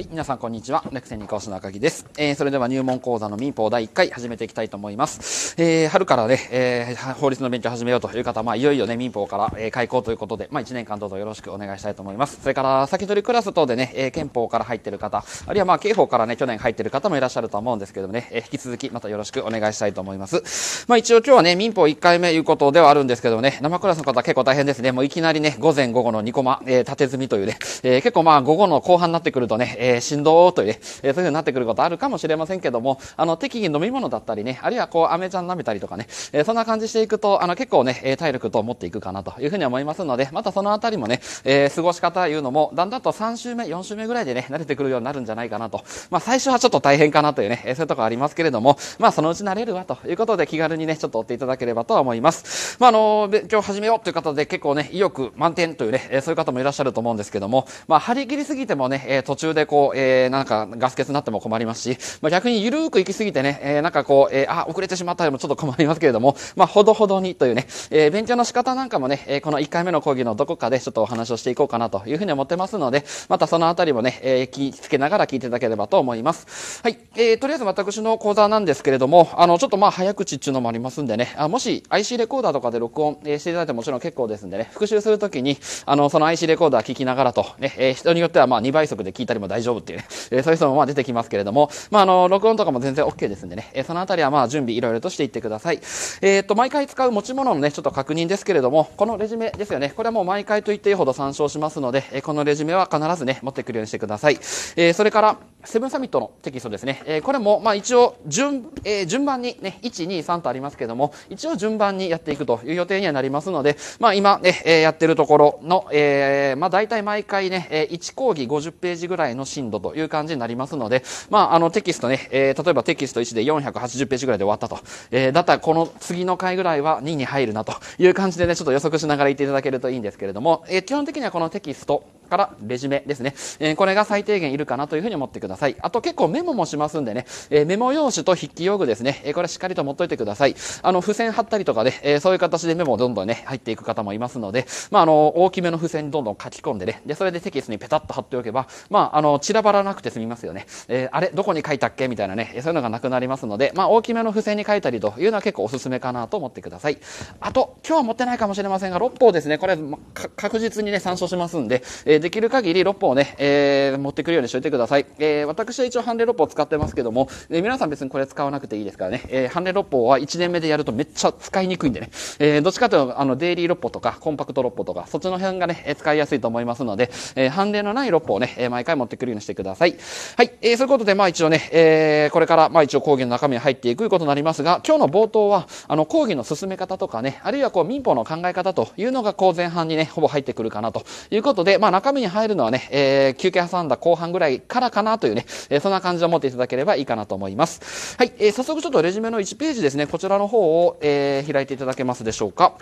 はい、皆さんこんにちは。楽天に講師の赤木です。えー、それでは入門講座の民法第1回始めていきたいと思います。えー、春からね、えー、法律の勉強始めようという方、まあ、いよいよね、民法から、えー、開講ということで、まあ、1年間どうぞよろしくお願いしたいと思います。それから、先取りクラス等でね、えー、憲法から入ってる方、あるいはまあ、刑法からね、去年入ってる方もいらっしゃると思うんですけどもね、えー、引き続きまたよろしくお願いしたいと思います。まあ、一応今日はね、民法1回目いうことではあるんですけどもね、生クラスの方結構大変ですね。もういきなりね、午前午後の2コマ、えー、縦積みというね、えー、結構まあ、午後の後半になってくるとね、えーえー、動というね、えー、そういうふうになってくることあるかもしれませんけども、あの、適宜飲み物だったりね、あるいはこう、飴ちゃん舐めたりとかね、えー、そんな感じしていくと、あの、結構ね、体力と思っていくかなというふうに思いますので、またそのあたりもね、えー、過ごし方いうのも、だんだんと3週目、4週目ぐらいでね、慣れてくるようになるんじゃないかなと。まあ、最初はちょっと大変かなというね、えー、そういうところありますけれども、まあ、そのうち慣れるわということで、気軽にね、ちょっと追っていただければと思います。まあ、あの、勉強始めようという方で結構ね、意欲満点というね、そういう方もいらっしゃると思うんですけども、まあ、張り切りすぎてもね、途中でこう、こう、えー、なんかガス欠になっても困りますし、まあ、逆にゆるく行き過ぎてね、えー、なんかこう、えー、あ、遅れてしまったでもちょっと困りますけれども、まあ、ほどほどにというね、えー、勉強の仕方なんかもね、えー、この1回目の講義のどこかでちょっとお話をしていこうかなというふうに思ってますので、またそのあたりもね、えー、気つけながら聞いていただければと思います。はい。えー、とりあえず私の講座なんですけれども、あの、ちょっとまあ、早口っていうのもありますんでね、あもし IC レコーダーとかで録音、えー、していただいてもちろん結構ですんでね、復習するときに、あの、その IC レコーダー聞きながらと、ね、えー、人によってはまあ、2倍速で聞いたりも大丈夫丈夫っていうね、えそういう人もまあ出てきますけれども、まあ、あの、録音とかも全然 OK ですんでね、えそのあたりはまあ準備いろいろとしていってください。えっ、と、毎回使う持ち物のね、ちょっと確認ですけれども、このレジュメですよね、これはもう毎回と言っていいほど参照しますので、えこのレジュメは必ずね、持ってくるようにしてください。えそれから、セブンサミットのテキストですね、えこれもまあ一応順、え順番にね、1、2、3とありますけども、一応順番にやっていくという予定にはなりますので、まあ今ね、えやってるところの、えまあ大体毎回ね、1講義50ページぐらいの震度という感じになりますので、まあ、あの、テキストね、えー、例えばテキスト1で480ページぐらいで終わったと。えー、だったらこの次の回ぐらいは2に入るなという感じでね、ちょっと予測しながら言っていただけるといいんですけれども、えー、基本的にはこのテキスト、からレジュメですね。えー、これが最低限いるかなというふうに思ってください。あと結構メモもしますんでね、えー、メモ用紙と筆記用具ですね、えー、これしっかりと持っといてください。あの、付箋貼ったりとかで、えー、そういう形でメモどんどんね、入っていく方もいますので、まあ、あの、大きめの付箋にどんどん書き込んでね、で、それでテキストにペタッと貼っておけば、まあ、あの、散らばらなくて済みますよね。えー、あれ、どこに書いたっけみたいなね、そういうのがなくなりますので、まあ、大きめの付箋に書いたりというのは結構おすすめかなと思ってください。あと、今日は持ってないかもしれませんが、6本ですね、これ、ま、確実にね、参照しますんで、えー、できる限り6本をね、えー、持ってくるようにしといてください。えー、私は一応ハンデ6本使ってますけども、えー、皆さん別にこれ使わなくていいですからね、えー、ハンデ6本は1年目でやるとめっちゃ使いにくいんでね、えー、どっちかというと、あの、デイリー6本とか、コンパクト6本とか、そっちの辺がね、使いやすいと思いますので、えー、ハンデのない6本をね、毎回持ってくるるようにしてください。はい。えー、そういうことで、まあ一応ね、えー、これから、まあ一応講義の中身に入っていくことになりますが、今日の冒頭は、あの、講義の進め方とかね、あるいはこう、民法の考え方というのが、こう、前半にね、ほぼ入ってくるかなということで、まあ中身に入るのはね、えー、休憩挟んだ後半ぐらいからかなというね、えー、そんな感じを持っていただければいいかなと思います。はい。えー、早速ちょっとレジュメの1ページですね、こちらの方を、えー、開いていただけますでしょうか。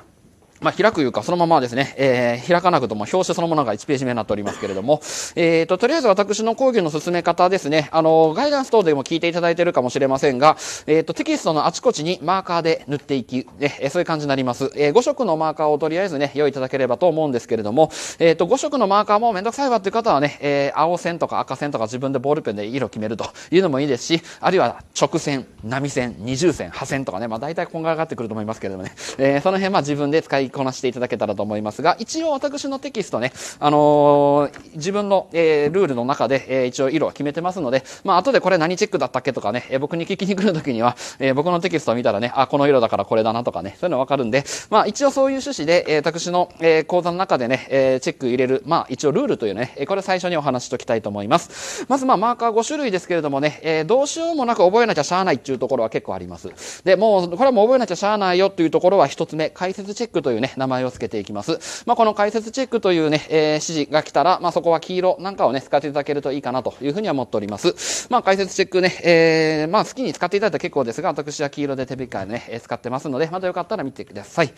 まあ、開くいうか、そのままですね、えー、開かなくとも、表紙そのものが1ページ目になっておりますけれども、えーと、とりあえず私の講義の進め方ですね、あの、ガイダンス等でも聞いていただいているかもしれませんが、えっ、ー、と、テキストのあちこちにマーカーで塗っていき、ね、えー、そういう感じになります。えー、5色のマーカーをとりあえずね、用意いただければと思うんですけれども、えっ、ー、と、5色のマーカーもめんどくさいわっていう方はね、えー、青線とか赤線とか自分でボールペンで色決めるというのもいいですし、あるいは直線、波線、二重線、破線とかね、まあ大体こんがらがってくると思いますけれどもね、えー、その辺まあ自分で使いこなしていただけたらと思いますが、一応私のテキストね、あのー、自分の、えー、ルールの中で、えー、一応色は決めてますので、まあ、後でこれ何チェックだったっけとかね、えー、僕に聞きに来るときには、えー、僕のテキストを見たらね、あ、この色だからこれだなとかね、そういうのわかるんで、まあ、一応そういう趣旨で、えー、私の、えー、講座の中でね、えー、チェック入れる、まあ、一応ルールというね、これ最初にお話しときたいと思います。まず、まあ、マーカー5種類ですけれどもね、えー、どうしようもなく覚えなきゃしゃあないっていうところは結構あります。で、もう、これはもう覚えなきゃしゃあないよっていうところは一つ目、解説チェックといういうね、名前を付けていきます。まあ、この解説チェックというね、えー、指示が来たら、まあ、そこは黄色なんかをね、使っていただけるといいかなというふうには思っております。まあ、解説チェックね、えー、まあ、好きに使っていただいて結構ですが、私は黄色で手引きね、え使ってますので、またよかったら見てください。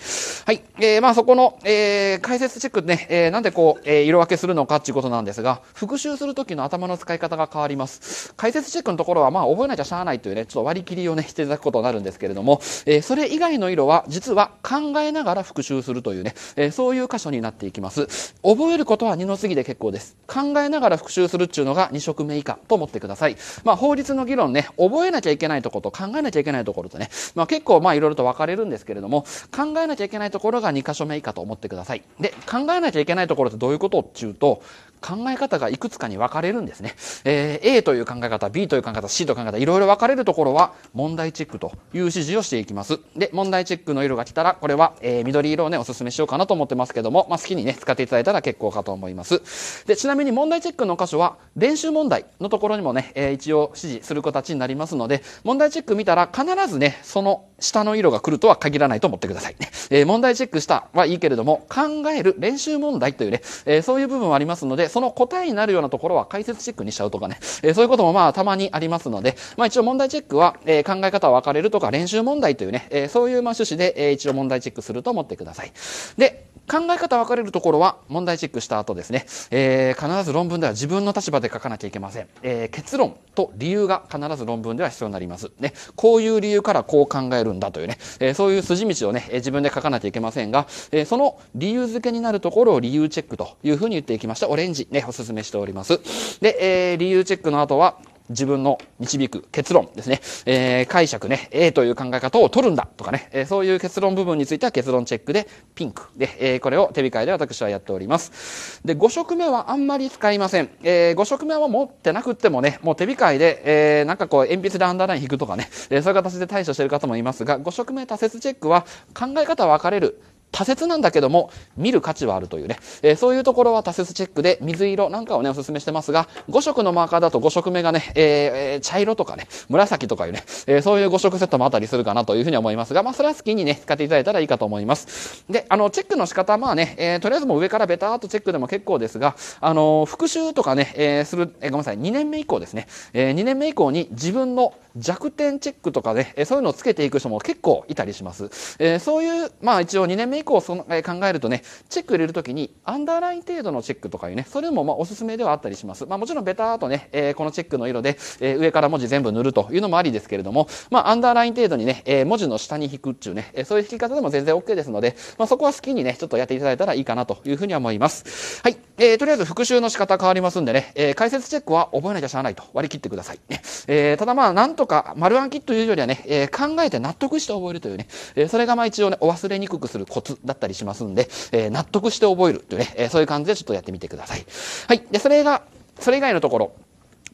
はい。えー、まあ、そこの、えー、解説チェックね、えー、なんでこう、えー、色分けするのかっていうことなんですが、復習するときの頭の使い方が変わります。解説チェックのところは、まあ、覚えなきゃしゃあないというね、ちょっと割り切りをね、していただくことになるんですけれども、えー、それ以外の色は、実は考えながら復習習するというね、えー、そういう箇所になっていきます。覚えることは二の次で結構です。考えながら復習するっていうのが2色目以下と思ってください。まあ、法律の議論ね、覚えなきゃいけないところと考えなきゃいけないところとね、まあ、結構まあいろいろと分かれるんですけれども、考えなきゃいけないところが2箇所目以下と思ってください。で、考えなきゃいけないところってどういうことっていうと、考え方がいくつかに分かれるんですね。えー、A という考え方、B という考え方、C という考え方、いろいろ分かれるところは問題チェックという指示をしていきます。で、問題チェックの色が来たら、これは、えー、緑色をね、お勧めしようかなと思ってますけども、まあ、好きにね、使っていただいたら結構かと思います。で、ちなみに問題チェックの箇所は、練習問題のところにもね、えー、一応指示する形になりますので、問題チェック見たら必ずね、その下の色が来るとは限らないと思ってください。えー、問題チェックしたはいいけれども、考える練習問題というね、えー、そういう部分はありますので、その答えになるようなところは解説チェックにしちゃうとかね、えそういうこともまあたまにありますので、まあ一応問題チェックは、え考え方は分かれるとか練習問題というね、えそういうま趣旨で、え一応問題チェックすると思ってください。で、考え方分かれるところは問題チェックした後ですね、えー、必ず論文では自分の立場で書かなきゃいけません。えー、結論と理由が必ず論文では必要になります。ね、こういう理由からこう考えるんだというね、えー、そういう筋道をね、自分で書かなきゃいけませんが、えその理由付けになるところを理由チェックというふうに言っていきました。オレンジね、お勧めしております。で、えー、理由チェックの後は、自分の導く結論ですね。えー、解釈ね、A という考え方を取るんだとかね、えー、そういう結論部分については結論チェックでピンクで、えー、これを手控えで私はやっております。で、5色目はあんまり使いません。えー、5色目は持ってなくってもね、もう手控えで、えー、なんかこう鉛筆でアンダーライン引くとかね、えー、そういう形で対処してる方もいますが、5色目多説チェックは考え方分かれる。多説なんだけども、見る価値はあるというね、えー、そういうところは多説チェックで、水色なんかをね、おすすめしてますが、5色のマーカーだと5色目がね、えー、茶色とかね、紫とかいうね、えー、そういう5色セットもあったりするかなというふうに思いますが、まあ、それは好きにね、使っていただいたらいいかと思います。で、あの、チェックの仕方、まあね、えー、とりあえずもう上からベターとチェックでも結構ですが、あの復習とかね、えー、する、えー、ごめんなさい、2年目以降ですね、えー、2年目以降に自分の弱点チェックとかね、えそういうのをつけていく人も結構いたりします。えそういう、まあ一応2年目以降その、え考えるとね、チェック入れるときに、アンダーライン程度のチェックとかいうね、それもまあおすすめではあったりします。まあもちろんベターとね、えこのチェックの色で、え上から文字全部塗るというのもありですけれども、まあアンダーライン程度にね、え文字の下に引くっていうね、えそういう引き方でも全然 OK ですので、まあそこは好きにね、ちょっとやっていただいたらいいかなというふうには思います。はい。えー、とりあえず復習の仕方変わりますんでね、え解説チェックは覚えなきゃしゃあないと割り切ってください。ええただまあ、なんととか丸暗記というよりはね、えー、考えて納得して覚えるというね、えー、それがまあ一応ね、お忘れにくくするコツだったりしますんで、えー、納得して覚えるというね、えそういう感じでちょっとやってみてください。はい。で、それが、それ以外のところ、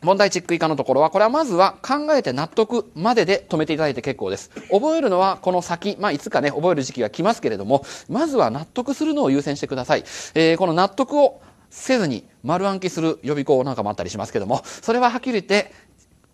問題チェック以下のところは、これはまずは考えて納得までで止めていただいて結構です。覚えるのはこの先、まあいつかね、覚える時期が来ますけれども、まずは納得するのを優先してください。えこの納得をせずに丸暗記する予備校なんかもあったりしますけども、それははっきり言って、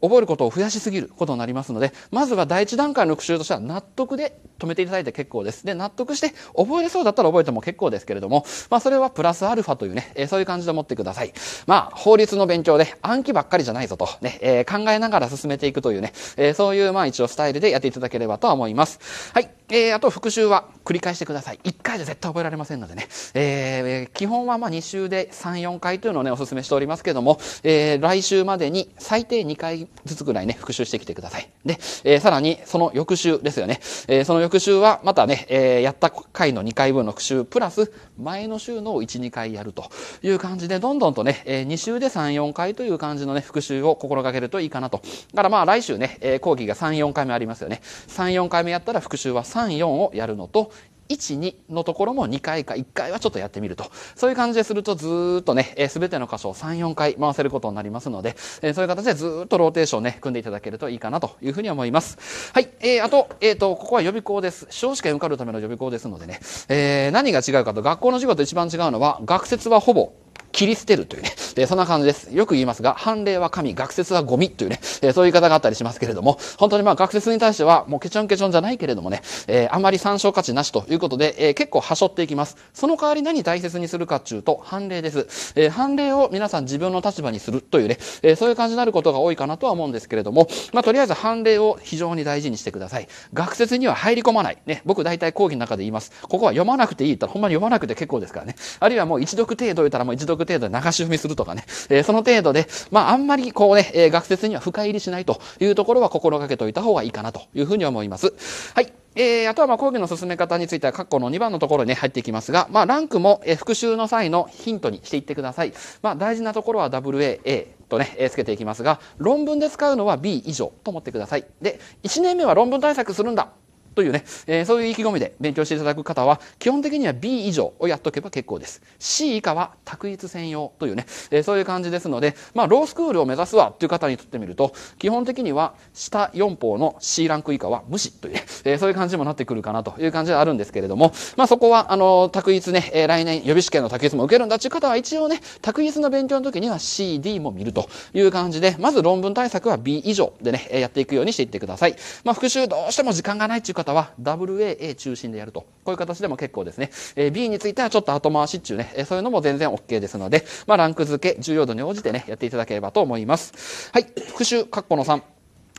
覚えることを増やしすぎることになりますので、まずは第一段階の復習としては納得で止めていただいて結構です。で、納得して覚えれそうだったら覚えても結構ですけれども、まあそれはプラスアルファというね、えー、そういう感じで持ってください。まあ法律の勉強で暗記ばっかりじゃないぞと、ね、えー、考えながら進めていくというね、えー、そういうまあ一応スタイルでやっていただければと思います。はい。えー、あと復習は繰り返してください。1回じゃ絶対覚えられませんのでね。えー、基本はまあ2週で3、4回というのをね、お勧めしておりますけども、えー、来週までに最低2回ずつぐらいね、復習してきてください。で、えー、さらに、その翌週ですよね。えー、その翌週は、またね、えー、やった回の2回分の復習、プラス、前の週の1、2回やるという感じで、どんどんとね、えー、2週で3、4回という感じのね、復習を心がけるといいかなと。だからまあ、来週ね、えー、講義が3、4回目ありますよね。3、4回目やったら、復習は3、4をやるのと、1、2のところも2回か1回はちょっとやってみると。そういう感じでするとずっとね、す、え、べ、ての箇所を3、4回回せることになりますので、えそういう形でずっとローテーションね、組んでいただけるといいかなというふうに思います。はい。えー、あと、えっ、ー、と、ここは予備校です。司法試験受かるための予備校ですのでね、えー、何が違うかと、学校の授業と一番違うのは、学説はほぼ切り捨てるというね、えー、そんな感じです。よく言いますが、判例は神、学説はゴミというね、えー、そういう言い方があったりしますけれども、本当にまあ学説に対しては、もうケチョンケチョンじゃないけれどもね、えー、あまり参照価値なしということで、えー、結構はしょっていきます。その代わり何大切にするかっていうと、判例です。えー、判例を皆さん自分の立場にするというね、えー、そういう感じになることが多いかなとは思うんですけれども、まあとりあえず判例を非常に大事にしてください。学説には入り込まない。ね、僕大体講義の中で言います。ここは読まなくていいったら、ほんまに読まなくて結構ですからね。あるいはもう一読程度言ったらもう一字読程度で流し読みするとかね、えー、その程度で、まあ、あんまりこうね、えー、学説には深入りしないというところは心がけておいた方がいいかなというふうに思います。はい。えー、あとは、ま、講義の進め方については、括弧の2番のところに、ね、入っていきますが、まあ、ランクも、えー、復習の際のヒントにしていってください。まあ、大事なところは WAA とね、えー、つけていきますが、論文で使うのは B 以上と思ってください。で、1年目は論文対策するんだというね、えー、そういう意気込みで勉強していただく方は、基本的には B 以上をやっとけば結構です。C 以下は択一専用というね、えー、そういう感じですので、まあ、ロースクールを目指すわという方にとってみると、基本的には下4方の C ランク以下は無視というね、えー、そういう感じにもなってくるかなという感じであるんですけれども、まあ、そこは、あの、択一ね、えー、来年予備試験の択一も受けるんだという方は、一応ね、択一の勉強の時には C、D も見るという感じで、まず論文対策は B 以上でね、やっていくようにしていってください。まあ、復習どうしても時間がないという方方は WAA 中心でやると。こういう形でも結構ですね。えー、B についてはちょっと後回しっちゅうね、えー、そういうのも全然 OK ですので、まあ、ランク付け、重要度に応じてね、やっていただければと思います。はい。復習、括弧の3。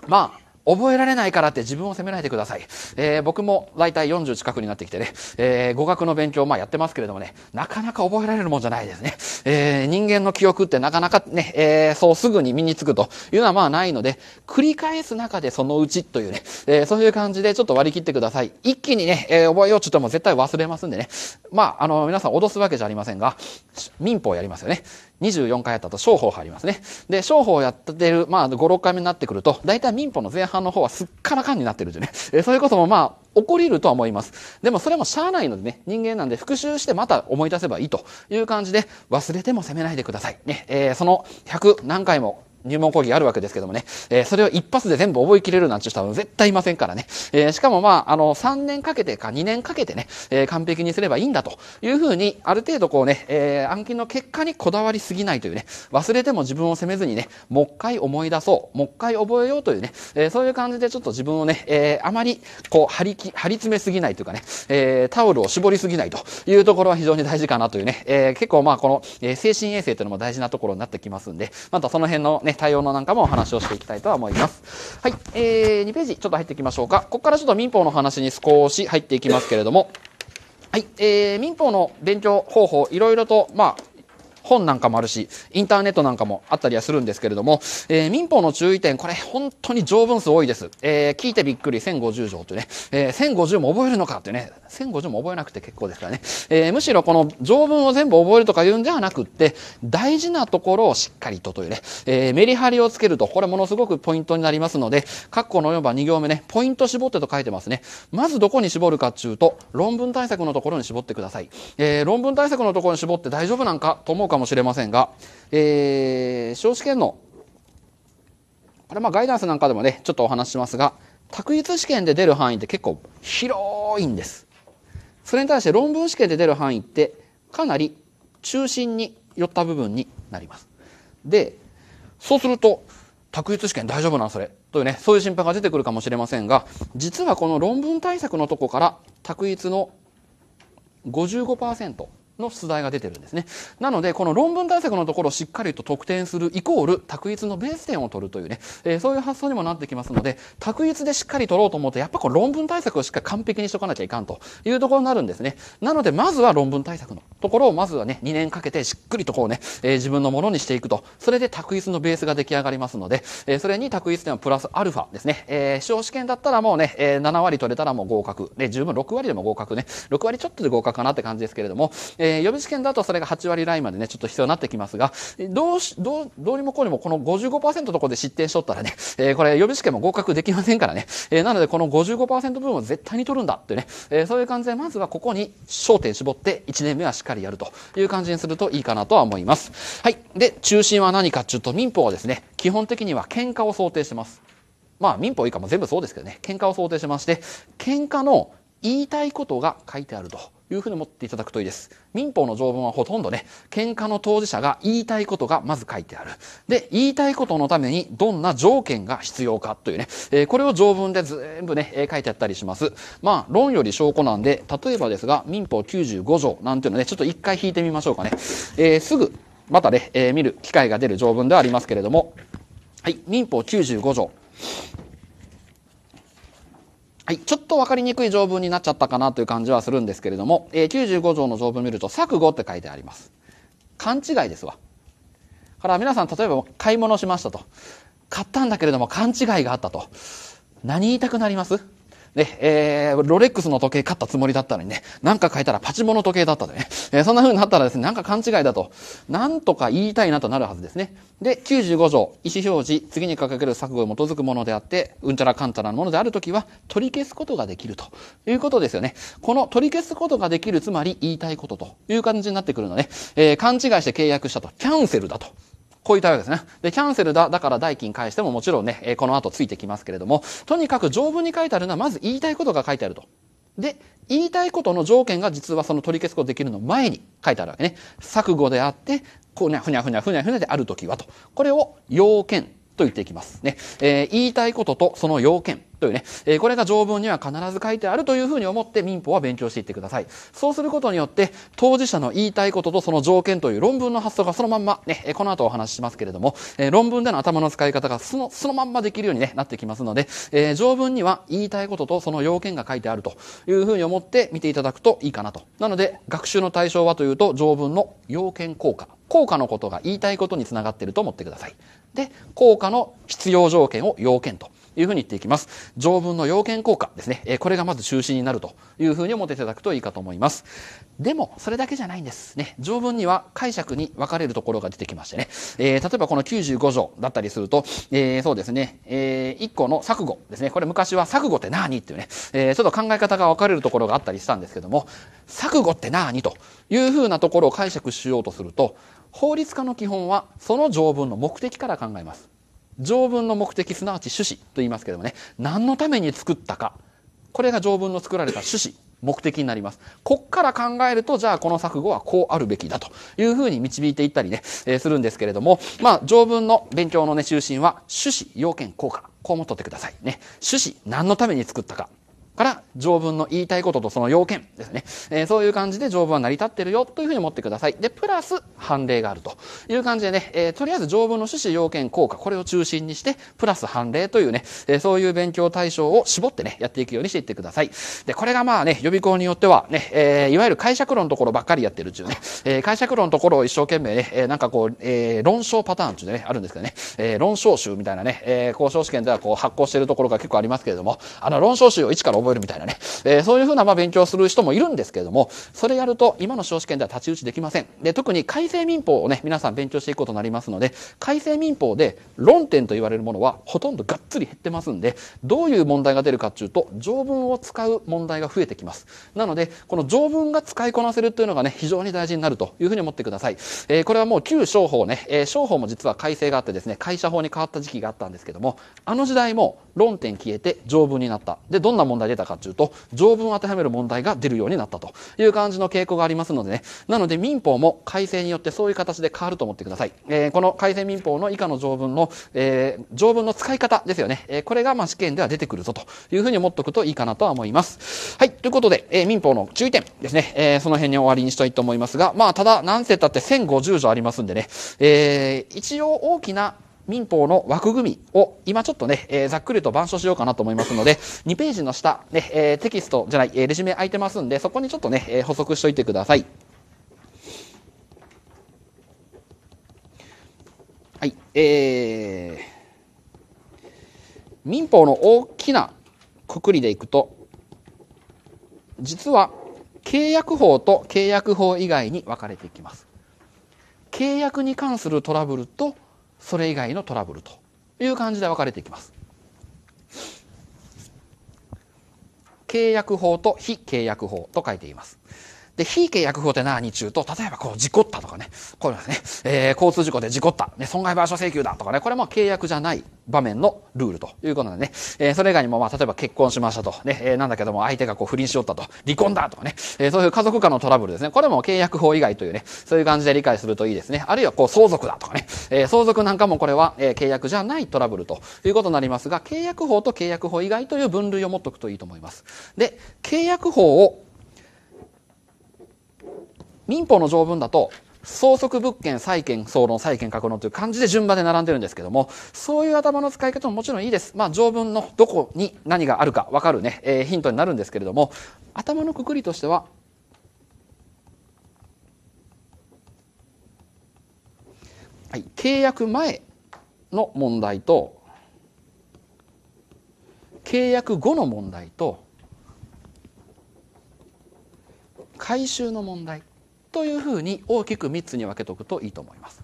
まあ、覚えられないからって自分を責めないでください。えー、僕も大体40近くになってきてね、えー、語学の勉強、まあやってますけれどもね、なかなか覚えられるもんじゃないですね。えー、人間の記憶ってなかなかね、えー、そうすぐに身につくというのはまあないので、繰り返す中でそのうちというね、えー、そういう感じでちょっと割り切ってください。一気にね、えー、覚えようとしても絶対忘れますんでね。まあ、あの、皆さん脅すわけじゃありませんが、民法やりますよね。24回やったと、商法入りますね。で、商法やってる、まあ、5、6回目になってくると、大体民法の前半の方はすっからかんになってるんでね。えそういうこともまあ、起こりるとは思います。でもそれもしゃあないのでね、人間なんで復習してまた思い出せばいいという感じで、忘れても責めないでください。ね、えー、その100何回も入門講義あるわけですけどもね、えー、それを一発で全部覚えきれるなんてう人は絶対いませんからね。えー、しかもまあ、あの、3年かけてか2年かけてね、えー、完璧にすればいいんだというふうに、ある程度こうね、え暗記の結果にこだわりすぎないというね、忘れても自分を責めずにね、もう一回思い出そう、もう一回覚えようというね、えそういう感じでちょっと自分をね、えあまりこう張りき、張り詰めすぎないというかね、えタオルを絞りすぎないというところは非常に大事かなというね、え結構まあこの、え精神衛生というのも大事なところになってきますんで、またその辺のね、対応のなんかもお話をしていきたいとは思います。はい、えー、2ページちょっと入っていきましょうか。ここからちょっと民法の話に少し入っていきますけれども、はい、えー、民法の勉強方法、いろいろと、まあ、本なんかもあるし、インターネットなんかもあったりはするんですけれども、えー、民法の注意点、これ本当に条文数多いです。えー、聞いてびっくり、1050条というね、えー、1050も覚えるのかってね、1050も覚えなくて結構ですからね、えー、むしろこの条文を全部覚えるとか言うんではなくって、大事なところをしっかりとというね、えー、メリハリをつけると、これものすごくポイントになりますので、括弧の4番2行目ね、ポイント絞ってと書いてますね。まずどこに絞るかっていうと、論文対策のところに絞ってください。えー、論文対策のところに絞って大丈夫なんかと思うかもしれませんが、えー、少子圏の、これまあガイダンスなんかでもね、ちょっとお話しますが、択一試験で出る範囲って結構広いんです。それに対して論文試験で出る範囲ってかなり中心に寄った部分になります。で、そうすると、択一試験大丈夫なんそれというね、そういう心配が出てくるかもしれませんが、実はこの論文対策のとこから、択一の55%、の出題が出てるんですね。なので、この論文対策のところをしっかりと得点するイコール、択一のベース点を取るというね、えー、そういう発想にもなってきますので、択一でしっかり取ろうと思うと、やっぱこの論文対策をしっかり完璧にしとかなきゃいかんというところになるんですね。なので、まずは論文対策のところを、まずはね、2年かけてしっくりとこうね、えー、自分のものにしていくと、それで択一のベースが出来上がりますので、えー、それに択一点はプラスアルファですね。えー、試験だったらもうね、えー、7割取れたらもう合格。で、十分6割でも合格ね。6割ちょっとで合格かなって感じですけれども、えー、予備試験だとそれが8割ラインまでね、ちょっと必要になってきますが、どうし、どう、どうにもこうにもこの55%のところで失点しとったらね、えー、これ予備試験も合格できませんからね、えー、なのでこの55%分を絶対に取るんだってね、えー、そういう感じでまずはここに焦点絞って1年目はしっかりやるという感じにするといいかなとは思います。はい。で、中心は何かっていうと民法はですね、基本的には喧嘩を想定してます。まあ民法以下も全部そうですけどね、喧嘩を想定しまして、喧嘩の言いたいことが書いてあると。いうふうに思っていただくといいです。民法の条文はほとんどね、喧嘩の当事者が言いたいことがまず書いてある。で、言いたいことのためにどんな条件が必要かというね、えー、これを条文で全部ね、えー、書いてあったりします。まあ、論より証拠なんで、例えばですが、民法95条なんていうので、ね、ちょっと一回引いてみましょうかね。えー、すぐ、またね、え見る機会が出る条文ではありますけれども、はい、民法95条。はい、ちょっと分かりにくい条文になっちゃったかなという感じはするんですけれども、えー、95条の条文見ると、錯誤って書いてあります。勘違いですわ。から皆さん、例えば買い物しましたと。買ったんだけれども勘違いがあったと。何言いたくなりますで、えー、ロレックスの時計買ったつもりだったのにね、なんか変えたらパチモの時計だったとね、えー、そんな風になったらですね、なんか勘違いだと、なんとか言いたいなとなるはずですね。で、95条、意思表示、次に掲げる錯誤に基づくものであって、うんちゃらかんちゃらのものであるときは、取り消すことができるということですよね。この取り消すことができる、つまり言いたいことという感じになってくるので、えー、勘違いして契約したと、キャンセルだとこういったわけですね。で、キャンセルだ、だから代金返してももちろんね、えこの後ついてきますけれども、とにかく条文に書いてあるのは、まず言いたいことが書いてあると。で、言いたいことの条件が実はその取り消すことできるの前に書いてあるわけね。錯誤であって、こうね、ふにゃふにゃふにゃふにゃであるときはと。これを要件と言っていきます。ね。えー、言いたいこととその要件。というね、えー、これが条文には必ず書いてあるというふうに思って民法は勉強していってください。そうすることによって、当事者の言いたいこととその条件という論文の発想がそのまんま、ね、この後お話ししますけれども、えー、論文での頭の使い方がその、そのまんまできるように、ね、なってきますので、えー、条文には言いたいこととその要件が書いてあるというふうに思って見ていただくといいかなと。なので、学習の対象はというと、条文の要件効果。効果のことが言いたいことにつながっていると思ってください。で、効果の必要条件を要件と。いうふうに言っていきます。条文の要件効果ですね。えこれがまず中心になるというふうに思っていただくといいかと思います。でも、それだけじゃないんです。ね。条文には解釈に分かれるところが出てきましてね。えー、例えばこの95条だったりすると、えー、そうですね、えー、1個の錯誤ですね。これ昔は錯誤って何っていうね、えー、ちょっと考え方が分かれるところがあったりしたんですけども、錯誤って何というふうなところを解釈しようとすると、法律家の基本はその条文の目的から考えます。条文の目的、すなわち趣旨と言いますけどもね、何のために作ったか。これが条文の作られた趣旨、目的になります。こっから考えると、じゃあこの作語はこうあるべきだというふうに導いていったりね、えー、するんですけれども、まあ、条文の勉強のね、中心は、趣旨、要件、効果。こうっ取ってください。ね。趣旨、何のために作ったか。から条文の言いたいこととその要件ですね。えー、そういう感じで条文は成り立ってるよというふうに思ってください。で、プラス判例があるという感じでね、えー、とりあえず条文の趣旨、要件、効果、これを中心にして、プラス判例というね、えー、そういう勉強対象を絞ってね、やっていくようにしていってください。で、これがまあね、予備校によってはね、えいわゆる解釈論のところばっかりやってるっていうね、え解釈論のところを一生懸命ね、えなんかこう、え論証パターンっていうね、あるんですけどね、え論証集みたいなね、え交渉試験ではこう発行してるところが結構ありますけれども、あの論証集を一から覚えるみたいなね、えー、そういうふうなま勉強する人もいるんですけれども、それやると今の司法試験では太刀打ちできません。で、特に改正民法をね、皆さん勉強していくことになりますので、改正民法で論点と言われるものはほとんどがっつり減ってますんで、どういう問題が出るかっていうと、条文を使う問題が増えてきます。なので、この条文が使いこなせるというのがね、非常に大事になるというふうに思ってください。えー、これはもう旧商法ね、えー、商法も実は改正があってですね、会社法に変わった時期があったんですけども、あの時代も論点消えて条文になった。で、どんな問題げたかというと、条文を当てはめる問題が出るようになったという感じの傾向がありますのでね。なので民法も改正によってそういう形で変わると思ってください。えー、この改正民法の以下の条文の、えー、条文の使い方ですよね。えー、これがまあ試験では出てくるぞというふうに思っておくといいかなとは思います。はい。ということで、え民法の注意点ですね。えその辺に終わりにしたいと思いますが、まあただ何世たって1050条ありますんでね。え一応大きな民法の枠組みを今ちょっとね、えー、ざっくりと板書しようかなと思いますので、2 ページの下、ね、えー、テキストじゃない、えー、レジュメ空いてますんで、そこにちょっとね、え補足しておいてください。はい、えー、民法の大きなくくりでいくと、実は契約法と契約法以外に分かれていきます。契約に関するトラブルとそれ以外のトラブルという感じで分かれていきます。契約法と非契約法と書いています。で、非契約法って何中と、例えばこう、事故ったとかね、こういうのね、えー、交通事故で事故った、ね、損害賠償請求だとかね、これも契約じゃない場面のルールということでね、えー、それ以外にも、まあ、例えば結婚しましたと、ね、えー、なんだけども、相手がこう、不倫しよったと、離婚だとかね、えー、そういう家族間のトラブルですね、これも契約法以外というね、そういう感じで理解するといいですね。あるいはこう、相続だとかね、えー、相続なんかもこれは、えー、契約じゃないトラブルということになりますが、契約法と契約法以外という分類を持っておくといいと思います。で、契約法を民法の条文だと、相続物件、債権、総論、債権、格論という感じで順番で並んでるんですけども、そういう頭の使い方ももちろんいいです。まあ、条文のどこに何があるかわかるね、えー、ヒントになるんですけれども、頭のくくりとしては、はい、契約前の問題と、契約後の問題と、回収の問題。というふうに大きく3つに分けておくといいと思います。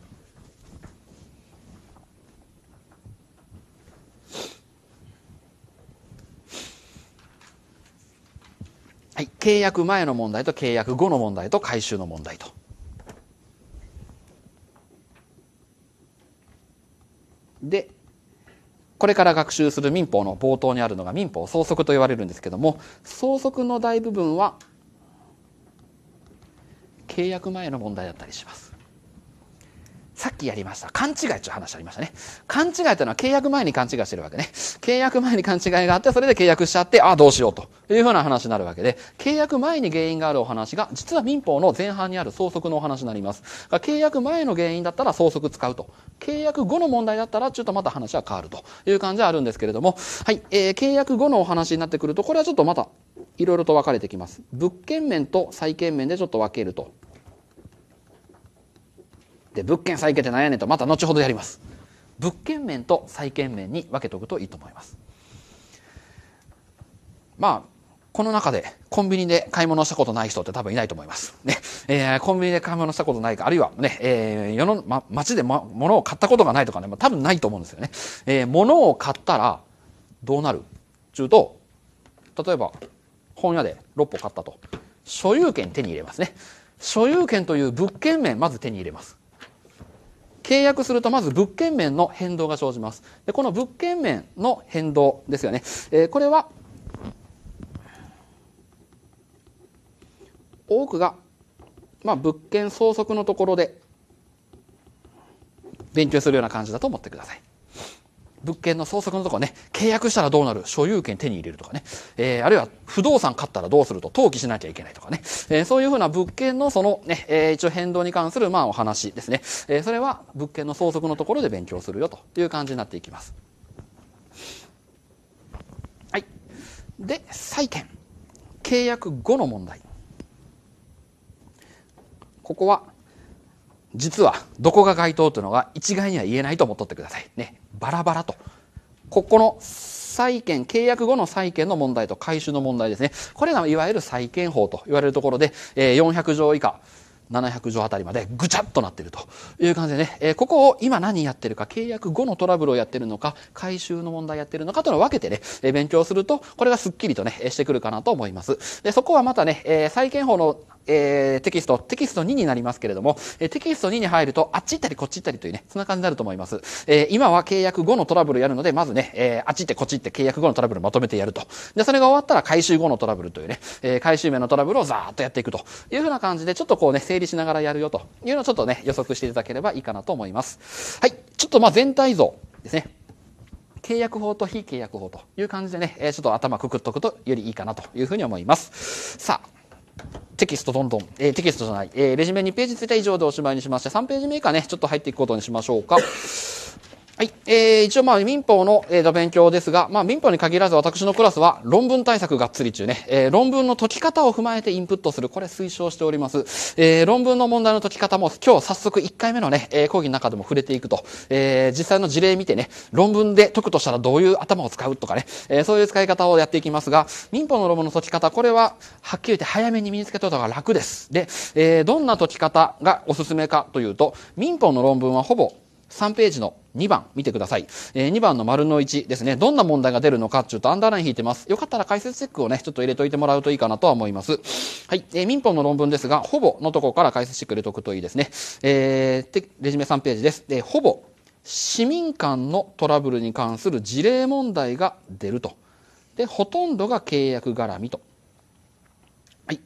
はい、契約前の問題と契約後の問題と回収の問題と。で、これから学習する民法の冒頭にあるのが民法創則と言われるんですけども、創則の大部分は契約前の問題だったりします。さっきやりました。勘違いという話ありましたね。勘違いというのは契約前に勘違いしてるわけね。契約前に勘違いがあって、それで契約しちゃって、ああ、どうしようというふうな話になるわけで、契約前に原因があるお話が、実は民法の前半にある相続のお話になります。契約前の原因だったら相続使うと。契約後の問題だったら、ちょっとまた話は変わるという感じはあるんですけれども、はい、えー、契約後のお話になってくると、これはちょっとまた、いろいろと分かれてきます。物件面と債権面でちょっと分けると。で物件債権って何やねんとまた後ほどやります物件面と債権面に分けておくといいと思いますまあこの中でコンビニで買い物したことない人って多分いないと思います。ね。えー、コンビニで買い物したことないか、あるいはね、えー、世の、ま、街で、ま、物を買ったことがないとかね、まあ、多分ないと思うんですよね。えー、物を買ったらどうなるちゅうと、例えば本屋で6歩買ったと。所有権手に入れますね。所有権という物件面まず手に入れます。契約するとまず物件面の変動が生じます。でこの物件面の変動ですよね。えー、これは多くが、まあ、物件相続のところで勉強するような感じだと思ってください。物件の相続のところね、契約したらどうなる所有権手に入れるとかね、えー、あるいは不動産買ったらどうすると登記しなきゃいけないとかね、えー、そういうふうな物件のそのね、えー、一応変動に関するまあお話ですね、えー、それは物件の相続のところで勉強するよという感じになっていきます。はい。で、債権。契約後の問題。ここは実はどこが該当というのが一概には言えないと思っとってください。ね。バラバラと。ここの債権、契約後の債権の問題と回収の問題ですね。これがいわゆる債権法と言われるところで、え400条以下、700条あたりまでぐちゃっとなっているという感じでね、えここを今何やってるか、契約後のトラブルをやってるのか、回収の問題やってるのかというのを分けてね、え勉強すると、これがスッキリとね、してくるかなと思います。で、そこはまたね、え債権法のえー、テキスト、テキスト2になりますけれども、えー、テキスト2に入ると、あっち行ったりこっち行ったりというね、そんな感じになると思います。えー、今は契約後のトラブルやるので、まずね、えあっち行ってこっち行って契約後のトラブルまとめてやると。で、それが終わったら回収後のトラブルというね、え回収面のトラブルをざーっとやっていくというふうな感じで、ちょっとこうね、整理しながらやるよというのをちょっとね、予測していただければいいかなと思います。はい。ちょっとまあ全体像ですね。契約法と非契約法という感じでね、えちょっと頭くくっとくとよりいいかなというふうに思います。さあ。テキストどんどん、えー、テキストじゃない、えー、レジュメ2ページついた以上でおしまいにしまして、3ページ目以下ね、ちょっと入っていくことにしましょうか。はい。えー、一応まあ民法の、えー、勉強ですが、まあ民法に限らず私のクラスは論文対策がっつり中ね、えー、論文の解き方を踏まえてインプットする、これ推奨しております。えー、論文の問題の解き方も今日早速1回目のね、えー、講義の中でも触れていくと、えー、実際の事例見てね、論文で解くとしたらどういう頭を使うとかね、えー、そういう使い方をやっていきますが、民法の論文の解き方、これははっきり言って早めに身につけいた方が楽です。で、えー、どんな解き方がおすすめかというと、民法の論文はほぼ3ページの2番見てください。えー、2番の丸の1ですね。どんな問題が出るのかっていうとアンダーライン引いてます。よかったら解説チェックをね、ちょっと入れといてもらうといいかなとは思います。はい。えー、民法の論文ですが、ほぼのとこから解説してくれとくといいですね。えー、レジュメ3ページです。で、ほぼ、市民間のトラブルに関する事例問題が出ると。で、ほとんどが契約絡みと。はい。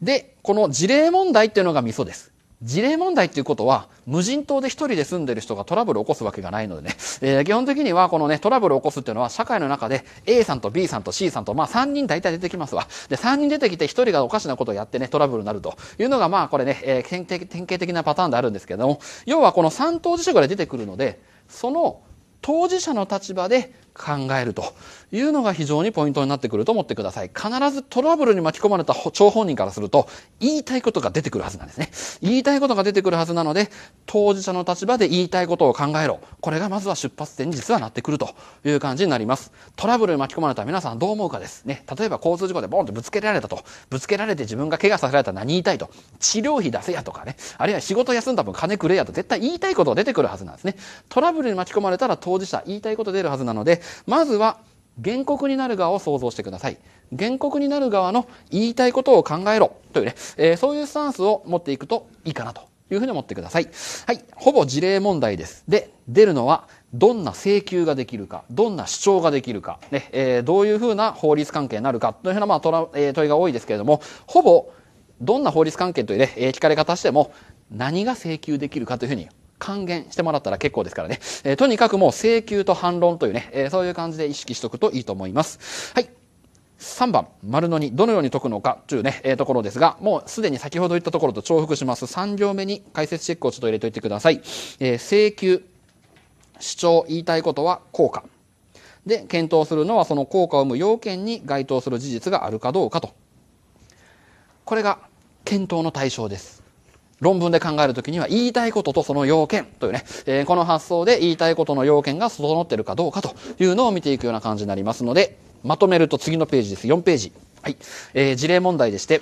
で、この事例問題っていうのがミソです。事例問題っていうことは、無人島で一人で住んでる人がトラブルを起こすわけがないのでね、えー、基本的にはこのね、トラブルを起こすっていうのは社会の中で A さんと B さんと C さんと、まあ3人大体出てきますわ。で、3人出てきて1人がおかしなことをやってね、トラブルになるというのがまあこれね、えー、典型的なパターンであるんですけども、要はこの3当事者ぐらい出てくるので、その当事者の立場で考えるというのが非常にポイントになってくると思ってください。必ずトラブルに巻き込まれた張本人からすると、言いたいことが出てくるはずなんですね。言いたいことが出てくるはずなので、当事者の立場で言いたいことを考えろ。これがまずは出発点に実はなってくるという感じになります。トラブルに巻き込まれた皆さんどう思うかです。ね。例えば交通事故でボンとぶつけられたと。ぶつけられて自分が怪我させられたら何言いたいと。治療費出せやとかね。あるいは仕事休んだ分金くれやと絶対言いたいことが出てくるはずなんですね。トラブルに巻き込まれたら当事者言いたいこと出るはずなので、まずは原告になる側を想像してください。原告になる側の言いたいことを考えろというね、えー、そういうスタンスを持っていくといいかなというふうに思ってください。はい。ほぼ事例問題です。で、出るのはどんな請求ができるか、どんな主張ができるか、ねえー、どういうふうな法律関係になるかというふうな、まあ問え問いが多いですけれども、ほぼどんな法律関係というね、聞かれ方しても何が請求できるかというふうに還元してもらったら結構ですからね。えー、とにかくもう請求と反論というね、えー、そういう感じで意識しておくといいと思います。はい。3番、丸の2、どのように解くのかというね、えー、ところですが、もうすでに先ほど言ったところと重複します。3行目に解説チェックをちょっと入れておいてください。えー、請求、主張、言いたいことは効果。で、検討するのはその効果を生む要件に該当する事実があるかどうかと。これが検討の対象です。論文で考えるときには言いたいこととその要件というね、えー、この発想で言いたいことの要件が整ってるかどうかというのを見ていくような感じになりますので、まとめると次のページです。4ページ。はい。えー、事例問題でして、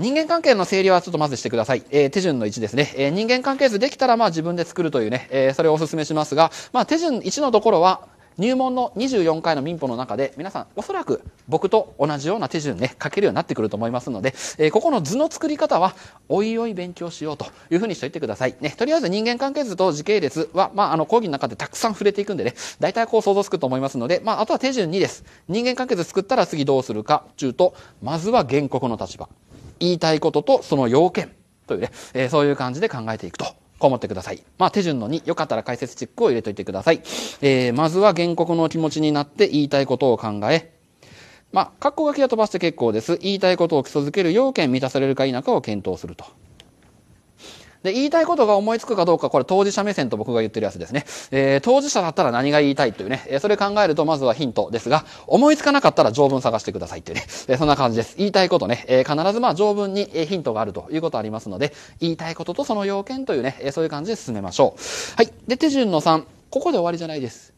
人間関係の整理はちょっとまずしてください。えー、手順の1ですね。えー、人間関係図できたらまあ自分で作るというね、えー、それをお勧めしますが、まあ手順1のところは、入門の24回の民法の中で皆さんおそらく僕と同じような手順ね書けるようになってくると思いますので、えー、ここの図の作り方はおいおい勉強しようというふうにしておいてください、ね、とりあえず人間関係図と時系列は、まあ、あの講義の中でたくさん触れていくんでね大体こう想像つくと思いますので、まあ、あとは手順2です人間関係図作ったら次どうするかうとまずは原告の立場言いたいこととその要件というね、えー、そういう感じで考えていくとこう思ってください。まあ、手順の2、よかったら解説チックを入れといてください。えー、まずは原告の気持ちになって言いたいことを考え、まあ、括弧書きは飛ばして結構です。言いたいことを基礎づける要件満たされるか否かを検討すると。で、言いたいことが思いつくかどうか、これ当事者目線と僕が言ってるやつですね。えー、当事者だったら何が言いたいというね、えー、それ考えるとまずはヒントですが、思いつかなかったら条文探してくださいっていうね、えー、そんな感じです。言いたいことね、えー、必ずまあ条文にヒントがあるということありますので、言いたいこととその要件というね、えー、そういう感じで進めましょう。はい。で、手順の3、ここで終わりじゃないです。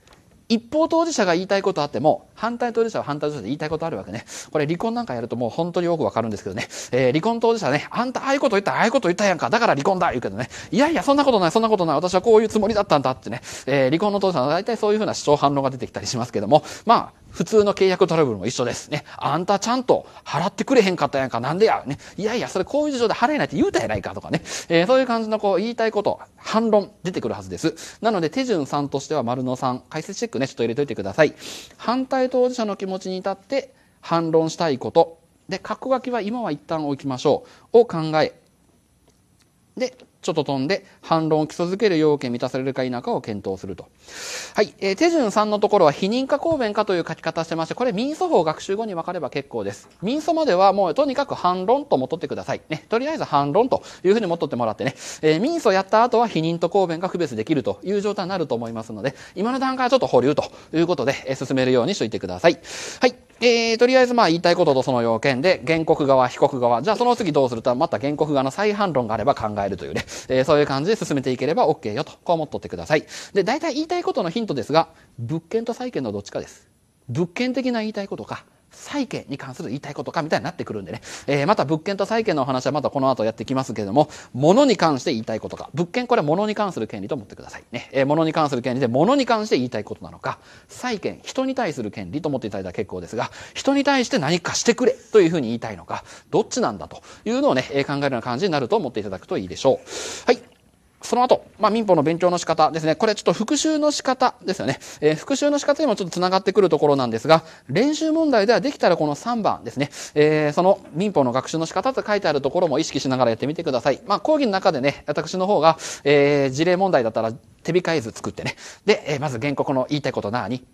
一方当事者が言いたいことあっても、反対当事者は反対当事者で言いたいことあるわけね。これ離婚なんかやるともう本当によくわかるんですけどね。えー、離婚当事者はね、あんたああいうこと言ったああいうこと言ったやんか。だから離婚だ言うけどね。いやいや、そんなことない、そんなことない。私はこういうつもりだったんだってね。えー、離婚の当事者は大体そういうふうな主張反論が出てきたりしますけども、まあ、普通の契約トラブルも一緒ですね。あんたちゃんと払ってくれへんかったやんか、なんでや、ね。いやいや、それこういう事情で払えないって言うたやないかとかね。えー、そういう感じのこう言いたいこと、反論出てくるはずです。なので手順3としては丸の3、解説チェックね、ちょっと入れといてください。反対当事者の気持ちに立って反論したいことで括弧書きは今は一旦置きましょうを考えでちょっと飛んで、反論を基礎づける要件満たされるか否かを検討すると。はい。えー、手順3のところは、否認か公弁かという書き方してまして、これ民訴法学習後に分かれば結構です。民訴まではもうとにかく反論とも取ってください。ね。とりあえず反論というふうに持っとってもらってね。えー、民訴やった後は否認と公弁が区別できるという状態になると思いますので、今の段階はちょっと保留ということで、えー、進めるようにしといてください。はい。えー、とりあえずまあ言いたいこととその要件で、原告側、被告側、じゃあその次どうすると、また原告側の再反論があれば考えるというね。えー、そういう感じで進めていければ OK よと、こう思っとってください。で、大体言いたいことのヒントですが、物件と債権のどっちかです。物件的な言いたいことか、債権に関する言いたいことかみたいになってくるんでね、えー、また物件と債権のお話はまたこの後やってきますけれども、物に関して言いたいことか、物件これは物に関する権利と思ってください。ね、えー、物に関する権利で物に関して言いたいことなのか、債権、人に対する権利と思っていただいたら結構ですが、人に対して何かしてくれというふうに言いたいのか、どっちなんだというのをね、考えるような感じになると思っていただくといいでしょう。はい。その後、まあ、民法の勉強の仕方ですね。これちょっと復習の仕方ですよね。えー、復習の仕方にもちょっと繋がってくるところなんですが、練習問題ではできたらこの3番ですね。えー、その民法の学習の仕方と書いてあるところも意識しながらやってみてください。まあ、講義の中でね、私の方が、えー、事例問題だったら手控えず作ってね。で、えまず原告の言いたいことなに。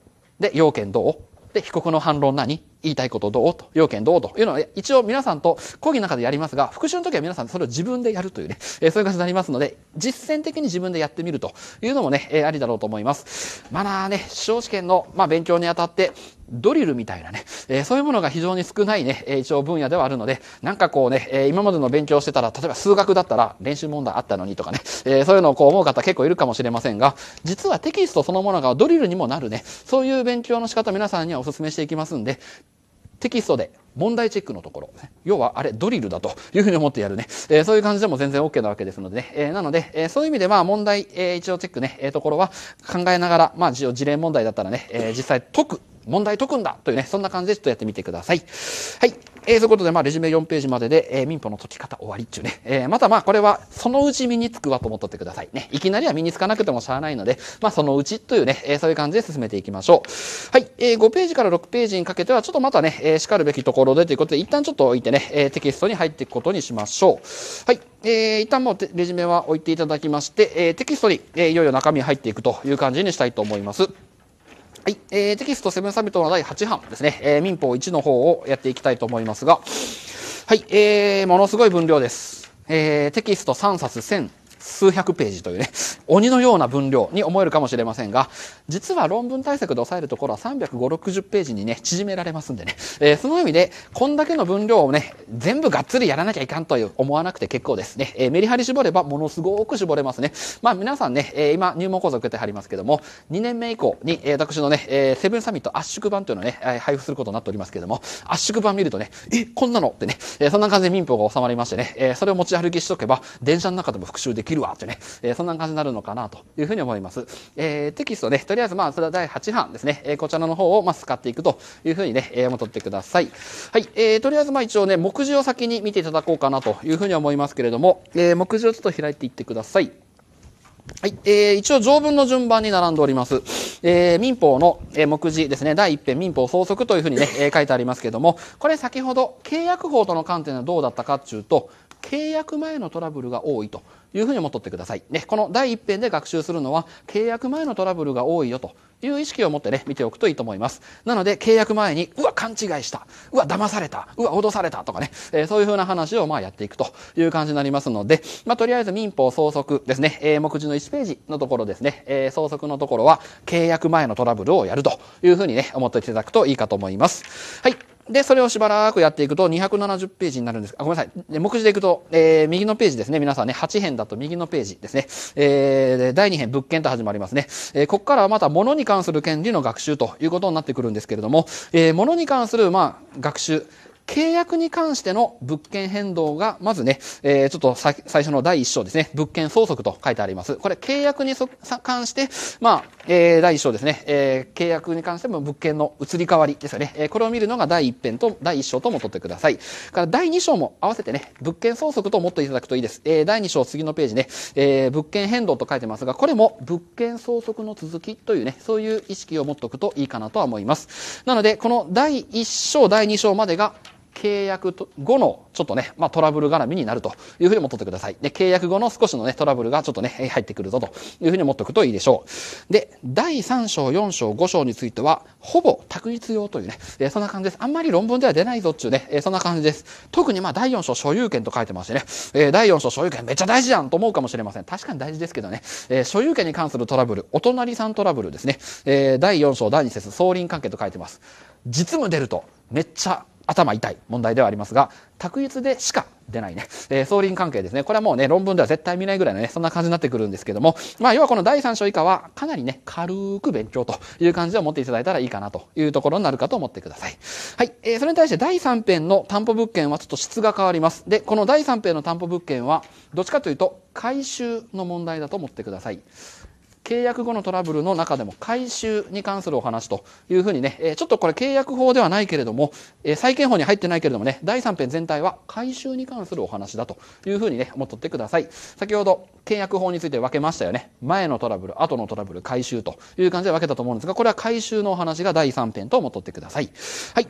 で、要件どうで、被告の反論何言いたいことどうと、要件どうというのは、一応皆さんと講義の中でやりますが、復習の時は皆さんそれを自分でやるというね、えー、そういう形になりますので、実践的に自分でやってみるというのもね、えー、ありだろうと思います。まだね、司法試験の、まあ、勉強にあたって、ドリルみたいなね、えー、そういうものが非常に少ないね、え一応分野ではあるので、なんかこうね、えー、今までの勉強してたら、例えば数学だったら練習問題あったのにとかね、えそういうのをこう思う方結構いるかもしれませんが、実はテキストそのものがドリルにもなるね、そういう勉強の仕方皆さんにはお勧めしていきますんで、テキストで問題チェックのところ、要はあれドリルだというふうに思ってやるね、えー、そういう感じでも全然 OK なわけですのでね、えー、なので、えー、そういう意味でまあ問題、えー、一応チェックね、えー、ところは考えながら、まあ事例問題だったらね、えー、実際解く問題解くんだというね、そんな感じでちょっとやってみてください。はい。えー、そういうことで、まあ、レジュメ4ページまでで、えー、民法の解き方終わりっちゅうね。えー、またまあ、これは、そのうち身につくわと思っとってください。ね。いきなりは身につかなくてもしゃあないので、まあ、そのうちというね、えー、そういう感じで進めていきましょう。はい。えー、5ページから6ページにかけては、ちょっとまたね、えー、叱るべきところでということで、一旦ちょっと置いてね、えー、テキストに入っていくことにしましょう。はい。えー、一旦もうレジュメは置いていただきまして、えー、テキストに、えー、いよいよ中身入っていくという感じにしたいと思います。はい、えー、テキストセブンサミットの第8版ですね、えー、民法1の方をやっていきたいと思いますが、はい、えー、ものすごい分量です。えー、テキスト3冊1000数百ページというね、鬼のような分量に思えるかもしれませんが、実は論文対策で抑えるところは350、60ページにね、縮められますんでね。えー、その意味で、こんだけの分量をね、全部がっつりやらなきゃいかんという思わなくて結構ですね。えー、メリハリ絞ればものすごく絞れますね。まあ皆さんね、えー、今入門講座受けてはりますけども、2年目以降に、えー、私のね、えー、セブンサミット圧縮版というのをね、えー、配布することになっておりますけども、圧縮版見るとね、え、こんなのってね、えー、そんな感じで民法が収まりましてね、えー、それを持ち歩きしとけば、電車の中でも復習できるるわってね、えー、そんな感じになるのかなというふうに思います。えー、テキストね、とりあえずまあ、それは第8版ですね、えー、こちらの方をまあ使っていくというふうにね、えー、もってください。はい、えー、とりあえずまあ一応ね、目次を先に見ていただこうかなというふうに思いますけれども、えー、目次をちょっと開いていってください。はい、えー、一応条文の順番に並んでおります。えー、民法の、えー、目次ですね、第一編民法総則というふうにね、えー、書いてありますけれども、これ先ほど契約法との観点はどうだったかっていうと、契約前のトラブルが多いというふうに思っとってください。ね、この第1編で学習するのは契約前のトラブルが多いよという意識を持ってね、見ておくといいと思います。なので契約前に、うわ、勘違いした、うわ、騙された、うわ、脅されたとかね、えー、そういうふうな話をまあやっていくという感じになりますので、まあとりあえず民法総則ですね、えー、目次の1ページのところですね、えー、総則のところは契約前のトラブルをやるというふうにね、思っていただくといいかと思います。はい。で、それをしばらくやっていくと270ページになるんです。あ、ごめんなさい。目次でいくと、えー、右のページですね。皆さんね、8編だと右のページですね。えー、第2編、物件と始まりますね。えー、ここからはまた物に関する権利の学習ということになってくるんですけれども、えー、物に関する、まあ、学習。契約に関しての物件変動が、まずね、えー、ちょっと最初の第1章ですね、物件相続と書いてあります。これ、契約に関して、まあ、えー、第1章ですね、えー、契約に関しても物件の移り変わりですよね。えー、これを見るのが第1編と第1章ともとってください。から第2章も合わせてね、物件相続と思っていただくといいです。えー、第2章、次のページね、えー、物件変動と書いてますが、これも物件相続の続きというね、そういう意識を持っておくといいかなとは思います。なので、この第1章、第2章までが、契約後のちょっとね、まあ、トラブル絡みになるというふうに思っておいてください。で、契約後の少しのね、トラブルがちょっとね、入ってくるぞというふうに思っておくといいでしょう。で、第3章、4章、5章については、ほぼ択一用というね、えー、そんな感じです。あんまり論文では出ないぞっちゅうね、えー、そんな感じです。特にまあ、第4章所有権と書いてましてね、えー、第4章所有権めっちゃ大事じゃんと思うかもしれません。確かに大事ですけどね、えー、所有権に関するトラブル、お隣さんトラブルですね、えー、第4章第2節、総輪関係と書いてます。実務出ると、めっちゃ頭痛い問題ではありますが、卓越でしか出ないね。えー、総輪関係ですね。これはもうね、論文では絶対見ないぐらいのね、そんな感じになってくるんですけども、まあ、要はこの第3章以下は、かなりね、軽く勉強という感じを持っていただいたらいいかなというところになるかと思ってください。はい。えー、それに対して第3編の担保物件はちょっと質が変わります。で、この第3編の担保物件は、どっちかというと、回収の問題だと思ってください。契約後のトラブルの中でも回収に関するお話というふうにね、えちょっとこれ契約法ではないけれども、え債権法に入ってないけれどもね、第3編全体は回収に関するお話だというふうにね、思っとってください。先ほど契約法について分けましたよね。前のトラブル、後のトラブル、回収という感じで分けたと思うんですが、これは回収のお話が第3編と思っとってください。はい。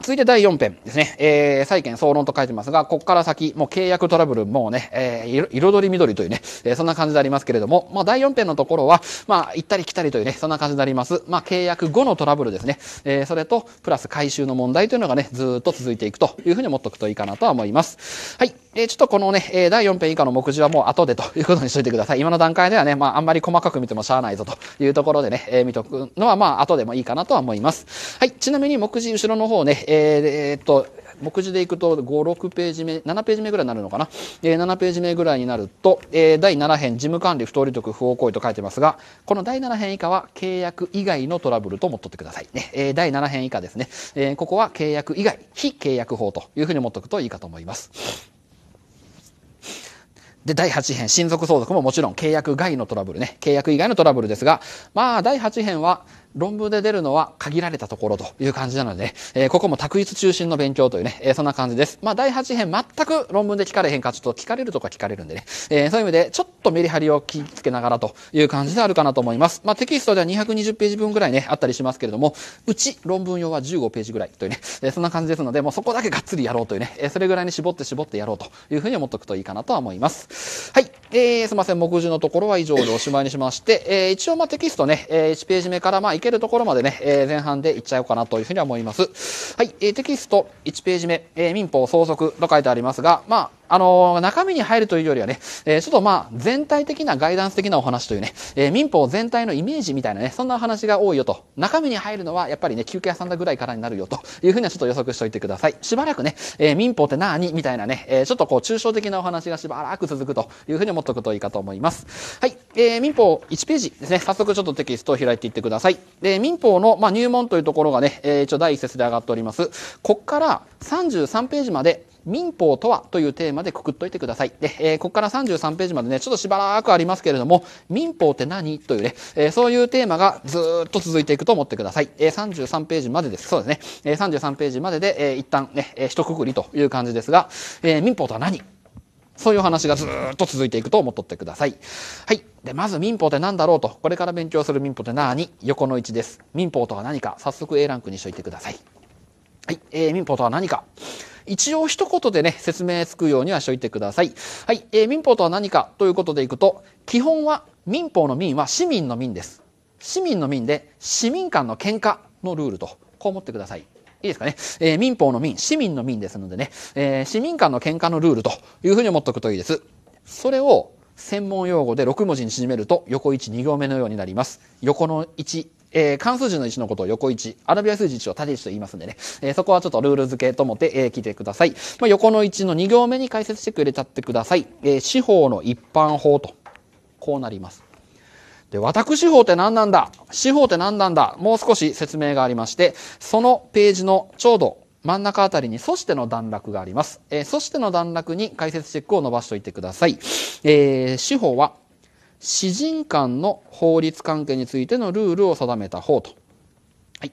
続いて第4編ですね。えー、債権総論と書いてますが、こっから先、もう契約トラブル、もうね、えー、彩り緑というね、えー、そんな感じでありますけれども、まあ、第4編のところは、まあ、行ったり来たりというね、そんな感じであります。まあ、契約後のトラブルですね。えー、それと、プラス回収の問題というのがね、ずっと続いていくというふうに思っておくといいかなとは思います。はい。ちょっとこのね、第4編以下の目次はもう後でということにしといてください。今の段階ではね、まああんまり細かく見てもしゃあないぞというところでね、見とくのはまあ後でもいいかなとは思います。はい、ちなみに目次後ろの方ね、えー、っと、目次でいくと5、6ページ目、7ページ目ぐらいになるのかな。7ページ目ぐらいになると、第7編、事務管理不当利得不法行為と書いてますが、この第7編以下は契約以外のトラブルと思っとってください。ね、第7編以下ですね。ここは契約以外、非契約法というふうに思っとくといいかと思います。で、第8編、親族相続ももちろん契約外のトラブルね、契約以外のトラブルですが、まあ、第8編は、論文で出るのは限られたところという感じなので、えー、ここも択一中心の勉強というね、えー、そんな感じです。まあ、第8編全く論文で聞かれへんか、ちょっと聞かれるとか聞かれるんでね、えー、そういう意味で、ちょっとメリハリを気つけながらという感じであるかなと思います。まあ、テキストでは220ページ分ぐらいね、あったりしますけれども、うち論文用は15ページぐらいというね、えそんな感じですので、もうそこだけがっつりやろうというね、えそれぐらいに絞って絞ってやろうというふうに思っておくといいかなとは思います。はい。えー、すいません、目次のところは以上でおしまいにしまして、え一応まあテキストね、え1ページ目からまあけるところまでね、えー、前半でいっちゃおうかなというふうには思います。はい、えー、テキスト1ページ目、えー、民法総則と書いてありますが、まあ、あの、中身に入るというよりはね、えー、ちょっとまあ、全体的なガイダンス的なお話というね、えー、民法全体のイメージみたいなね、そんなお話が多いよと。中身に入るのは、やっぱりね、休憩屋さんだぐらいからになるよというふうにはちょっと予測しておいてください。しばらくね、えー、民法って何みたいなね、えちょっとこう、抽象的なお話がしばらく続くというふうに思っておくといいかと思います。はい。え民法1ページですね、早速ちょっとテキストを開いていってください。で、民法の、まあ、入門というところがね、え一応第一節で上がっております。こっから33ページまで、民法とはというテーマでくくっといてください。で、えー、ここから33ページまでね、ちょっとしばらくありますけれども、民法って何というね、えー、そういうテーマがずっと続いていくと思ってください。えー、33ページまでです。そうですね。えー、33ページまでで、えー、一旦ね、えー、一括りという感じですが、えー、民法とは何そういう話がずっと続いていくと思っとってください。はい。で、まず民法って何だろうと、これから勉強する民法って何横の位置です。民法とは何か、早速 A ランクにしといてください。はい。えー、民法とは何か。一応一言でね、説明つくようにはしといてください。はい、えー、民法とは何かということでいくと、基本は民法の民は市民の民です。市民の民で、市民間の喧嘩のルールと、こう思ってください。いいですかね。えー、民法の民、市民の民ですのでね、えー、市民間の喧嘩のルールというふうに思っておくといいです。それを専門用語で6文字に縮めると、横1、2行目のようになります。横の1、えー、関数字の1のことを横1、アラビア数字1を縦1と言いますんでね、えー、そこはちょっとルール付けと思って、えー、聞いてください。まあ、横の1の2行目に解説してくれちゃってください。えー、司法の一般法と、こうなります。で、私法って何なんだ司法って何なんだもう少し説明がありまして、そのページのちょうど真ん中あたりに、そしての段落があります。えー、そしての段落に解説チェックを伸ばしておいてください。えー、司法は、私人間の法律関係についてのルールを定めた法と。はい。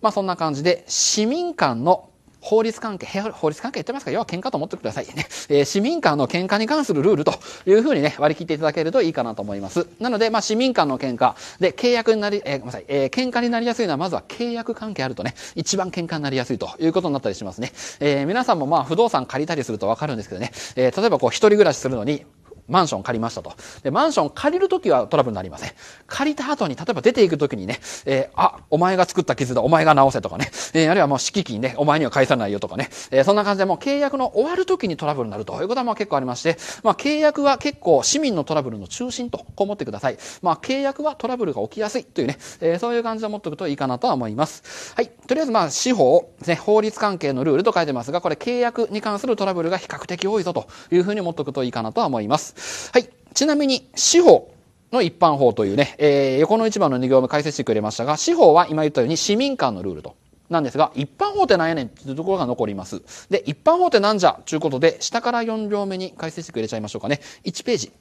まあそんな感じで、市民間の法律関係、法律関係言ってますか要は喧嘩と思ってくださいね。えー、市民間の喧嘩に関するルールというふうにね、割り切っていただけるといいかなと思います。なので、まあ市民間の喧嘩で契約になり、えー、ごめんなさい、えー、喧嘩になりやすいのはまずは契約関係あるとね、一番喧嘩になりやすいということになったりしますね。えー、皆さんもまあ不動産借りたりするとわかるんですけどね、えー、例えばこう一人暮らしするのに、マンション借りましたと。で、マンション借りるときはトラブルになりません。借りた後に、例えば出ていくときにね、えー、あ、お前が作った傷だ、お前が直せとかね、えー、あるいはもう敷金ね、お前には返さないよとかね、えー、そんな感じでもう契約の終わるときにトラブルになるということはまあ結構ありまして、まあ契約は結構市民のトラブルの中心と、こう思ってください。まあ契約はトラブルが起きやすいというね、えー、そういう感じで持っておくといいかなとは思います。はい。とりあえずまあ司法、ね、法律関係のルールと書いてますが、これ契約に関するトラブルが比較的多いぞというふうに持っておくといいかなとは思います。。はい。ちなみに、司法の一般法というね、えー、横の一番の2行目解説してくれましたが、司法は今言ったように市民間のルールと。なんですが、一般法ってなんやねんっていうところが残ります。で、一般法ってなんじゃということで、下から4行目に解説してくれちゃいましょうかね。1ページ。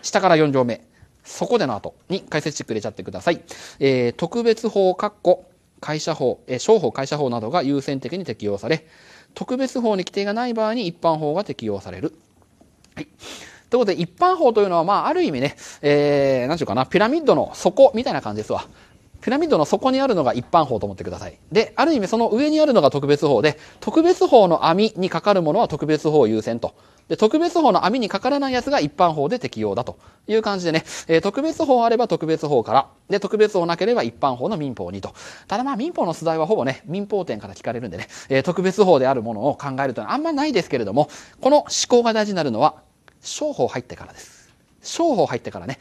下から4行目。そこでの後に解説してくれちゃってください。えー、特別法、括弧、会社法、えー、商法、会社法などが優先的に適用され、特別法に規定がない場合に一般法が適用される。はい。ということで、一般法というのは、まあ、ある意味ね、えー、なんちゅうかな、ピラミッドの底みたいな感じですわ。ピラミッドの底にあるのが一般法と思ってください。で、ある意味その上にあるのが特別法で、特別法の網にかかるものは特別法優先と。で、特別法の網にかからないやつが一般法で適用だという感じでね、えー、特別法あれば特別法から、で、特別法なければ一般法の民法にと。ただまあ民法の素材はほぼね、民法典から聞かれるんでね、えー、特別法であるものを考えるというのはあんまないですけれども、この思考が大事になるのは商法入ってからです。商法入ってからね。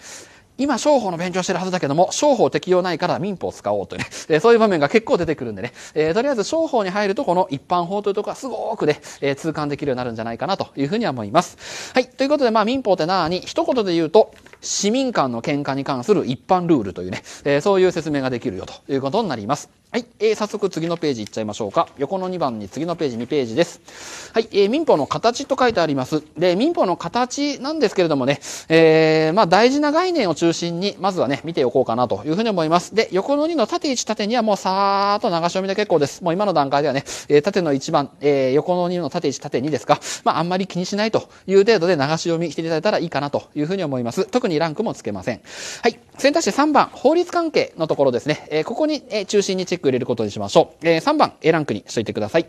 今、商法の勉強してるはずだけども、商法適用ないから民法を使おうというね、えー、そういう場面が結構出てくるんでね、えー、とりあえず商法に入るとこの一般法というところはすごくね、えー、痛感できるようになるんじゃないかなというふうには思います。はい。ということで、まあ民法って何一言で言うと、市民間の喧嘩に関する一般ルールというね、えー、そういう説明ができるよということになります。はい、えー、早速次のページいっちゃいましょうか。横の2番に次のページ2ページです。はい、えー、民法の形と書いてあります。で、民法の形なんですけれどもね、えー、まあ大事な概念を中心に、まずはね、見ておこうかなというふうに思います。で、横の2の縦1縦2はもうさーっと流し読みで結構です。もう今の段階ではね、えー、縦の1番、えー、横の2の縦1縦2ですか。まああんまり気にしないという程度で流し読みしていただいたらいいかなというふうに思います。特ににランクもつけません。はい。選択肢3番、法律関係のところですね。えー、ここに、えー、中心にチェック入れることにしましょう。えー、3番、A ランクにしといてください。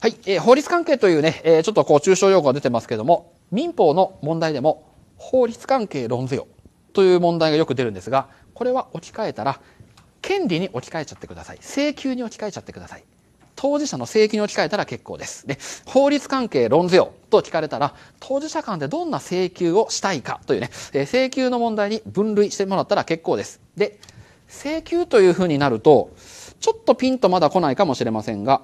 はい。えー、法律関係というね、えー、ちょっとこう、抽象用語が出てますけども、民法の問題でも、法律関係論ぜよという問題がよく出るんですが、これは置き換えたら、権利に置き換えちゃってください。請求に置き換えちゃってください。当事者の請求置き換えたら結構です。で、法律関係論ぜよと聞かれたら、当事者間でどんな請求をしたいかというね、え請求の問題に分類してもらったら結構です。で、請求というふうになると、ちょっとピンとまだ来ないかもしれませんが、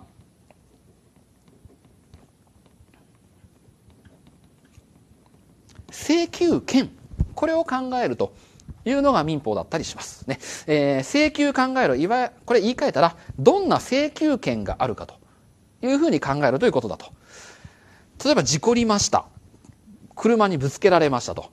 請求権、これを考えると、いうのが民法だったりします。ね。えー、請求考えろ、いわこれ言い換えたら、どんな請求権があるかというふうに考えるということだと。例えば、事故りました。車にぶつけられましたと。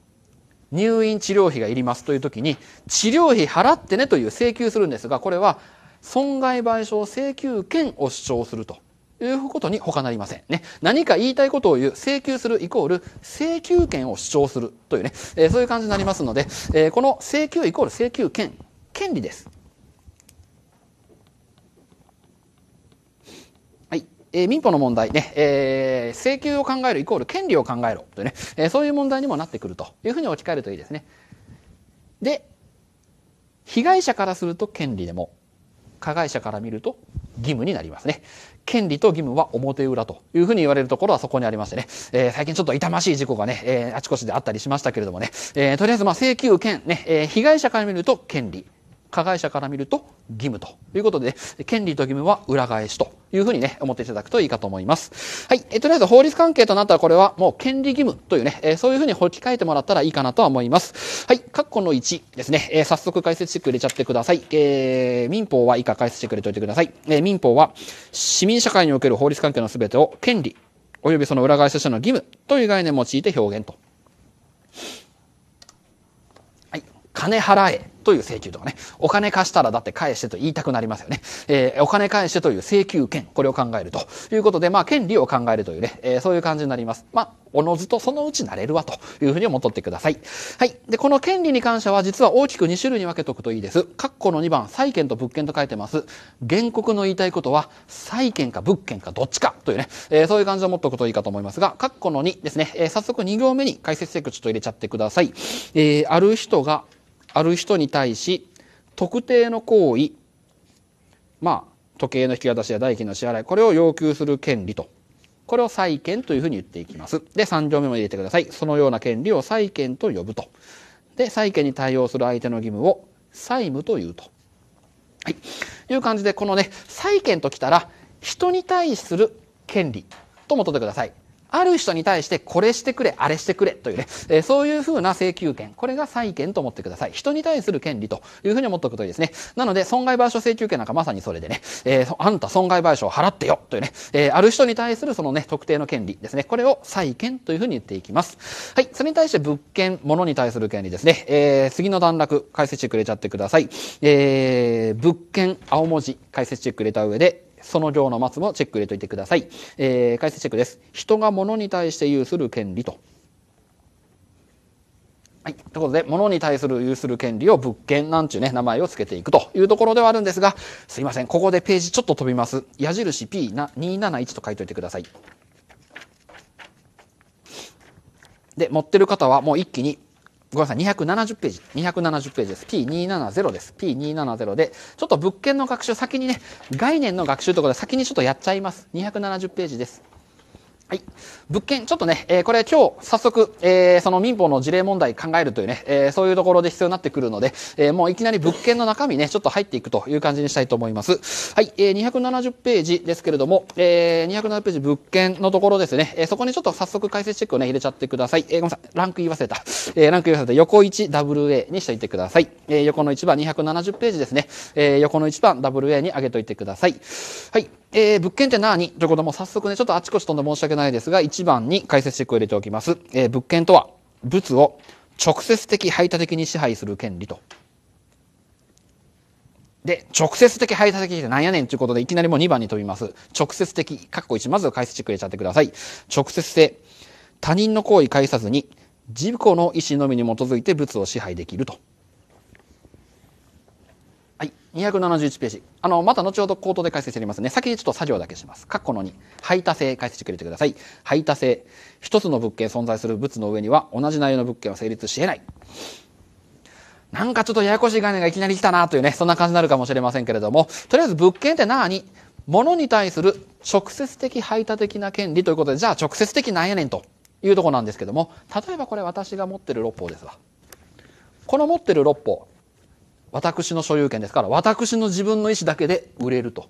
入院治療費がいりますという時に、治療費払ってねという請求するんですが、これは損害賠償請求権を主張するということに他なりません。ね。何か言いたいことを言う、請求するイコール、請求権を主張するというね、えー、そういう感じになりますので、えー、この請求イコール請求権、権利です。えー、民法の問題ね、えー、請求を考えるイコール権利を考えろというね、えー、そういう問題にもなってくるというふうに置き換えるといいですね。で、被害者からすると権利でも、加害者から見ると義務になりますね。権利と義務は表裏というふうに言われるところはそこにありましてね、えー、最近ちょっと痛ましい事故がね、えー、あちこちであったりしましたけれどもね、えー、とりあえずまあ請求権ね、えー、被害者から見ると権利。加害者から見ると義務ということで、権利と義務は裏返しというふうにね、思っていただくといいかと思います。はい。えとりあえず法律関係となったらこれはもう権利義務というね、えそういうふうに置き換えてもらったらいいかなとは思います。はい。括弧の1ですね。え早速解説チてック入れちゃってください。えー、民法は以下解説してくれておいてください。えー、民法は市民社会における法律関係の全てを権利、及びその裏返し者の義務という概念を用いて表現と。はい。金払えという請求とかね、お金貸したらだって返してと言いたくなりますよね。えー、お金返してという請求権、これを考えるということで、まあ、権利を考えるというね、えー、そういう感じになります。まあ、おのずとそのうちなれるわというふうに思っとってください。はい。で、この権利に関しては実は大きく2種類に分けとくといいです。括弧の2番、債権と物件と書いてます。原告の言いたいことは、債権か物件かどっちかというね、えー、そういう感じを持っておくといいかと思いますが、括弧の2ですね、えー、早速2行目に解説ちょっと入れちゃってください。えー、ある人がある人に対し特定の行為まあ時計の引き渡しや代金の支払いこれを要求する権利とこれを債権というふうに言っていきますで3条目も入れてくださいそのような権利を債権と呼ぶとで債権に対応する相手の義務を債務というと、はい、いう感じでこのね債権ときたら人に対する権利ともとってくださいある人に対してこれしてくれ、あれしてくれというね、えー、そういうふうな請求権、これが債権と思ってください。人に対する権利というふうに思っておくといいですね。なので、損害賠償請求権なんかまさにそれでね、えー、あんた損害賠償を払ってよというね、えー、ある人に対するそのね、特定の権利ですね、これを債権というふうに言っていきます。はい、それに対して物件、物に対する権利ですね、えー、次の段落、解説してくれちゃってください。えー、物件、青文字、解説してくれた上で、その行の末もチェック入れといてください。えー、解説チェックです。人が物に対して有する権利と。はい。ということで、物に対する有する権利を物件なんちゅうね、名前を付けていくというところではあるんですが、すいません。ここでページちょっと飛びます。矢印 P な271と書いといてください。で、持ってる方はもう一気にごめんなさい、270ページ、270ページです。P270 です。P270 で、ちょっと物件の学習、先にね、概念の学習とかで先にちょっとやっちゃいます。270ページです。はい。物件、ちょっとね、えー、これ今日早速、えー、その民法の事例問題考えるというね、えー、そういうところで必要になってくるので、えー、もういきなり物件の中身ね、ちょっと入っていくという感じにしたいと思います。はい、えー、270ページですけれども、えー、270ページ物件のところですね、えー、そこにちょっと早速解説チェックをね、入れちゃってください。えー、ごめんなさい、ランク言わせた。えー、ランク言わせた。横 1WA にしておいてください。えー、横の1番270ページですね、えー、横の1番 WA に上げといてください。はい、えー、物件って何ということも早速ね、ちょっとあちこち飛んで申し訳ないですが、8番に解説してくれておきます。えー、物件とは、物を直接的排他的に支配する権利と。で、直接的排他的ってなやねんということで、いきなりもう2番に飛びます。直接的、括弧1、まず解説してくれちゃってください。直接性、他人の行為介さずに、自己の意思のみに基づいて物を支配できると。271ページ。あの、また後ほど口頭で解説していますね。先にちょっと作業だけします。括弧の2。排他性解説してくれてください。排他性。一つの物件存在する物の上には同じ内容の物件は成立し得ない。なんかちょっとややこしい概念がいきなり来たなというね、そんな感じになるかもしれませんけれども、とりあえず物件って何物に対する直接的排他的な権利ということで、じゃあ直接的なんやねんというとこなんですけども、例えばこれ私が持ってる六法ですわ。この持ってる六法、私の所有権ですから、私の自分の意思だけで売れると。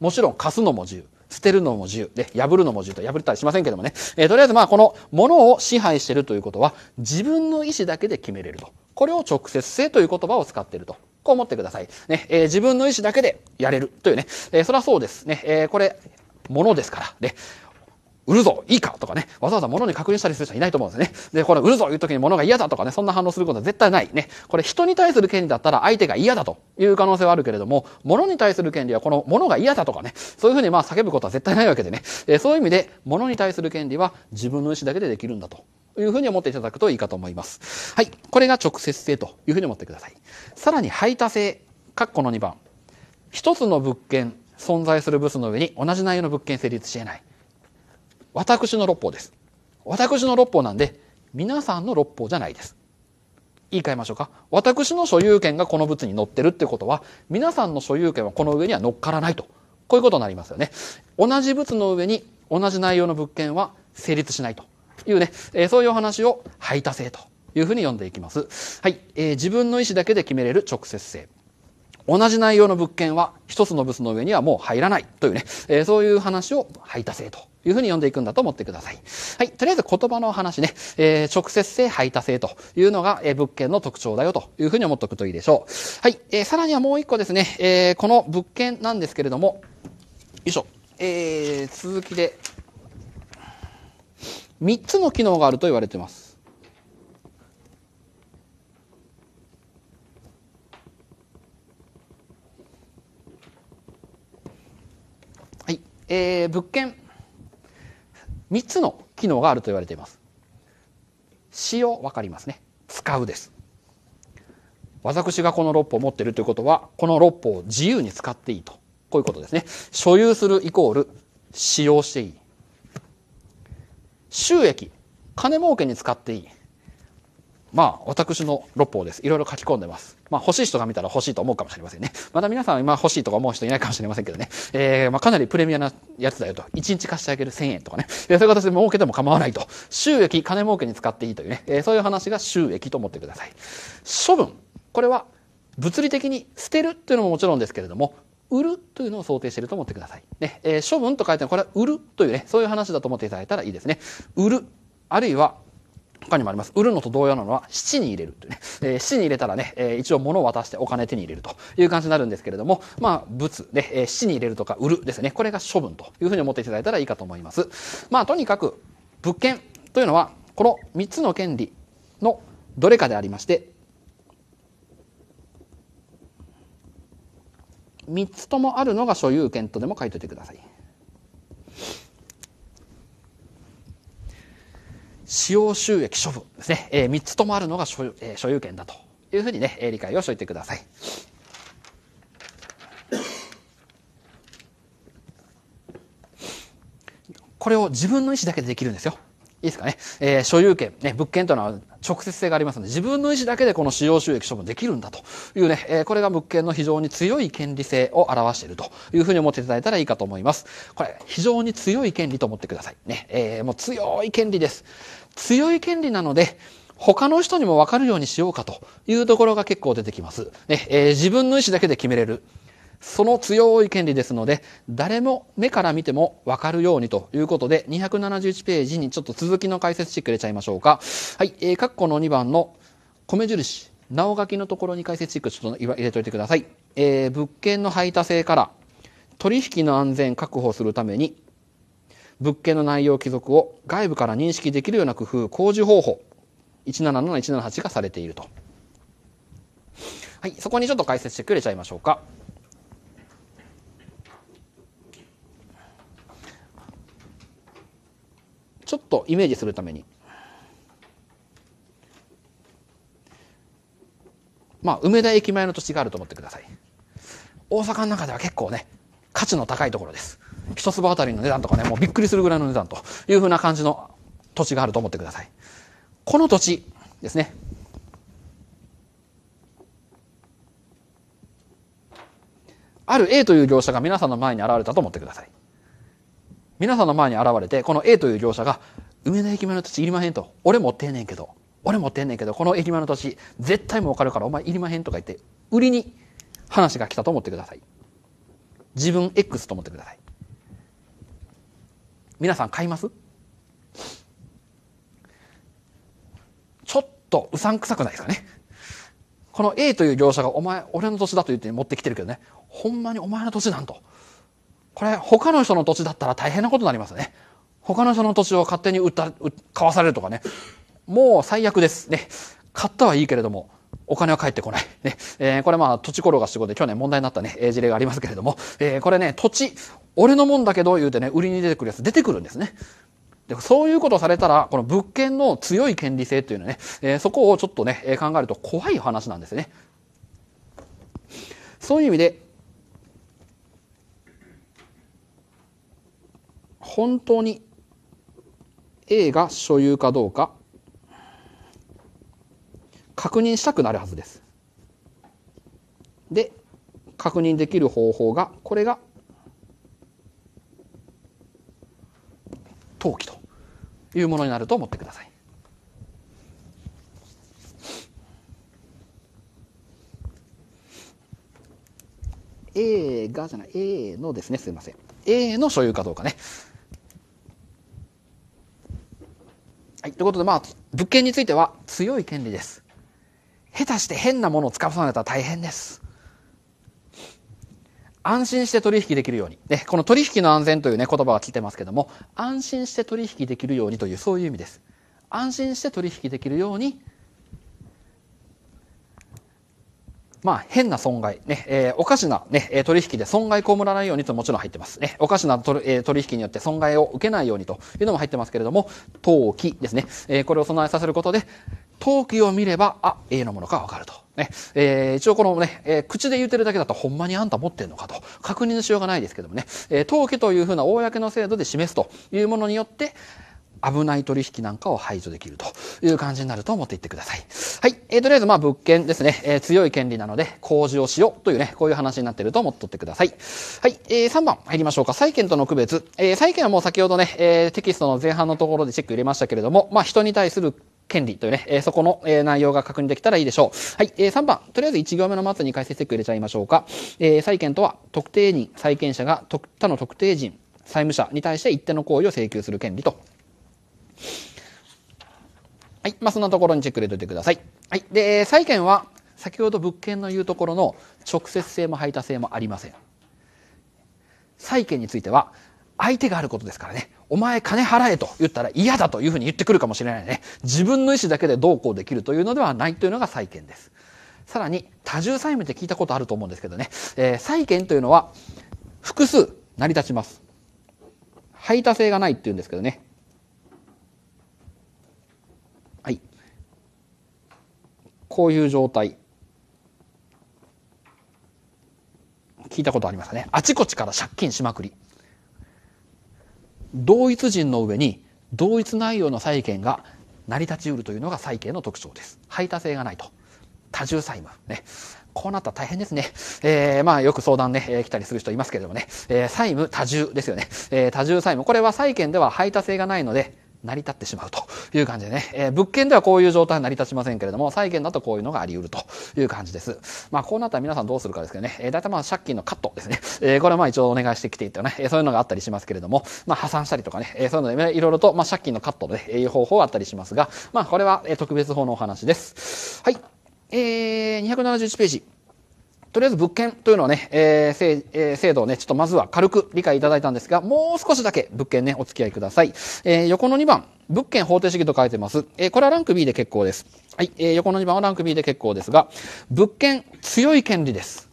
もちろん貸すのも自由。捨てるのも自由。で、破るのも自由と破れたりしませんけどもね。えー、とりあえずまあこの物を支配してるということは自分の意思だけで決めれると。これを直接性という言葉を使っていると。こう思ってください。ね、えー、自分の意思だけでやれるというね。えー、それはそうですね。えこれ、物ですから。で売るぞいいかとかね、わざわざ物に確認したりする人はいないと思うんですね。で、これ売るぞいう時に物が嫌だとかね、そんな反応することは絶対ない。ね。これ人に対する権利だったら相手が嫌だという可能性はあるけれども、物に対する権利はこの物が嫌だとかね、そういうふうにまあ叫ぶことは絶対ないわけでね。えー、そういう意味で、物に対する権利は自分の意思だけでできるんだというふうに思っていただくといいかと思います。はい。これが直接性というふうに思ってください。さらに排他性、括弧の2番。一つの物件、存在するブスの上に同じ内容の物件成立し得ない。私の六法です。私の六法なんで、皆さんの六法じゃないです。言い換えましょうか。私の所有権がこの物に載ってるってことは、皆さんの所有権はこの上には乗っからないと。こういうことになりますよね。同じ物の上に同じ内容の物件は成立しないというね、えー、そういうお話を排他性というふうに呼んでいきます。はい、えー、自分の意思だけで決めれる直接性。同じ内容の物件は一つの物の上にはもう入らないというね、えー、そういう話を排他性というふうに読んでいくんだと思ってください。はい。とりあえず言葉の話ね。えー、直接性、排他性というのが、えー、物件の特徴だよというふうに思っておくといいでしょう。はい。えー、さらにはもう一個ですね。えー、この物件なんですけれども、よいしょ。えー、続きで、三つの機能があると言われています。えー、物件3つの機能があると言われています。使用、わかりますね。使うです。私がこの6法持っているということは、この6法を自由に使っていいと。こういうことですね。所有するイコール、使用していい。収益、金儲けに使っていい。まあ、私の六法です。いろいろ書き込んでます。まあ、欲しい人が見たら欲しいと思うかもしれませんね。まだ皆さん今欲しいとか思う人いないかもしれませんけどね。えー、まあ、かなりプレミアなやつだよと。1日貸してあげる1000円とかね。そういう形で儲けても構わないと。収益、金儲けに使っていいというね。えー、そういう話が収益と思ってください。処分。これは、物理的に捨てるっていうのももちろんですけれども、売るというのを想定していると思ってください。ね、えー、処分と書いてあるこれは売るというね、そういう話だと思っていただいたらいいですね。売る。あるいは、他にもあります。売るのと同様なのは、七に入れるというね。えー、七に入れたらね、えー、一応物を渡してお金手に入れるという感じになるんですけれども、まあ、物ね、えー、七に入れるとか売るですね。これが処分というふうに思っていただいたらいいかと思います。まあ、とにかく、物件というのは、この3つの権利のどれかでありまして、3つともあるのが所有権とでも書いといてください。使用収益処分ですね。えー、3つともあるのが所有,、えー、所有権だというふうにね、理解をしておいてください。これを自分の意思だけでできるんですよ。いいですかね。えー、所有権、ね、物件というのは直接性がありますので、自分の意思だけでこの使用収益処分できるんだというね、えー、これが物件の非常に強い権利性を表しているというふうに思っていただいたらいいかと思います。これ、非常に強い権利と思ってください。ね、えー、もう強い権利です。強い権利なので、他の人にもわかるようにしようかというところが結構出てきます。ねえー、自分の意思だけで決めれる。その強い権利ですので、誰も目から見てもわかるようにということで、271ページにちょっと続きの解説してくれちゃいましょうか。はい、えー、括弧の2番の米印、直書きのところに解説チェックちょっと入れといてください。えー、物件の排他性から、取引の安全確保するために、物件の内容帰属を外部から認識できるような工夫、工事方法、177178がされていると。はい、そこにちょっと解説してくれちゃいましょうか。ちょっとイメージするために。まあ、梅田駅前の土地があると思ってください。大阪の中では結構ね、価値の高いところです。一坪あたりの値段とかね、もうびっくりするぐらいの値段というふうな感じの土地があると思ってください。この土地ですね。ある A という業者が皆さんの前に現れたと思ってください。皆さんの前に現れて、この A という業者が、梅田駅前の土地いりまへんと。俺持ってんねんけど。俺持ってんねんけど、この駅前の土地、絶対儲かるからお前いりまへんとか言って、売りに話が来たと思ってください。自分 X と思ってください。皆さん買いますちょっとうさんくさくないですかねこの A という業者がお前、俺の土地だと言って持ってきてるけどね、ほんまにお前の土地なんと。これ、他の人の土地だったら大変なことになりますね。他の人の土地を勝手に売った、買わされるとかね。もう最悪です。ね。買ったはいいけれども、お金は返ってこない。ね。えー、これまあ、土地転がしごで去年問題になったね、えー、事例がありますけれども、えー、これね、土地、俺のもんだけど言うてね、売りに出てくるやつ出てくるんですね。で、そういうことされたら、この物件の強い権利性というのはね、えー、そこをちょっとね、えー、考えると怖い話なんですね。そういう意味で、本当に A が所有かどうか確認したくなるはずです。で、確認できる方法が、これが、登記というものになると思ってください。A がじゃない、A のですね、すいません。A の所有かどうかね。はい、ということで、まあ、物件については強い権利です。下手して変なものを使われたら大変です。安心して取引できるように。ね、この取引の安全というね、言葉は聞いてますけども、安心して取引できるようにという、そういう意味です。安心して取引できるように、まあ、変な損害、ね、えー、おかしな、ね、取引で損害被らないようにともちろん入ってます。ね、おかしな取,、えー、取引によって損害を受けないようにというのも入ってますけれども、投機ですね。えー、これを備えさせることで、陶器を見れば、あ、A のものかわかると。ね、えー、一応このね、えー、口で言ってるだけだとほんまにあんた持ってんのかと確認のしようがないですけどもね、えー、登記というふうな公の制度で示すというものによって危ない取引なんかを排除できるという感じになると思っていってください。はい。えー、とりあえず、まあ、物件ですね。えー、強い権利なので、工事をしようというね、こういう話になってると思っとってください。はい。えー、3番入りましょうか。債権との区別。えー、債権はもう先ほどね、えー、テキストの前半のところでチェック入れましたけれども、まあ、人に対する権利というね、えー、そこの、えー、内容が確認できたらいいでしょう。はい、えー、3番。とりあえず1行目の末に解説チェック入れちゃいましょうか。えー、債権とは、特定人、債権者が他の特定人、債務者に対して一定の行為を請求する権利と。はい。まあ、そんなところにチェック入れておいてください。はい。で、債権は、先ほど物件の言うところの直接性も排他性もありません。債権については、相手があることですからね。お前金払えと言ったら嫌だというふうに言ってくるかもしれないね。自分の意思だけでどうこうできるというのではないというのが債権です。さらに、多重債務って聞いたことあると思うんですけどね。えー、債権というのは、複数成り立ちます。排他性がないって言うんですけどね。はい。こういう状態。聞いたことありますかね。あちこちから借金しまくり。同一人の上に同一内容の債権が成り立ちうるというのが債権の特徴です。排他性がないと。多重債務。ね。こうなったら大変ですね。えー、まあよく相談ね、えー、来たりする人いますけれどもね、えー、債務多重ですよね。えー、多重債務。これは債権では排他性がないので、成り立ってしまうという感じでね、えー、物件ではこういう状態は成り立ちませんけれども、債券だとこういうのがあり得るという感じです。まあ、こうなったら皆さんどうするかですけどね、えー、大体まあ、借金のカットですね、えー、これはまあ一応お願いしてきていてね、えー、そういうのがあったりしますけれども、まあ、破産したりとかね、えー、そういうので、ね、いろいろと、まあ、借金のカットで、ね、いう方法はあったりしますが、まあ、これは特別法のお話です。はい。えー、271ページ。とりあえず物件というのはね、えーえー、制度をね、ちょっとまずは軽く理解いただいたんですが、もう少しだけ物件ね、お付き合いください。えー、横の2番、物件方程式と書いてます。えー、これはランク B で結構です。はい、えー、横の2番はランク B で結構ですが、物件、強い権利です。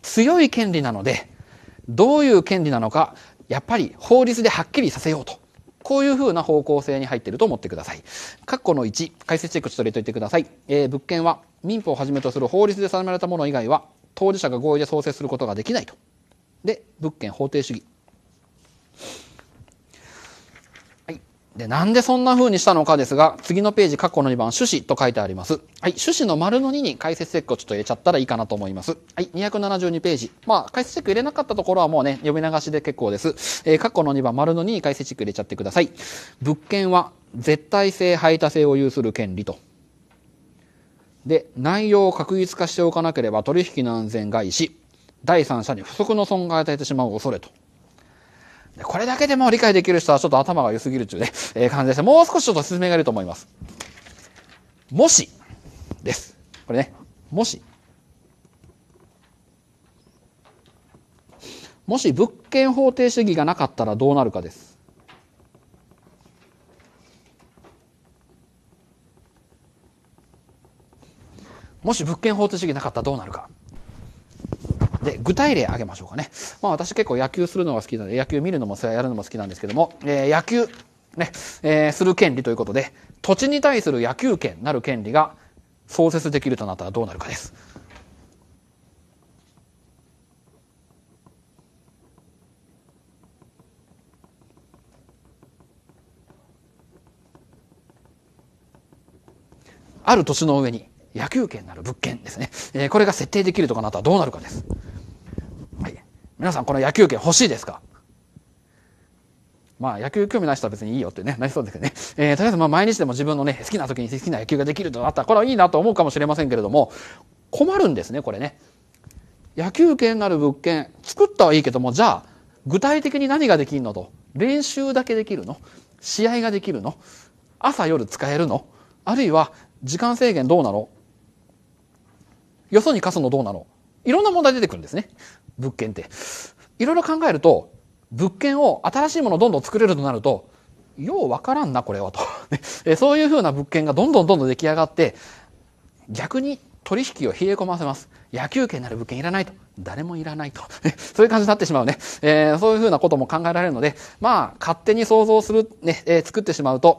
強い権利なので、どういう権利なのか、やっぱり法律ではっきりさせようとこういうふうな方向性に入っていると思ってください。括弧の1、解説チェックちょっと入れといてください。えー、物件は民法をはじめとする法律で定められたもの以外は当事者が合意で創設することができないと。で、物件法定主義。で、なんでそんな風にしたのかですが、次のページ、括弧の2番、趣旨と書いてあります。はい、趣旨の丸の2に解説チェックをちょっと入れちゃったらいいかなと思います。はい、272ページ。まあ、解説チェック入れなかったところはもうね、読み流しで結構です。えー、括弧の2番、丸の2に解説チェック入れちゃってください。物件は、絶対性、排他性を有する権利と。で、内容を確実化しておかなければ取引の安全がし、第三者に不足の損害を与えてしまう恐れと。これだけでも理解できる人はちょっと頭が良すぎるっていうね、えー、感じでもう少しちょっと説明がいると思います。もし、です。これね、もし。もし物件法定主義がなかったらどうなるかです。もし物件法定主義なかったらどうなるか。で、具体例挙げましょうかね。まあ私結構野球するのが好きなので、野球見るのもそれやるのも好きなんですけども、えー、野球、ね、えー、する権利ということで、土地に対する野球権なる権利が創設できるとなったらどうなるかです。ある土地の上に野球券なる物件ですね、えー、これが設定できるとかなったらどうなるかです、はい、皆さんこの野球券欲しいですかまあ野球興味ない人は別にいいよってね、なりそうですけどね。えー、とりあえずまあ毎日でも自分のね、好きな時に好きな野球ができるとなったら、これはいいなと思うかもしれませんけれども、困るんですね、これね。野球券なる物件、作ったはいいけども、じゃあ、具体的に何ができるのと。練習だけできるの試合ができるの朝夜使えるのあるいは時間制限どうなのよそに貸すのどうなのいろんな問題出てくるんですね。物件って。いろいろ考えると、物件を新しいものをどんどん作れるとなると、ようわからんな、これはと。そういうふうな物件がどんどんどんどん出来上がって、逆に取引を冷え込ませます。野球券なる物件いらないと。誰もいらないと。そういう感じになってしまうね。えー、そういうふうなことも考えられるので、まあ、勝手に想像する、ね、えー、作ってしまうと、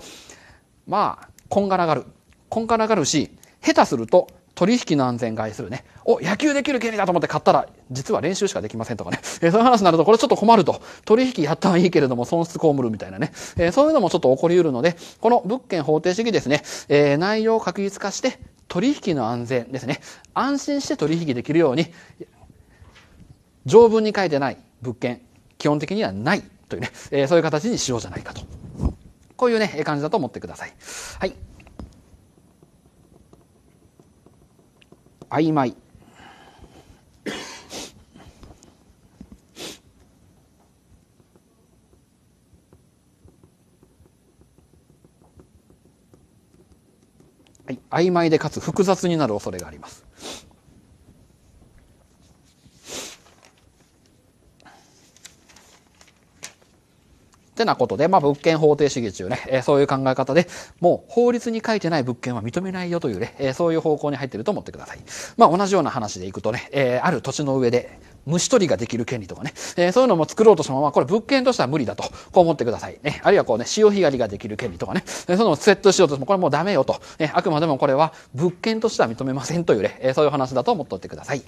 まあ、こんがらがる。こんがらがるし、下手すると、取引の安全害するね。お、野球できる権利だと思って買ったら、実は練習しかできませんとかね。えー、そういう話になると、これちょっと困ると。取引やったはいいけれども、損失被るみたいなね。えー、そういうのもちょっと起こり得るので、この物件法定主義ですね、えー、内容を確実化して、取引の安全ですね。安心して取引できるように、条文に書いてない物件、基本的にはないというね、えそういう形にしようじゃないかと。こういうね、感じだと思ってください。はい。曖昧曖昧でかつ複雑になる恐れがあります。ってなことで、まあ、物件法定主義中ね、えそういう考え方で、もう法律に書いてない物件は認めないよというね、えそういう方向に入ってると思ってください。まあ、同じような話でいくとね、えある土地の上で、虫取りができる権利とかね、えー、そういうのも作ろうとしたまま、これ物件としては無理だと、こう思ってください。ね、あるいはこうね、潮干狩りができる権利とかね、えー、そういうのをセットしようとしても、これもうダメよと、えー、あくまでもこれは物件としては認めませんというね、えー、そういう話だと思っておいてください。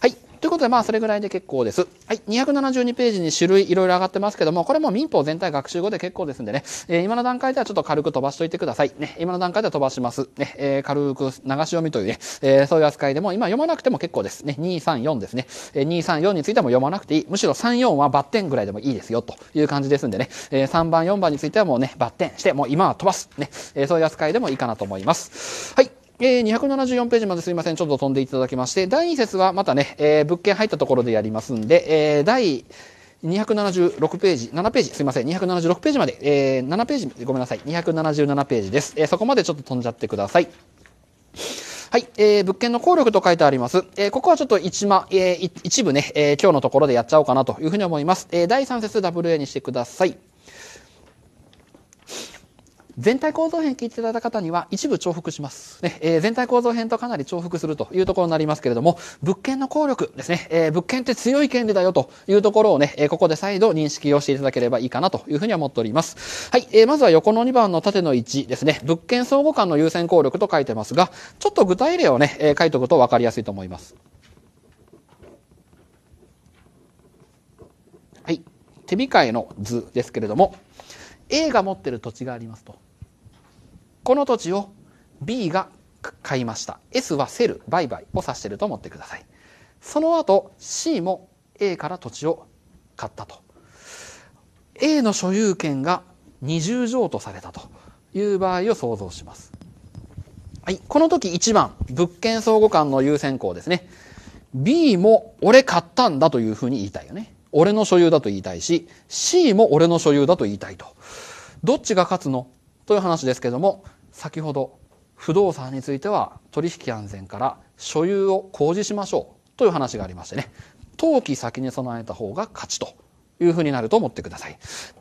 はい。ということで、まあ、それぐらいで結構です。はい、272ページに種類いろいろ上がってますけども、これも民法全体学習後で結構ですんでね、えー、今の段階ではちょっと軽く飛ばしといてください。ね、今の段階では飛ばします。ね、えー、軽く流し読みというね、えー、そういう扱いでも、今読まなくても結構ですね、234ですね。えー、234についても読まなくていい。むしろ34はバッテンぐらいでもいいですよ、という感じですんでね、えー、3番、4番についてはもうね、バッテンして、もう今は飛ばす。ね、えー、そういう扱いでもいいかなと思います。はい。えー、274ページまですいません。ちょっと飛んでいただきまして、第2節はまたね、えー、物件入ったところでやりますんで、えー、第276ページ、7ページ、すいません、276ページまで、えー、7ページ、ごめんなさい、277ページです。えー、そこまでちょっと飛んじゃってください。はい、えー、物件の効力と書いてあります。えー、ここはちょっと一ま、えー、一部ね、えー、今日のところでやっちゃおうかなというふうに思います。えー、第3節 WA にしてください。全体構造編聞いていただいた方には一部重複します。ねえー、全体構造編とかなり重複するというところになりますけれども、物件の効力ですね、えー、物件って強い権利だよというところをね、えー、ここで再度認識をしていただければいいかなというふうに思っております。はい、えー、まずは横の2番の縦の1ですね、物件相互間の優先効力と書いてますが、ちょっと具体例をね、えー、書いておくと分かりやすいと思います。はい、手控えの図ですけれども、A が持ってる土地がありますと。この土地を B が買いました。S はセル、売買を指していると思ってください。その後 C も A から土地を買ったと。A の所有権が20譲渡されたという場合を想像します。はい。この時1番、物件相互間の優先項ですね。B も俺買ったんだというふうに言いたいよね。俺の所有だと言いたいし、C も俺の所有だと言いたいと。どっちが勝つのという話ですけども先ほど不動産については取引安全から所有を公示しましょうという話がありましてね登記先に備えた方が勝ちというふうになると思ってください。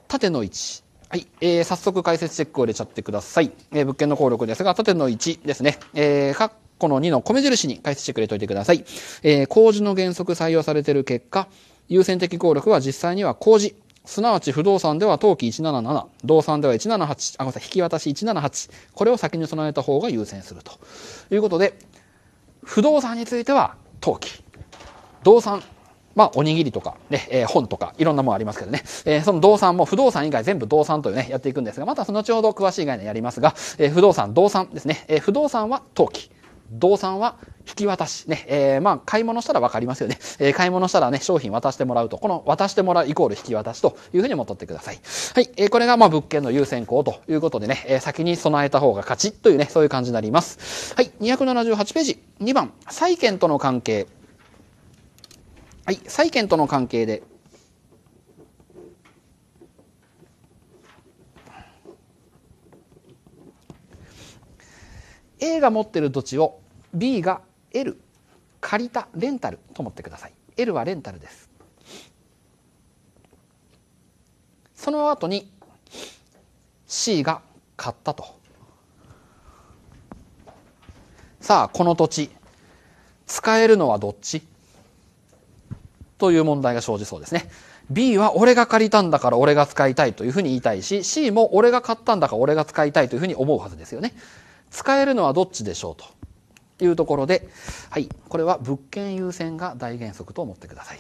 縦の1はい、えー、早速解説チェックを入れちゃってください。えー、物件の効力ですが、縦の1ですね。えー、この2の米印に解説チェック入れといてください。えー、工事の原則採用されている結果、優先的効力は実際には工事、すなわち不動産では登記177、動産では178、あ、ごめんなさい、引き渡し178、これを先に備えた方が優先するということで、不動産については登記、動産、まあ、おにぎりとかね、えー、本とか、いろんなものありますけどね、えー、その動産も不動産以外全部動産というね、やっていくんですが、またその後ほど詳しい概念やりますが、えー、不動産、動産ですね、え不動産は登記。動産は引き渡し。ね、えー、まあ、買い物したら分かりますよね。えー、買い物したらね、商品渡してもらうと、この渡してもらうイコール引き渡しというふうにも取ってください。はい、えー、これがまあ、物件の優先項ということでね、えー、先に備えた方が勝ちというね、そういう感じになります。はい、278ページ。2番、債権との関係。はい、債権との関係で、A が持ってる土地を B が L 借りたレンタルと思ってください L はレンタルですその後に C が買ったとさあこの土地使えるのはどっちという問題が生じそうですね B は俺が借りたんだから俺が使いたいというふうに言いたいし C も俺が買ったんだから俺が使いたいというふうに思うはずですよね使えるのはどっちでしょうとというところで、はい、これは物件優先が大原則と思ってください。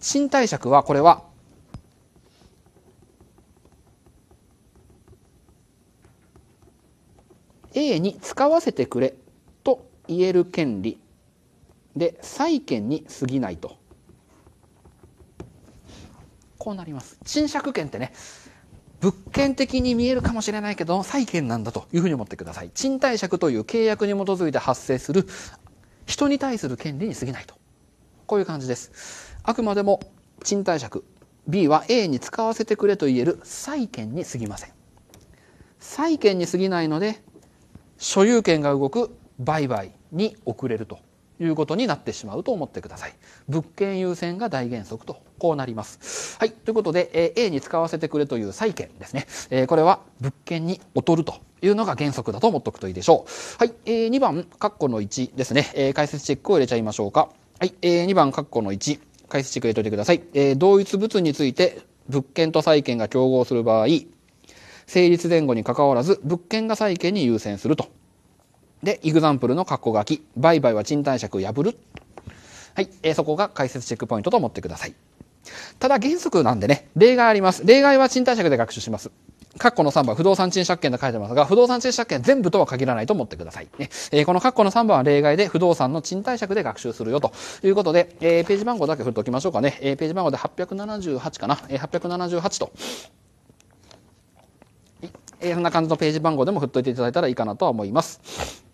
賃貸借はこれは「A に使わせてくれ」と言える権利で債権に過ぎないとこうなります。賃借権ってね物件的に見えるかもしれないけど、債権なんだというふうに思ってください。賃貸借という契約に基づいて発生する、人に対する権利に過ぎないと。こういう感じです。あくまでも賃貸借、B は A に使わせてくれと言える債権に過ぎません。債権に過ぎないので、所有権が動く売買に遅れるということになってしまうと思ってください。物件優先が大原則と、こうなります。はい。ということで、A に使わせてくれという債権ですね。えー、これは物件に劣るというのが原則だと思っておくといいでしょう。はい。えー、2番、括弧の1ですね。えー、解説チェックを入れちゃいましょうか。はい。えー、2番、括弧の1。解説チェック入れておいてください。えー、同一物について物件と債権が競合する場合、成立前後に関わらず物件が債権に優先すると。で、イグザンプルの括弧書き、売買は賃貸借破る。はい、えー、そこが解説チェックポイントと思ってください。ただ原則なんでね、例外あります。例外は賃貸借で学習します。括弧の3番、不動産賃借権と書いてますが、不動産賃借権全部とは限らないと思ってください。ねえー、この括弧の3番は例外で、不動産の賃貸借で学習するよということで、えー、ページ番号だけ振っておきましょうかね。えー、ページ番号で878かな。えー、878と。えー、そんな感じのページ番号でも振っておいていただいたらいいかなとは思います。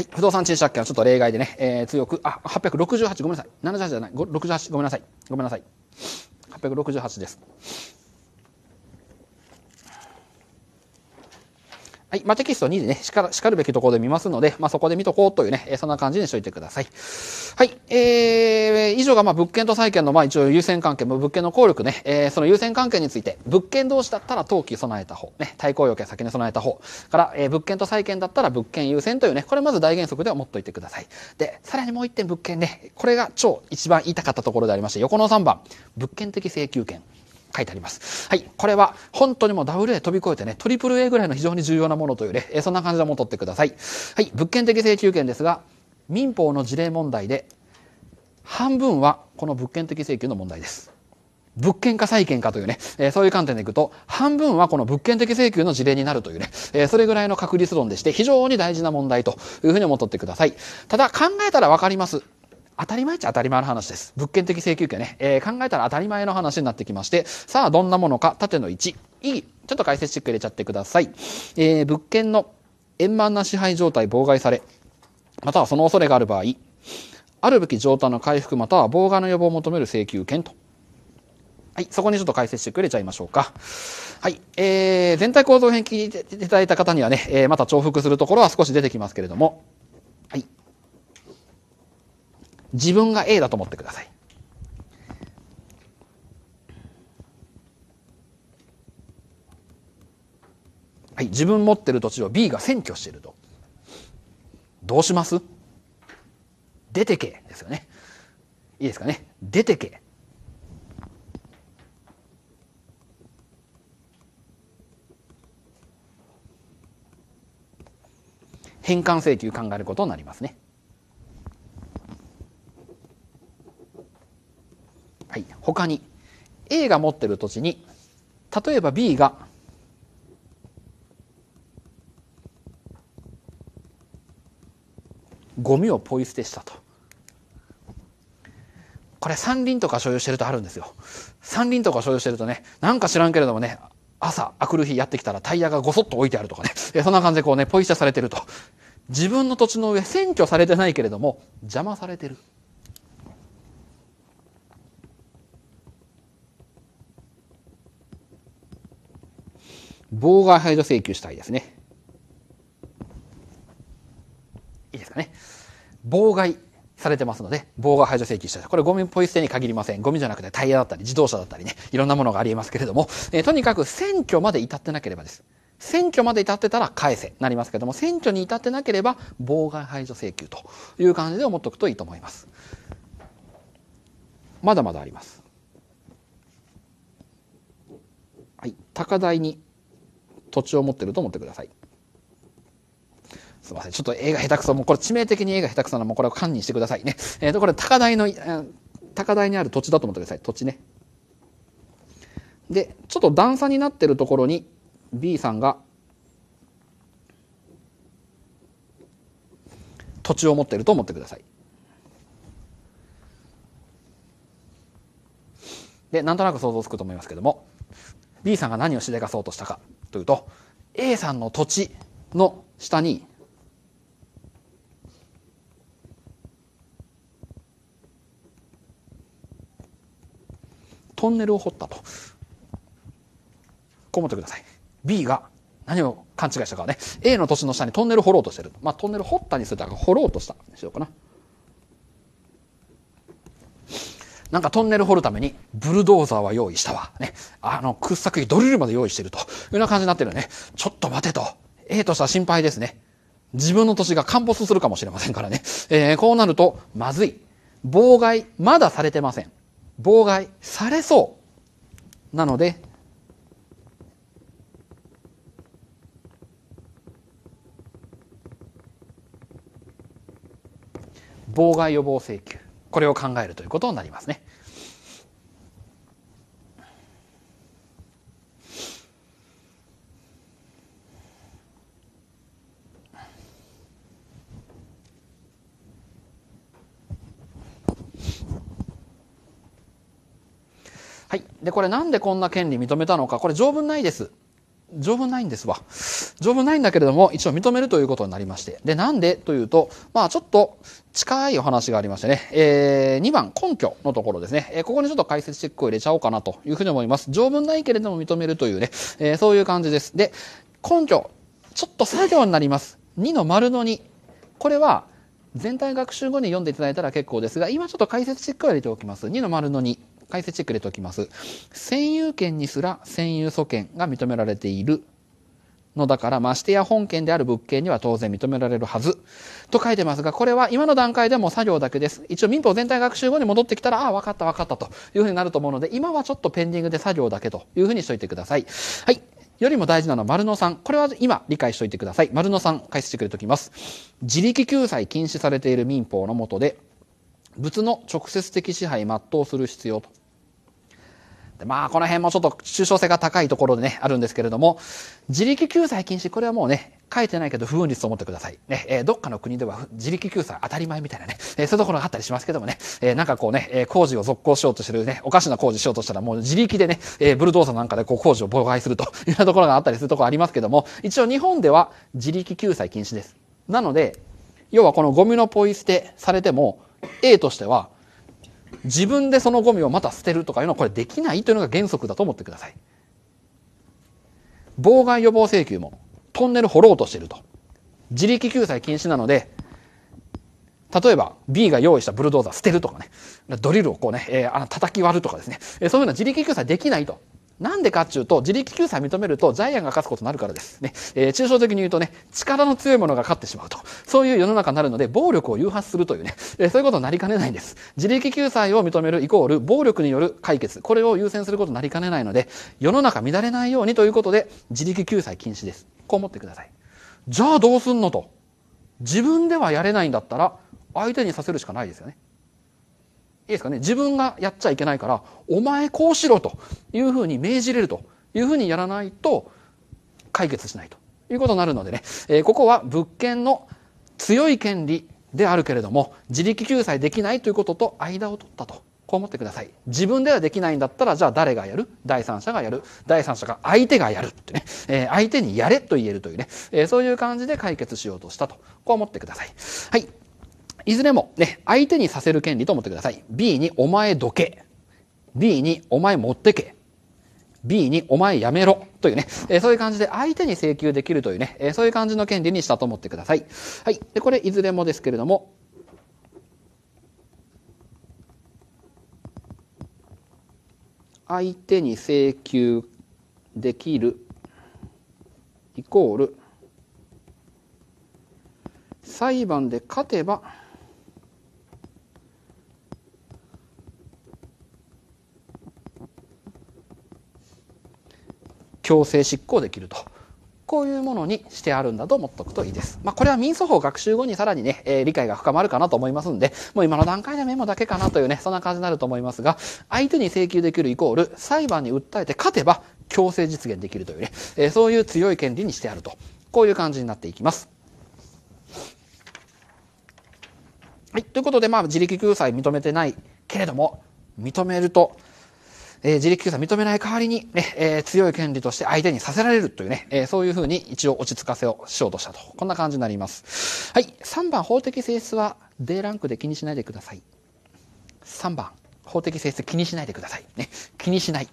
はい、不動産賃借権はちょっと例外でね、えー、強く、あ、868、ごめんなさい。78じゃない。68、ごめんなさい。ごめんなさい。868です。はい。まあ、テキスト2でね、しかしかるべきところで見ますので、まあ、そこで見とこうというね、えー、そんな感じにしといてください。はい。えー、以上が、ま、物件と債権の、ま、一応優先関係、物件の効力ね、えー、その優先関係について、物件同士だったら登記備えた方、ね、対抗要件先に備えた方、から、えー、物件と債権だったら物件優先というね、これまず大原則では持っといてください。で、さらにもう一点物件ね、これが超一番言いたかったところでありまして、横の3番、物件的請求権。書いてあります。はい。これは、本当にもう WA 飛び越えてね、AAA ぐらいの非常に重要なものというね、えそんな感じのものを取ってください。はい。物件的請求権ですが、民法の事例問題で、半分はこの物件的請求の問題です。物件か債権かというね、えー、そういう観点でいくと、半分はこの物件的請求の事例になるというね、えー、それぐらいの確率論でして、非常に大事な問題というふうに思っとってください。ただ、考えたらわかります。当たり前っちゃ当たり前の話です。物件的請求権ね、えー、考えたら当たり前の話になってきまして、さあどんなものか、縦の1、い？ちょっと解説チェック入れちゃってください。えー、物件の円満な支配状態妨害され、またはその恐れがある場合、あるべき状態の回復または妨害の予防を求める請求権と。はい、そこにちょっと解説してくれちゃいましょうか。はい、えー、全体構造編聞いていただいた方にはね、えー、また重複するところは少し出てきますけれども、自分が A だと思ってください。はい、自分持ってる土地を B が占拠していると。どうします出てけですよね。いいですかね。出てけ。返還請求考えることになりますね。はい、他に A が持ってる土地に例えば B がゴミをポイ捨てしたとこれ山林とか所有してるとあるんですよ山林とか所有してるとねなんか知らんけれどもね朝明くる日やってきたらタイヤがごそっと置いてあるとかね そんな感じでこうねポイ捨てされてると自分の土地の上占拠されてないけれども邪魔されてる妨害排除請求たいですね。いいですかね。妨害されてますので、妨害排除請求したこれゴミポイ捨てに限りません。ゴミじゃなくてタイヤだったり自動車だったりね、いろんなものがありえますけれども、えー、とにかく選挙まで至ってなければです。選挙まで至ってたら返せ、なりますけども、選挙に至ってなければ妨害排除請求という感じで思っておくといいと思います。まだまだあります。はい。高台に土地を持ってると思ってください。すみません。ちょっと映画下手くそ。もうこれ致命的に映画下手くそなもうこれを堪忍してくださいね。えっ、ー、と、これ高台の、高台にある土地だと思ってください。土地ね。で、ちょっと段差になってるところに B さんが土地を持ってると思ってください。で、なんとなく想像つくと思いますけども、B さんが何をしでかそうとしたか。というと、A さんの土地の下に、トンネルを掘ったと。こう思ってください。B が何を勘違いしたかはね、A の土地の下にトンネルを掘ろうとしてる。まあ、トンネル掘ったにすると、掘ろうとしたにしようかな。なんかトンネル掘るために、ブルドーザーは用意したわ。ね。あの、掘削機ドリルまで用意してると。いうような感じになってるね。ちょっと待てと。ええとしたら心配ですね。自分の土地が陥没するかもしれませんからね。えー、こうなると、まずい。妨害、まだされてません。妨害、されそう。なので、妨害予防請求。これを考えるということになりますね。はい。で、これなんでこんな権利認めたのか、これ条文ないです。条文ないんですわ。条文ないんだけれども、一応認めるということになりまして。で、なんでというと、まあちょっと近いお話がありましてね、えー、2番、根拠のところですね、えー、ここにちょっと解説チェックを入れちゃおうかなというふうに思います。条文ないけれども認めるというね、えー、そういう感じです。で、根拠、ちょっと作業になります。2の丸の2。これは、全体学習後に読んでいただいたら結構ですが、今ちょっと解説チェックを入れておきます。2の丸の2。解説してくれておきます。占有権にすら占有素権が認められているのだから、ましてや本件である物件には当然認められるはず。と書いてますが、これは今の段階でも作業だけです。一応民法全体学習後に戻ってきたら、ああ、分かった分かったというふうになると思うので、今はちょっとペンディングで作業だけというふうにしといてください。はい。よりも大事なのは丸のん。これは今理解しておいてください。丸のん、解説してくれておきます。自力救済禁止されている民法の下で、物の直接的支配全うする必要と。。まあ、この辺もちょっと抽象性が高いところでね、あるんですけれども、自力救済禁止、これはもうね、書いてないけど不運率と思ってください。ね、えー、どっかの国では自力救済当たり前みたいなね、えー、そういうところがあったりしますけどもね、えー、なんかこうね、え工事を続行しようとしてるね、おかしな工事しようとしたらもう自力でね、えブルドーザーなんかでこう工事を妨害すると いうようなところがあったりするところありますけども、一応日本では自力救済禁止です。なので、要はこのゴミのポイ捨てされても、A としては、自分でそのゴミをまた捨てるとかいうのはこれできないというのが原則だと思ってください。妨害予防請求もトンネル掘ろうとしてると。自力救済禁止なので、例えば B が用意したブルドーザー捨てるとかね、ドリルをこうね、えー、あの叩き割るとかですね、えそういうような自力救済できないと。なんでかっちゅうと、自力救済認めるとジャイアンが勝つことになるからです。ね。えー、抽象的に言うとね、力の強いものが勝ってしまうと。そういう世の中になるので、暴力を誘発するというね、えー、そういうことになりかねないんです。自力救済を認めるイコール、暴力による解決。これを優先することになりかねないので、世の中乱れないようにということで、自力救済禁止です。こう思ってください。じゃあどうすんのと。自分ではやれないんだったら、相手にさせるしかないですよね。いですかね、自分がやっちゃいけないから、お前こうしろというふうに命じれるというふうにやらないと解決しないということになるのでね、えー、ここは物件の強い権利であるけれども、自力救済できないということと間を取ったと。こう思ってください。自分ではできないんだったら、じゃあ誰がやる第三者がやる。第三者が相手がやるってね。えー、相手にやれと言えるというね。えー、そういう感じで解決しようとしたと。こう思ってください。はい。いずれもね、相手にさせる権利と思ってください。B にお前どけ。B にお前持ってけ。B にお前やめろというね、えー、そういう感じで相手に請求できるというね、えー、そういう感じの権利にしたと思ってください。はい。で、これいずれもですけれども、相手に請求できるイコール裁判で勝てば強制執行できると。こういうものにしてあるんだと思っておくといいです。まあ、これは民訴法学習後にさらにね、えー、理解が深まるかなと思いますんで、もう今の段階でメモだけかなというね、そんな感じになると思いますが、相手に請求できるイコール、裁判に訴えて勝てば強制実現できるというね、えー、そういう強い権利にしてあると。こういう感じになっていきます。はい。ということで、まあ、自力救済認めてないけれども、認めると、えー、自力救済認めない代わりに、ね、えー、強い権利として相手にさせられるというね、えー、そういうふうに一応落ち着かせをしようとしたと。こんな感じになります。はい。3番、法的性質は D ランクで気にしないでください。3番、法的性質気にしないでください。ね。気にしない。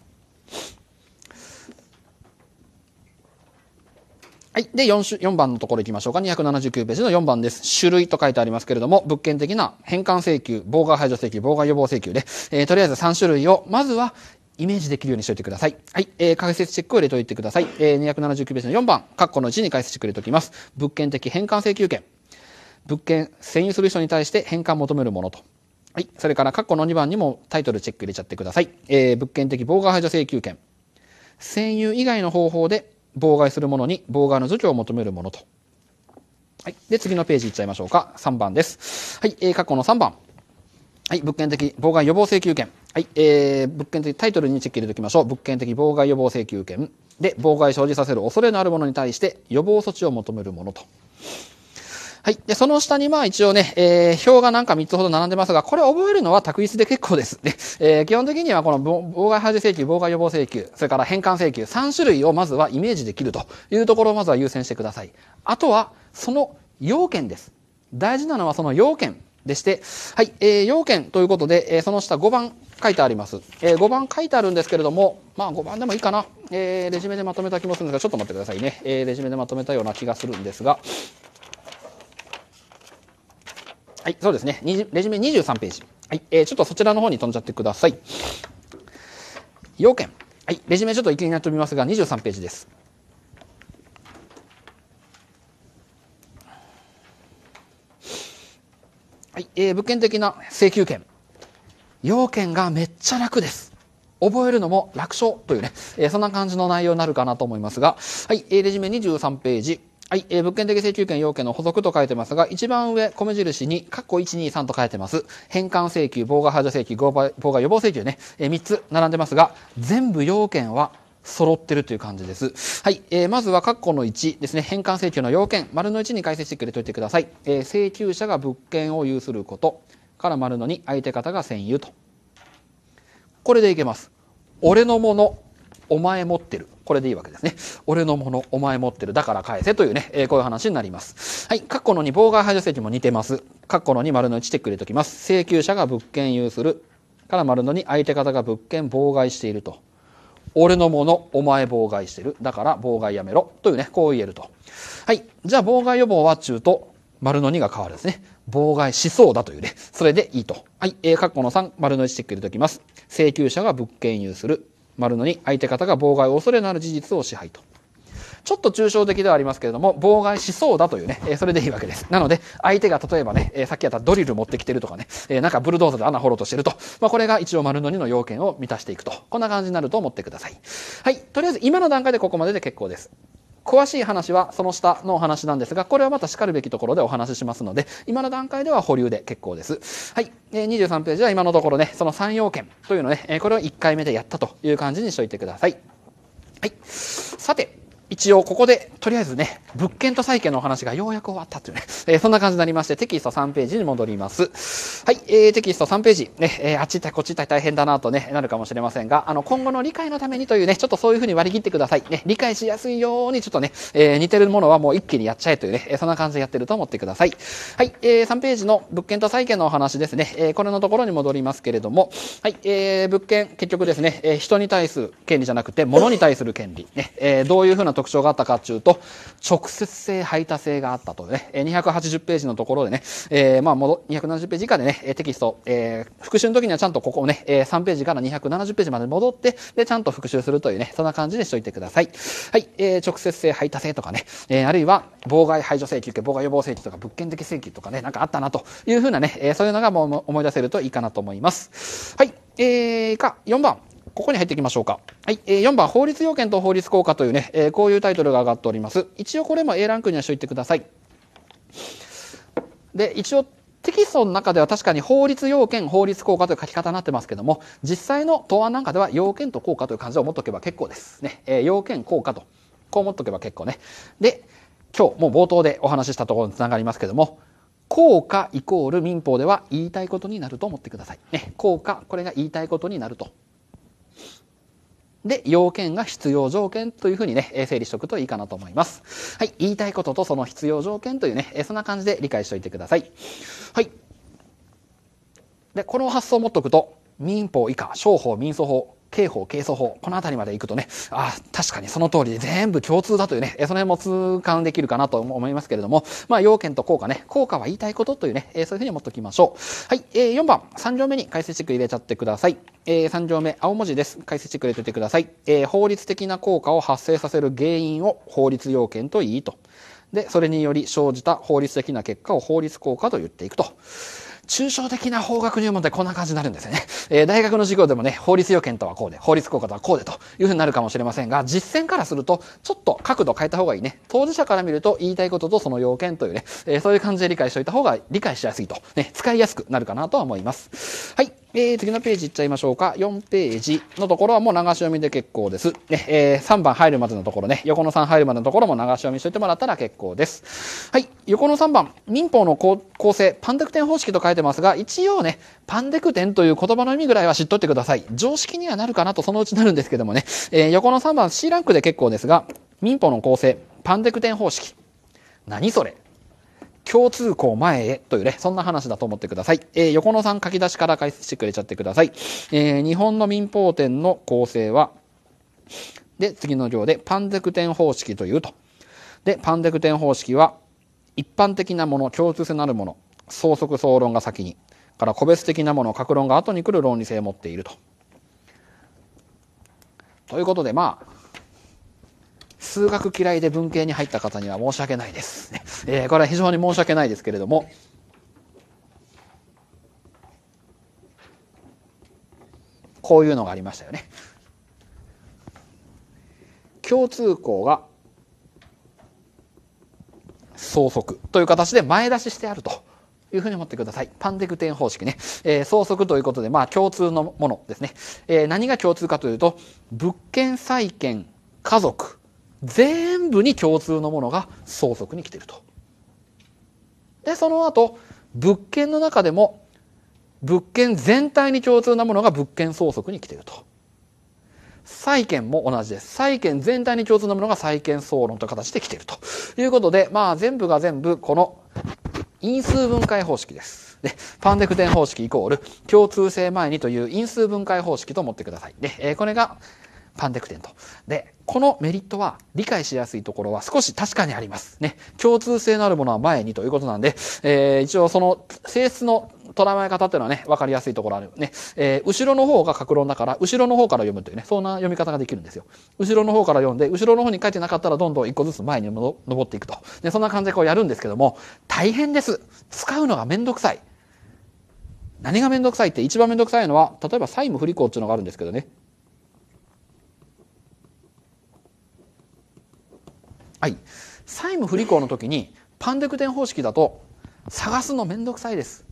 はい。で、4, 4番のところ行きましょうか。279ページの4番です。種類と書いてありますけれども、物件的な返還請求、妨害排除請求、妨害予防請求で、えー、とりあえず3種類を、まずは、イメージできるようにしておいてください。はい。えー、解説チェックを入れておいてください。えー、279ページの4番、括弧の1に解説してくれておきます。物件的返還請求権。物件、占有する人に対して返還求めるものと。はい。それから、括弧の2番にもタイトルチェック入れちゃってください。えー、物件的妨害排除請求権。占有以外の方法で妨害するものに妨害の除去を求めるものと。はい。で、次のページいっちゃいましょうか。3番です。はい。えー、過去の3番。はい、物件的妨害予防請求権。はい、えー、物件的タイトルにチェック入れておきましょう。物件的妨害予防請求権。で、妨害生じさせる恐れのあるものに対して予防措置を求めるものと。はい。で、その下に、まあ一応ね、えー、表がなんか3つほど並んでますが、これ覚えるのは択一で結構です。で、えー、基本的にはこの妨害排除請求、妨害予防請求、それから返還請求、3種類をまずはイメージできるというところをまずは優先してください。あとは、その要件です。大事なのはその要件。でして、はい、えー、要件ということで、えー、その下5番書いてあります。えー、5番書いてあるんですけれども、まあ5番でもいいかな。えー、レジュメでまとめた気もするんですが、ちょっと待ってくださいね。えー、レジュメでまとめたような気がするんですが、はい、そうですね。レジュメ23ページ。はい、えー、ちょっとそちらの方に飛んじゃってください。要件。はい、レジュメちょっといきなり飛びますが、23ページです。はい、えー、物件的な請求権。要件がめっちゃ楽です。覚えるのも楽勝というね、えー、そんな感じの内容になるかなと思いますが、はい、えー、レジュメ23ページ。はい、えー、物件的請求権要件の補足と書いてますが、一番上、米印に、括弧123と書いてます。返還請求、妨害排除請求、妨害予防請求ね、えー、3つ並んでますが、全部要件は揃ってるという感じです。はい。えー、まずは括弧の1ですね。返還請求の要件。丸の1に解説してくれといてください。えー、請求者が物件を有すること。から丸の2、相手方が占有と。これでいけます。俺のもの、お前持ってる。これでいいわけですね。俺のもの、お前持ってる。だから返せというね、えー、こういう話になります。はい。括弧の2、妨害排除請求も似てます。括弧の2、丸の1チェックれときます。請求者が物件有する。から丸の2、相手方が物件妨害していると。俺のもの、お前妨害してる。だから妨害やめろ。というね、こう言えると。はい。じゃあ、妨害予防は中と、丸の2が変わるですね。妨害しそうだというね。それでいいと。はい。えー、括弧の3、丸の1チェック入れておきます。請求者が物件有する。丸の2、相手方が妨害を恐れのある事実を支配と。ちょっと抽象的ではありますけれども、妨害しそうだというね、えそれでいいわけです。なので、相手が例えばね、えさっきやったドリル持ってきてるとかね、えなんかブルドーザーで穴掘ろうとしてると、まあ、これが一応丸の2の要件を満たしていくと。こんな感じになると思ってください。はい。とりあえず、今の段階でここまでで結構です。詳しい話はその下のお話なんですが、これはまた叱るべきところでお話ししますので、今の段階では保留で結構です。はい。23ページは今のところね、その3要件というのね、これを1回目でやったという感じにしといてください。はい。さて、一応ここでとりあえずね物件と債権のお話がようやく終わったというね、えー、そんな感じになりましてテキスト3ページに戻りますはい、えー、テキスト3ページね、えー、あっち行ったこっち行った大変だなとねなるかもしれませんがあの今後の理解のためにというねちょっとそういうふうに割り切ってくださいね理解しやすいようにちょっとね、えー、似てるものはもう一気にやっちゃえというね、えー、そんな感じでやってると思ってくださいはい、えー、3ページの物件と債権のお話ですね、えー、これのところに戻りますけれどもはい、えー、物件結局ですね、えー、人に対する権利じゃなくて物に対する権利ね、えー、どういうふうな特徴があったかっていうと、直接性、排他性があったとね、280ページのところでね、えー、まあ、270ページ以下でね、テキスト、えー、復習の時にはちゃんとここをね、3ページから270ページまで戻って、で、ちゃんと復習するというね、そんな感じでしといてください。はい、えー、直接性、排他性とかね、えー、あるいは、妨害排除請求、妨害予防請求とか、物件的請求とかね、なんかあったなというふうなね、えー、そういうのがもう思い出せるといいかなと思います。はい、えー、か、4番。ここに入っていきましょうか。はい。えー、4番、法律要件と法律効果というね、えー、こういうタイトルが上がっております。一応これも A ランクにはしといてください。で、一応、テキストの中では確かに法律要件、法律効果という書き方になってますけども、実際の答案なんかでは要件と効果という漢字を持っとけば結構ですね。えー、要件、効果と。こう持っとけば結構ね。で、今日もう冒頭でお話ししたところにつながりますけども、効果イコール民法では言いたいことになると思ってください。ね、効果、これが言いたいことになるとで、要件が必要条件というふうにね、整理しておくといいかなと思います。はい。言いたいこととその必要条件というね、そんな感じで理解しておいてください。はい。で、この発想を持っておくと、民法以下、商法、民訴法、刑法、刑訴法、この辺りまで行くとね、ああ、確かにその通りで全部共通だというね、その辺も痛感できるかなと思いますけれども、まあ、要件と効果ね、効果は言いたいことというね、えそういうふうに思っておきましょう。はい、えー、4番、3条目に解説チェック入れちゃってください。えー、3条目、青文字です。解説してく入れておいてください。えー、法律的な効果を発生させる原因を法律要件といいと。で、それにより生じた法律的な結果を法律効果と言っていくと。抽象的な法学入門ってこんな感じになるんですよね。えー、大学の授業でもね、法律要件とはこうで、法律効果とはこうでというふうになるかもしれませんが、実践からすると、ちょっと角度変えた方がいいね。当事者から見ると言いたいこととその要件というね、えー、そういう感じで理解しておいた方が理解しやすいと、ね、使いやすくなるかなとは思います。はい。えー、次のページいっちゃいましょうか。4ページのところはもう流し読みで結構です。ね、えー、3番入るまでのところね、横の3入るまでのところも流し読みしといてもらったら結構です。はい。横の3番、民法の構成、パンデクテン方式と書いててますが、一応ね、パンデクテンという言葉の意味ぐらいは知っとってください。常識にはなるかなとそのうちなるんですけどもね、えー、横の3番 C ランクで結構ですが、民法の構成、パンデクテン方式。何それ共通項前へというね、そんな話だと思ってください。えー、横野さん書き出しから解説してくれちゃってください。えー、日本の民法典の構成は、で、次の行で、パンデクテン方式というと。で、パンデクテン方式は、一般的なもの、共通性のあるもの、相則総論が先にから個別的なもの格論が後に来る論理性を持っていると。ということでまあ数学嫌いで文系に入った方には申し訳ないです。えー、これは非常に申し訳ないですけれども、こういうのがありましたよね。共通項が相則という形で前出ししてあると。いうふうに思ってください。パンデクテン方式ね。えー、相則ということで、まあ共通のものですね。えー、何が共通かというと、物件、債権、家族、全部に共通のものが相続に来てると。で、その後、物件の中でも、物件全体に共通なものが物件相続に来てると。債権も同じです。債権全体に共通なものが債権総論という形で来ているということで、まあ全部が全部この因数分解方式です。で、パンデクテン方式イコール共通性前にという因数分解方式と思ってください。で、えー、これがパンデクテンと。で、このメリットは理解しやすいところは少し確かにあります。ね。共通性のあるものは前にということなんで、えー、一応その性質の捉え方っていうのはね、わかりやすいところあるよね。えー、後ろの方が格論だから、後ろの方から読むというね、そんな読み方ができるんですよ。後ろの方から読んで、後ろの方に書いてなかったらどんどん一個ずつ前に登っていくと。で、そんな感じでこうやるんですけども、大変です。使うのがめんどくさい。何がめんどくさいって一番めんどくさいのは、例えば債務不履行っていうのがあるんですけどね。はい。債務不履行の時に、パンデクテン方式だと、探すのめんどくさいです。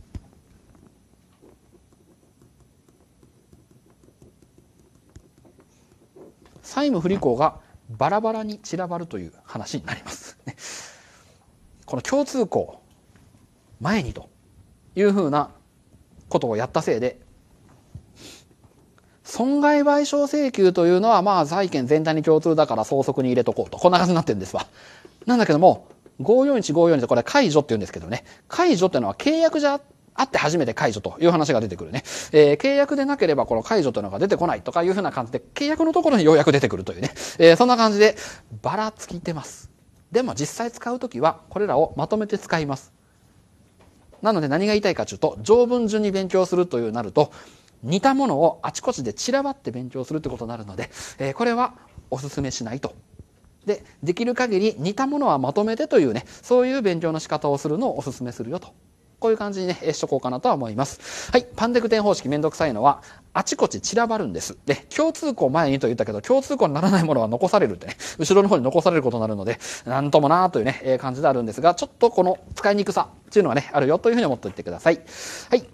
債務不履行がバラバラに散らばるという話になります。この共通項前にというふうなことをやったせいで損害賠償請求というのはまあ財権全体に共通だから相続に入れとこうとこんな感じになってるんですわ。なんだけども54154 2でこれ解除って言うんですけどね解除っていうのは契約じゃあって初めて解除という話が出てくるね。えー、契約でなければこの解除というのが出てこないとかいうふうな感じで、契約のところにようやく出てくるというね。えー、そんな感じで、ばらつきてます。でも実際使うときは、これらをまとめて使います。なので何が言いたいかというと、条文順に勉強するというなると、似たものをあちこちで散らばって勉強するってことになるので、えー、これはお勧めしないとでできる限り似たものはまとめてというねそういう勉強の仕方をするのをお勧めするよとこういう感じにね、しとこうかなとは思います。はい。パンデク点方式めんどくさいのは、あちこち散らばるんです。で、共通項前にと言ったけど、共通項にならないものは残されるってね、後ろの方に残されることになるので、なんともなーというね、えー、感じであるんですが、ちょっとこの使いにくさっていうのはね、あるよというふうに思っておいてください。はい。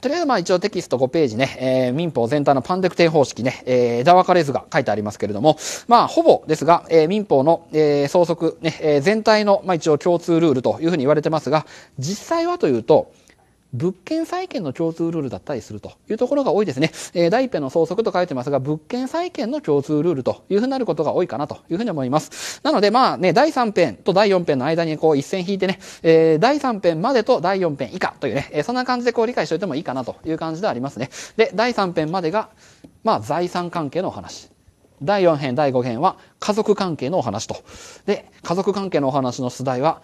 とりあえずまあ一応テキスト5ページね、えー、民法全体のパンデク定方式ね、えー、枝分かれ図が書いてありますけれども、まあほぼですが、えー、民法の、えー、総則ね、えー、全体のまあ一応共通ルールというふうに言われてますが、実際はというと、物件債権の共通ルールだったりするというところが多いですね。えー、第一編の総則と書いてますが、物件債権の共通ルールというふうになることが多いかなというふうに思います。なのでまあね、第3編と第4編の間にこう一線引いてね、えー、第3編までと第4編以下というね、えー、そんな感じでこう理解しておいてもいいかなという感じでありますね。で、第3編までが、まあ財産関係のお話。第4編、第5編は家族関係のお話と。で、家族関係のお話の出題は、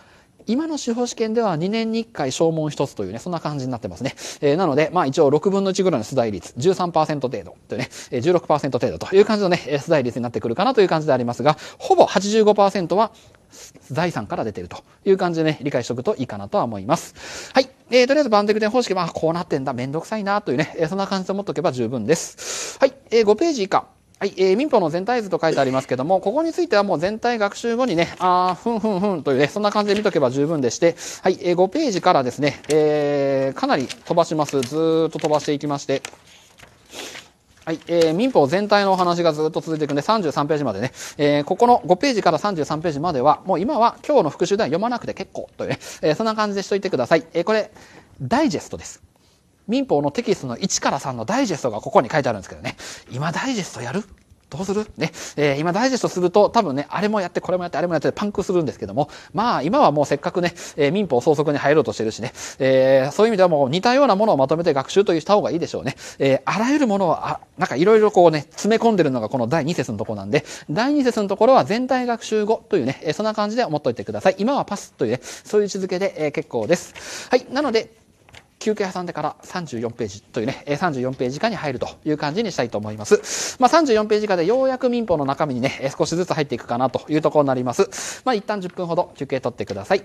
今の司法試験では2年に1回証文1つというね、そんな感じになってますね。えー、なので、まあ一応6分の1ぐらいの出題率、13%程度というね、16%程度という感じのね、出題率になってくるかなという感じでありますが、ほぼ85%は財産から出てるという感じでね、理解しておくといいかなとは思います。はい。えー、とりあえずバンテクテン方式は、まあ、こうなってんだ、めんどくさいな、というね、えー、そんな感じで思っておけば十分です。はい。えー、5ページ以下。はい、えー、民法の全体図と書いてありますけども、ここについてはもう全体学習後にね、あふんふんふんというね、そんな感じで見とけば十分でして、はい、えー、5ページからですね、えー、かなり飛ばします。ずーっと飛ばしていきまして、はい、えー、民法全体のお話がずっと続いていくんで、33ページまでね、えー、ここの5ページから33ページまでは、もう今は今日の復習では読まなくて結構というね、えー、そんな感じでしといてください。えー、これ、ダイジェストです。民法のテキストの1から3のダイジェストがここに書いてあるんですけどね。今ダイジェストやるどうするね、えー、今ダイジェストすると多分ね、あれもやって、これもやって、あれもやって、パンクするんですけども、まあ今はもうせっかくね、えー、民法総則に入ろうとしてるしね、えー、そういう意味ではもう似たようなものをまとめて学習というした方がいいでしょうね。えあらゆるものを、あなんかいろいろこうね、詰め込んでるのがこの第2節のところなんで、第2節のところは全体学習後というね、えそんな感じで思っといてください。今はパスというね、そういう位置づけで、え結構です。はい、なので、休憩挟んでから34ページというね、34ページ以下に入るという感じにしたいと思います。まあ、34ページ以下でようやく民法の中身にね、少しずつ入っていくかなというところになります。まあ、一旦10分ほど休憩取ってください。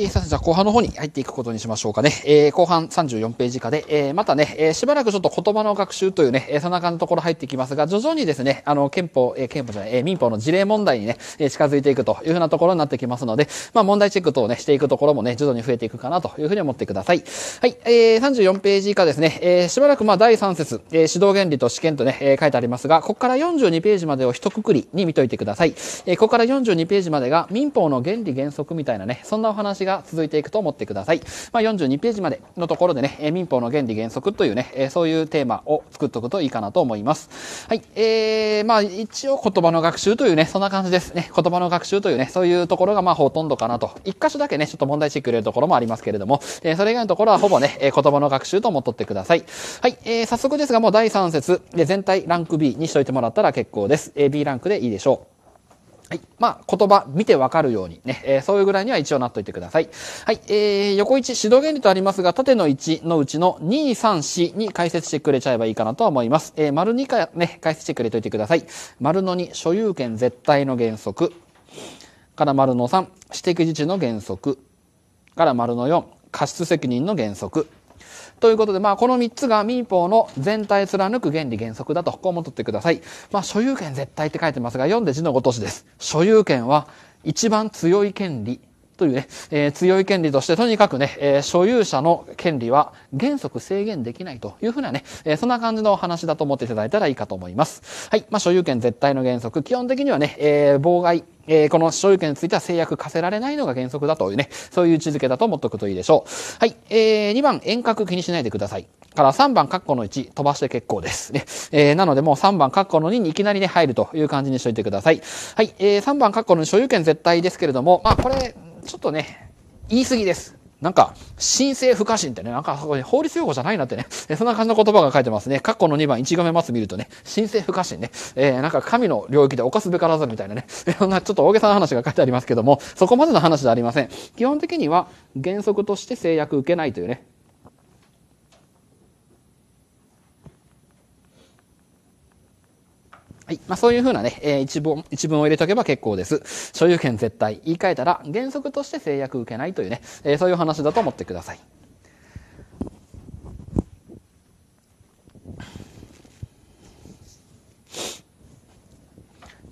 えー、さて、じゃあ後半の方に入っていくことにしましょうかね。えー、後半34ページ以下で、えー、またね、えー、しばらくちょっと言葉の学習というね、えー、そんな感じのところ入ってきますが、徐々にですね、あの、憲法、えー、憲法じゃない、えー、民法の事例問題にね、えー、近づいていくというふうなところになってきますので、まあ、問題チェック等をね、していくところもね、徐々に増えていくかなというふうに思ってください。はい、えー、34ページ以下ですね、えー、しばらくまあ、第3節、えー、指導原理と試験とね、えー、書いてありますが、ここから42ページまでを一括りに見といてください。えー、ここから42ページまでが民法の原理原則みたいなね、そんなお話がが続いていくと思ってください。まあ、42ページまでのところでね、え民法の原理原則というね、えそういうテーマを作っておくといいかなと思います。はい。えー、まあ、一応言葉の学習というね、そんな感じですね。言葉の学習というね、そういうところがまあほとんどかなと。一箇所だけね、ちょっと問題してくれるところもありますけれども、えそれ以外のところはほぼね、え言葉の学習と思っとってください。はい。えー、早速ですが、もう第3節、全体ランク B にしといてもらったら結構です。A、B ランクでいいでしょう。はい。まあ、言葉、見てわかるようにね、えー、そういうぐらいには一応なっといてください。はい。えー、横1、指導原理とありますが、縦の1のうちの2、3、4に解説してくれちゃえばいいかなとは思います。えー、丸2かね、解説してくれといてください。丸の2、所有権絶対の原則。から丸の3、私的自治の原則。から丸の4、過失責任の原則。ということで、まあ、この3つが民法の全体貫く原理原則だと、こう思っとってください。まあ、所有権絶対って書いてますが、読んで字のごとしです。所有権は一番強い権利というね、えー、強い権利として、とにかくね、えー、所有者の権利は原則制限できないというふうなね、えー、そんな感じのお話だと思っていただいたらいいかと思います。はい。まあ、所有権絶対の原則、基本的にはね、えー、妨害、えー、この所有権については制約課せられないのが原則だというね、そういう位置づけだと思っておくといいでしょう。はい。えー、2番、遠隔気にしないでください。から3番、括弧の1、飛ばして結構です。ね。えー、なのでもう3番、括弧の2にいきなりね、入るという感じにしといてください。はい。えー、3番、括弧の所有権絶対ですけれども、まあこれ、ちょっとね、言い過ぎです。なんか、申請不可侵ってね、なんか法律用語じゃないなってね、そんな感じの言葉が書いてますね。括弧の2番1画目末見るとね、申請不可侵ね、えー、なんか神の領域で犯すべからずみたいなね、いそんなちょっと大げさな話が書いてありますけども、そこまでの話じゃありません。基本的には原則として制約受けないというね、はい。まあ、そういうふうなね、えー、一文、一文を入れとけば結構です。所有権絶対。言い換えたら、原則として制約受けないというね、えー、そういう話だと思ってください。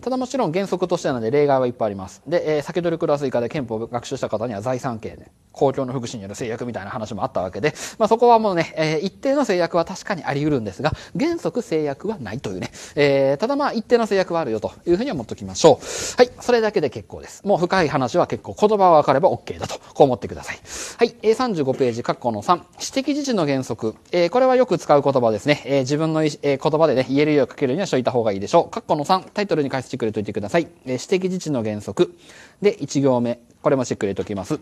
ただもちろん原則としてなので例外はいっぱいあります。で、えー、先取りクラス以下で憲法を学習した方には財産権ね、公共の福祉による制約みたいな話もあったわけで、まあ、そこはもうね、えー、一定の制約は確かにあり得るんですが、原則制約はないというね、えー、ただまあ一定の制約はあるよというふうに思っておきましょう。はい、それだけで結構です。もう深い話は結構言葉は分かれば OK だと、こう思ってください。はい、え35ページ、括弧の3、私的自治の原則。えー、これはよく使う言葉ですね。えー、自分の、えー、言葉でね、言えるようかけるにはしといた方がいいでしょう。括弧の3、タイトルに解説くりといてください。え私的自治の原則。で、1行目。これもしっくりときます。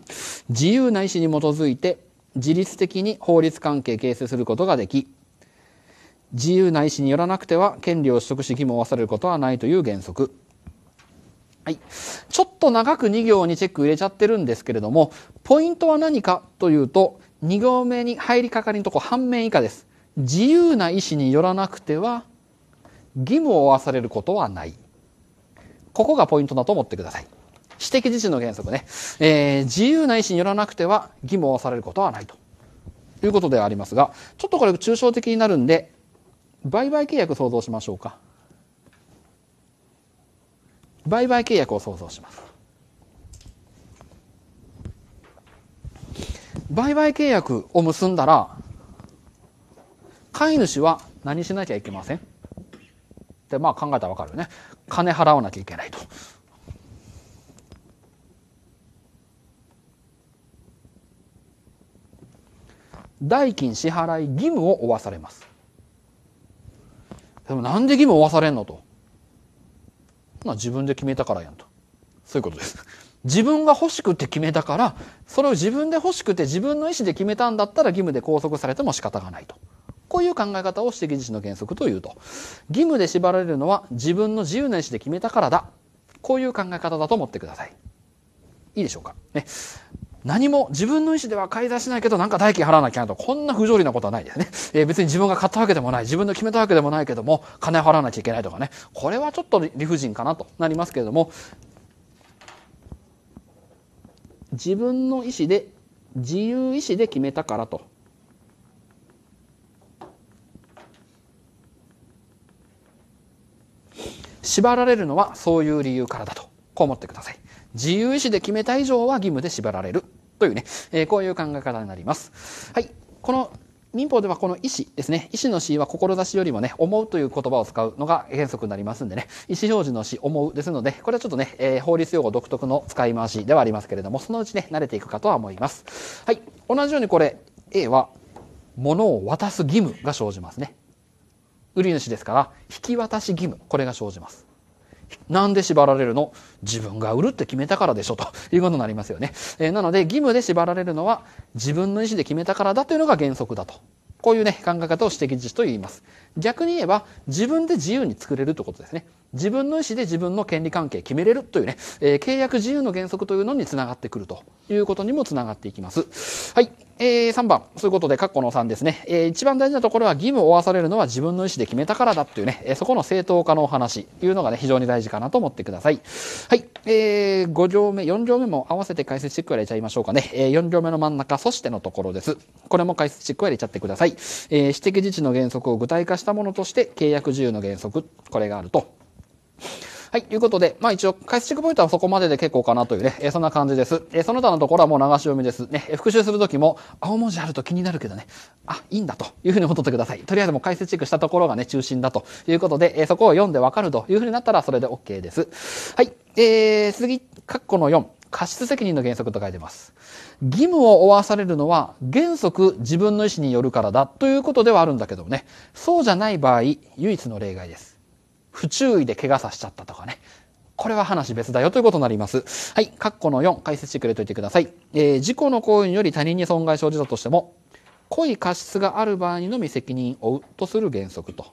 自由な意思に基づいて、自律的に法律関係形成することができ、自由な意思によらなくては権利を取得し義務を負わされることはないという原則。はい。ちょっと長く2行にチェック入れちゃってるんですけれども、ポイントは何かというと、2行目に入りかかりのとこ半面以下です。自由な意思によらなくては義務を負わされることはない。ここがポイントだと思ってください。私的自治の原則ね、えー、自由な意思によらなくては義務をされることはないということではありますが、ちょっとこれ抽象的になるんで、売買契約想像しましょうか。売買契約を想像します。売買契約を結んだら、飼い主は何しなきゃいけませんってまあ考えたらわかるよね。金払わなきゃいけないと。代金支払い義務を負わされます。でもなんで義務を負わされんのと。まあ自分で決めたからやんと。そういうことです。自分が欲しくて決めたから、それを自分で欲しくて自分の意思で決めたんだったら義務で拘束されても仕方がないと。こういう考え方を私的自治の原則というと。義務で縛られるのは自分の自由な意思で決めたからだ。こういう考え方だと思ってください。いいでしょうか。ね。何も自分の意思では買い出しないけどなんか代金払わなきゃなと、こんな不条理なことはないですね。えー、別に自分が買ったわけでもない、自分の決めたわけでもないけども、金払わなきゃいけないとかね。これはちょっと理不尽かなとなりますけれども、自分の意思で、自由意思で決めたからと縛られるのはそういう理由からだと、こう思ってください。自由意志で決めた以上は義務で縛られる。というね、えー、こういう考え方になります。はい。この民法ではこの意思ですね。意思の死は志よりもね、思うという言葉を使うのが原則になりますんでね。意思表示の死、思うですので、これはちょっとね、えー、法律用語独特の使い回しではありますけれども、そのうちね、慣れていくかとは思います。はい。同じようにこれ、A は、物を渡す義務が生じますね。売り主ですから、引き渡し義務、これが生じます。なんで縛られるの自分が売るって決めたからでしょということになりますよね。えー、なので、義務で縛られるのは自分の意思で決めたからだというのが原則だと。こういうね、考え方を指摘自主と言います。逆に言えば、自分で自由に作れるということですね。自分の意思で自分の権利関係決めれるというね、えー、契約自由の原則というのにつながってくるということにもつながっていきます。はい。えー、3番、そういうことで、括弧の3ですね。えー、一番大事なところは義務を負わされるのは自分の意思で決めたからだっていうね、えー、そこの正当化のお話というのがね、非常に大事かなと思ってください。はい。えー、5行目、4行目も合わせて解説して入れちゃいましょうかね。えー、4行目の真ん中、そしてのところです。これも解説チックを入れちゃってください。えー、私的自治の原則を具体化したものとして、契約自由の原則、これがあると。はい、ということで、まあ一応、解説チェックポイントはそこまでで結構かなというね、えー、そんな感じです。えー、その他のところはもう流し読みです。ね、え復習するときも、青文字あると気になるけどね、あ、いいんだというふうに思っとてください。とりあえずもう解説チェックしたところがね、中心だということで、えー、そこを読んでわかるというふうになったらそれで OK です。はい、えー、次、括弧の4。過失責任の原則と書いてます。義務を負わされるのは原則自分の意思によるからだということではあるんだけどもね、そうじゃない場合、唯一の例外です。不注意で怪我させちゃったとかね。これは話別だよということになります。はい。括弧の4、解説してくれといてください。えー、事故の行為により他人に損害生じたとしても、故意過失がある場合にのみ責任を負うとする原則と。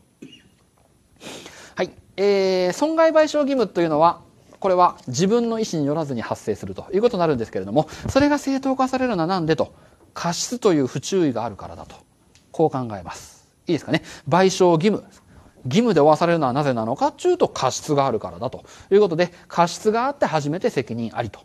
はい。えー、損害賠償義務というのは、これは自分の意思によらずに発生するということになるんですけれども、それが正当化されるのは何でと。過失という不注意があるからだと。こう考えます。いいですかね。賠償義務。義務で負わされるのはなぜなのかちゅうと過失があるからだということで、過失があって初めて責任ありと。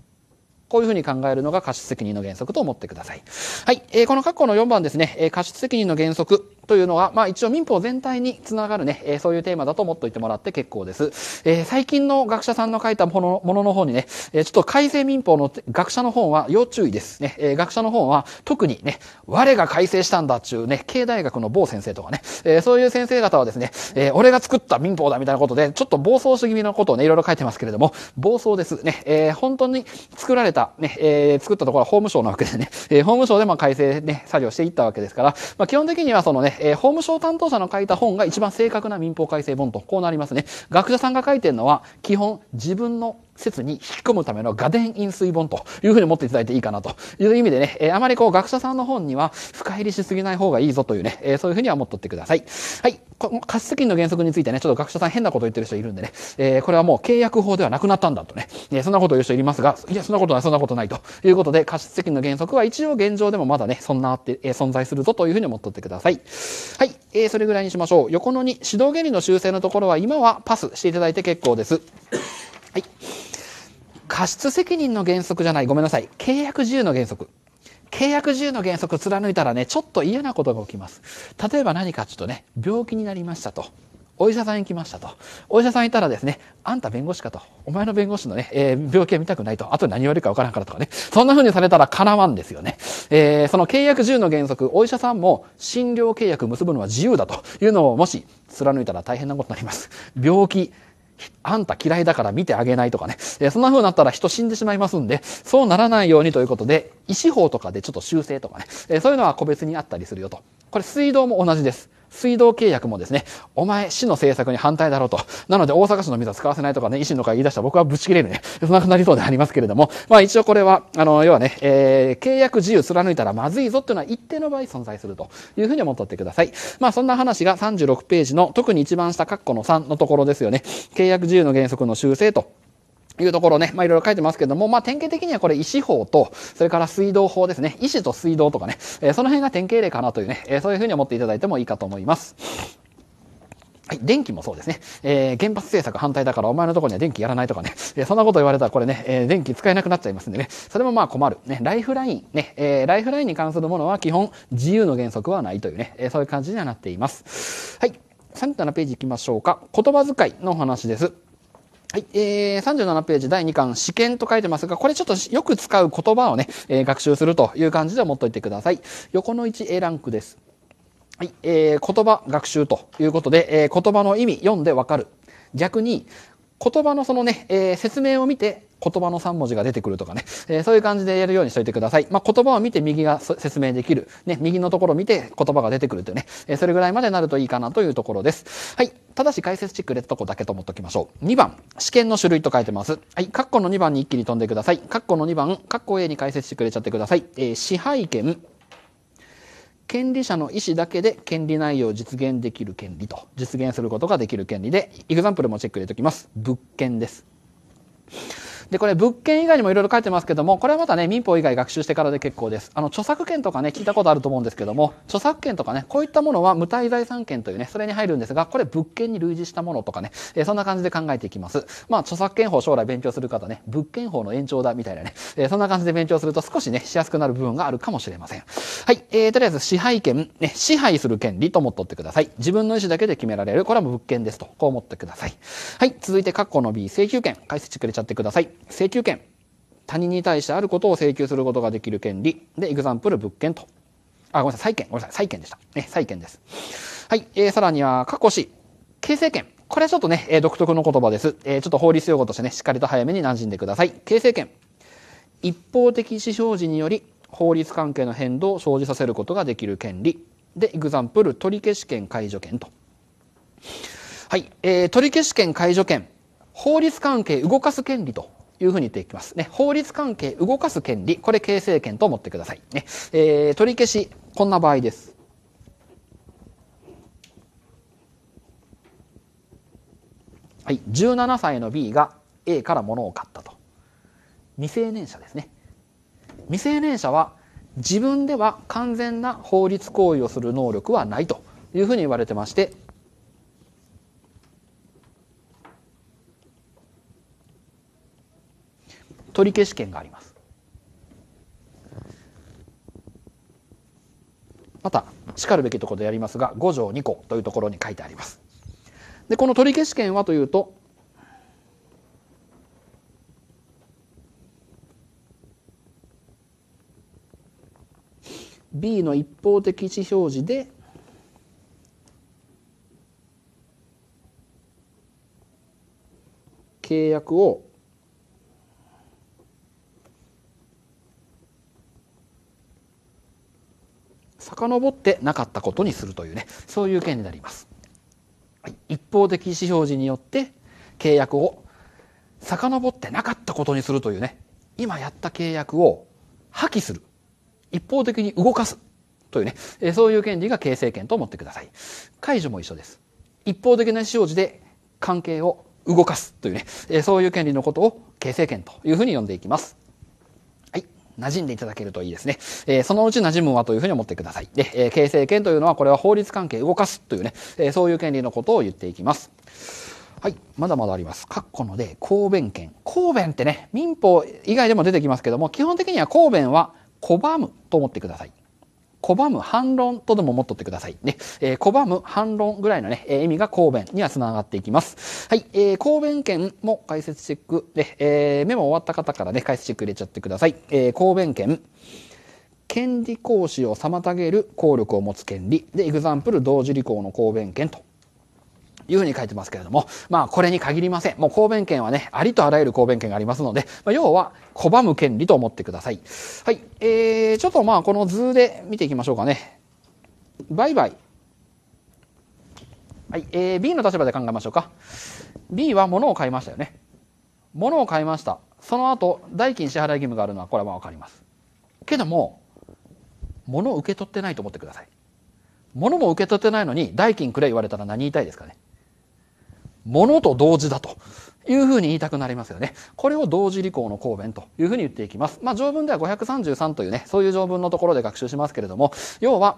こういうふうに考えるのが過失責任の原則と思ってください。はい。えー、この括弧の4番ですね、えー、過失責任の原則。というのは、まあ一応民法全体につながるね、えー、そういうテーマだと思っておいてもらって結構です。えー、最近の学者さんの書いたものものの方にね、えー、ちょっと改正民法の学者の本は要注意ですね。えー、学者の本は特にね、我が改正したんだっちゅうね、経大学の某先生とかね、えー、そういう先生方はですね、えー、俺が作った民法だみたいなことで、ちょっと暴走主義のことをね、いろいろ書いてますけれども、暴走ですね。えー、本当に作られた、ね、えー、作ったところは法務省なわけでね、えー、法務省でも改正ね、作業していったわけですから、まあ基本的にはそのね、えー、法務省担当者の書いた本が一番正確な民法改正本と、こうなりますね。学者さんが書いてるのは、基本自分の説に引き込むための画伝飲水本というふうに思っていただいていいかなという意味でね、えー、あまりこう学者さんの本には深入りしすぎない方がいいぞというね、えー、そういうふうには思っとってください。はい。この貸付金の原則についてね、ちょっと学者さん変なこと言ってる人いるんでね、えー、これはもう契約法ではなくなったんだとね、えそんなこと言う人いますが、いや、そんなことない、そんなことないということで、貸付金の原則は一応現状でもまだね、そんなあって、え存在するぞというふうに思っとってください。はい。えそれぐらいにしましょう。横の2、指導原理の修正のところは今はパスしていただいて結構です。はい。過失責任の原則じゃない、ごめんなさい、契約自由の原則。契約自由の原則貫いたらね、ちょっと嫌なことが起きます。例えば何かちょっとね、病気になりましたと。お医者さん行きましたと。お医者さんいたらですね、あんた弁護士かと。お前の弁護士のね、えー、病気は見たくないと。あと何言われるかわからんからとかね。そんな風にされたら叶わんですよね。えー、その契約10の原則、お医者さんも診療契約結ぶのは自由だというのをもし貫いたら大変なことになります。病気、あんた嫌いだから見てあげないとかね。えそんな風になったら人死んでしまいますんで、そうならないようにということで、医師法とかでちょっと修正とかね。えそういうのは個別にあったりするよと。これ水道も同じです。水道契約もですね、お前、市の政策に反対だろうと。なので、大阪市の水は使わせないとかね、維新の会言い出したら僕はぶち切れるね。そんなくなりそうでありますけれども、まあ一応これは、あの、要はね、えー、契約自由貫いたらまずいぞっていうのは一定の場合存在するというふうに思っておってください。まあそんな話が36ページの、特に一番下括弧の3のところですよね。契約自由の原則の修正と。いうところね、まあいろいろ書いてますけども、まあ典型的にはこれ医師法と、それから水道法ですね。医師と水道とかね、えー、その辺が典型例かなというね、えー、そういうふうに思っていただいてもいいかと思います。はい、電気もそうですね。えー、原発政策反対だからお前のとこには電気やらないとかね。えー、そんなこと言われたらこれね、えー、電気使えなくなっちゃいますんでね。それもまあ困る。ね、ライフライン、ね、えー、ライフラインに関するものは基本自由の原則はないというね、えー、そういう感じにはなっています。はい、37ページ行きましょうか。言葉遣いの話です。はい、えー、37ページ第2巻、試験と書いてますが、これちょっとよく使う言葉をね、えー、学習するという感じで持っといてください。横の1 A ランクです。はい、えー、言葉学習ということで、えー、言葉の意味読んでわかる。逆に、言葉のそのね、えー、説明を見て言葉の3文字が出てくるとかね、えー、そういう感じでやるようにしといてください。まあ、言葉を見て右が説明できる。ね、右のところを見て言葉が出てくるというね、えー、それぐらいまでなるといいかなというところです。はい。ただし解説チック入れたとこだけと思っておきましょう。2番、試験の種類と書いてます。はい。カッコの2番に一気に飛んでください。カッコの2番、カッコ A に解説してくれちゃってください。えー、支配権。権利者の意思だけで権利内容を実現できる権利と実現することができる権利でエグザンプルもチェック入れておきます物件ですで、これ物件以外にもいろいろ書いてますけども、これはまたね、民法以外学習してからで結構です。あの、著作権とかね、聞いたことあると思うんですけども、著作権とかね、こういったものは無滞在産権というね、それに入るんですが、これ物件に類似したものとかね、えー、そんな感じで考えていきます。まあ、著作権法将来勉強する方ね、物件法の延長だみたいなね、えー、そんな感じで勉強すると少しね、しやすくなる部分があるかもしれません。はい、えー、とりあえず支配権、ね、支配する権利と思っとってください。自分の意思だけで決められる、これはもう物件ですと、こう思ってください。はい、続いて、括弧の B、請求権、解説してくれちゃってください。請求権。他人に対してあることを請求することができる権利。で、エグザンプル物件と。あ、ごめんなさい、債権。ごめんなさい、債権でした。ね、債権です。はい。えー、さらには、過去し、形成権。これはちょっとね、えー、独特の言葉です。えー、ちょっと法律用語としてね、しっかりと早めに馴染んでください。形成権。一方的事表時により、法律関係の変動を生じさせることができる権利。で、エグザンプル取消権解除権と。はい。えー、取消権解除権。法律関係動かす権利というふうに言っていきます。ね、法律関係、動かす権利、これ形成権と思ってください。ね、えー、取り消し、こんな場合です。はい、17歳の B が A から物を買ったと。未成年者ですね。未成年者は自分では完全な法律行為をする能力はないというふうに言われてまして、取り消し権がありますまたしかるべきところでやりますが5条2項というところに書いてありますでこの取り消し権はというと「B の一方的意思表示で契約を遡ってなかったことにするというねそういう件になります。一方的意思表示によって契約を遡ってなかったことにするというね今やった契約を破棄する一方的に動かすというね、えそういう権利が形成権と思ってください解除も一緒です一方的な意思表示で関係を動かすというね、えそういう権利のことを形成権というふうに呼んでいきます馴染んでいただけるといいですね。えー、そのうち馴染むわというふうに思ってください。で、えー、形成権というのはこれは法律関係動かすというね、えー、そういう権利のことを言っていきます。はい、まだまだあります。括弧ので、公弁権。公弁ってね、民法以外でも出てきますけども、基本的には公弁は拒むと思ってください。拒む反論とでも思っとってください。ね。えー、拒む反論ぐらいのね、えー、意味が公弁には繋がっていきます。はい。えー、公弁権も解説チェック。で、えー、メモ終わった方からね、解説チェック入れちゃってください。えー、公弁権。権利行使を妨げる効力を持つ権利。で、エグザンプル同時履行の公弁権というふうに書いてますけれども、まあこれに限りません。もう公弁権はね、ありとあらゆる公弁権がありますので、まあ、要は拒む権利と思ってください。はい。えー、ちょっとまあこの図で見ていきましょうかね。バイバイ。はい。えー、B の立場で考えましょうか。B は物を買いましたよね。物を買いました。その後、代金支払い義務があるのはこれはわかります。けども、物を受け取ってないと思ってください。物も受け取ってないのに代金くれ言われたら何言いたいですかねものと同時だと。いうふうに言いたくなりますよね。これを同時理項の公弁というふうに言っていきます。まあ、条文では533というね、そういう条文のところで学習しますけれども、要は、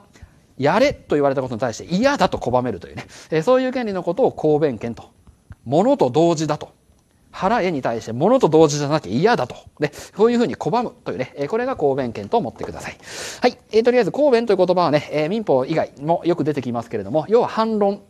やれと言われたことに対して嫌だと拒めるというね、えー、そういう権利のことを公弁権と。ものと同時だと腹絵に対してものと同時じゃなきゃ嫌だと。ね、そういうふうに拒むというね、えこれが公弁権と思ってください。はい。えー、とりあえず公弁という言葉はね、えー、民法以外もよく出てきますけれども、要は反論、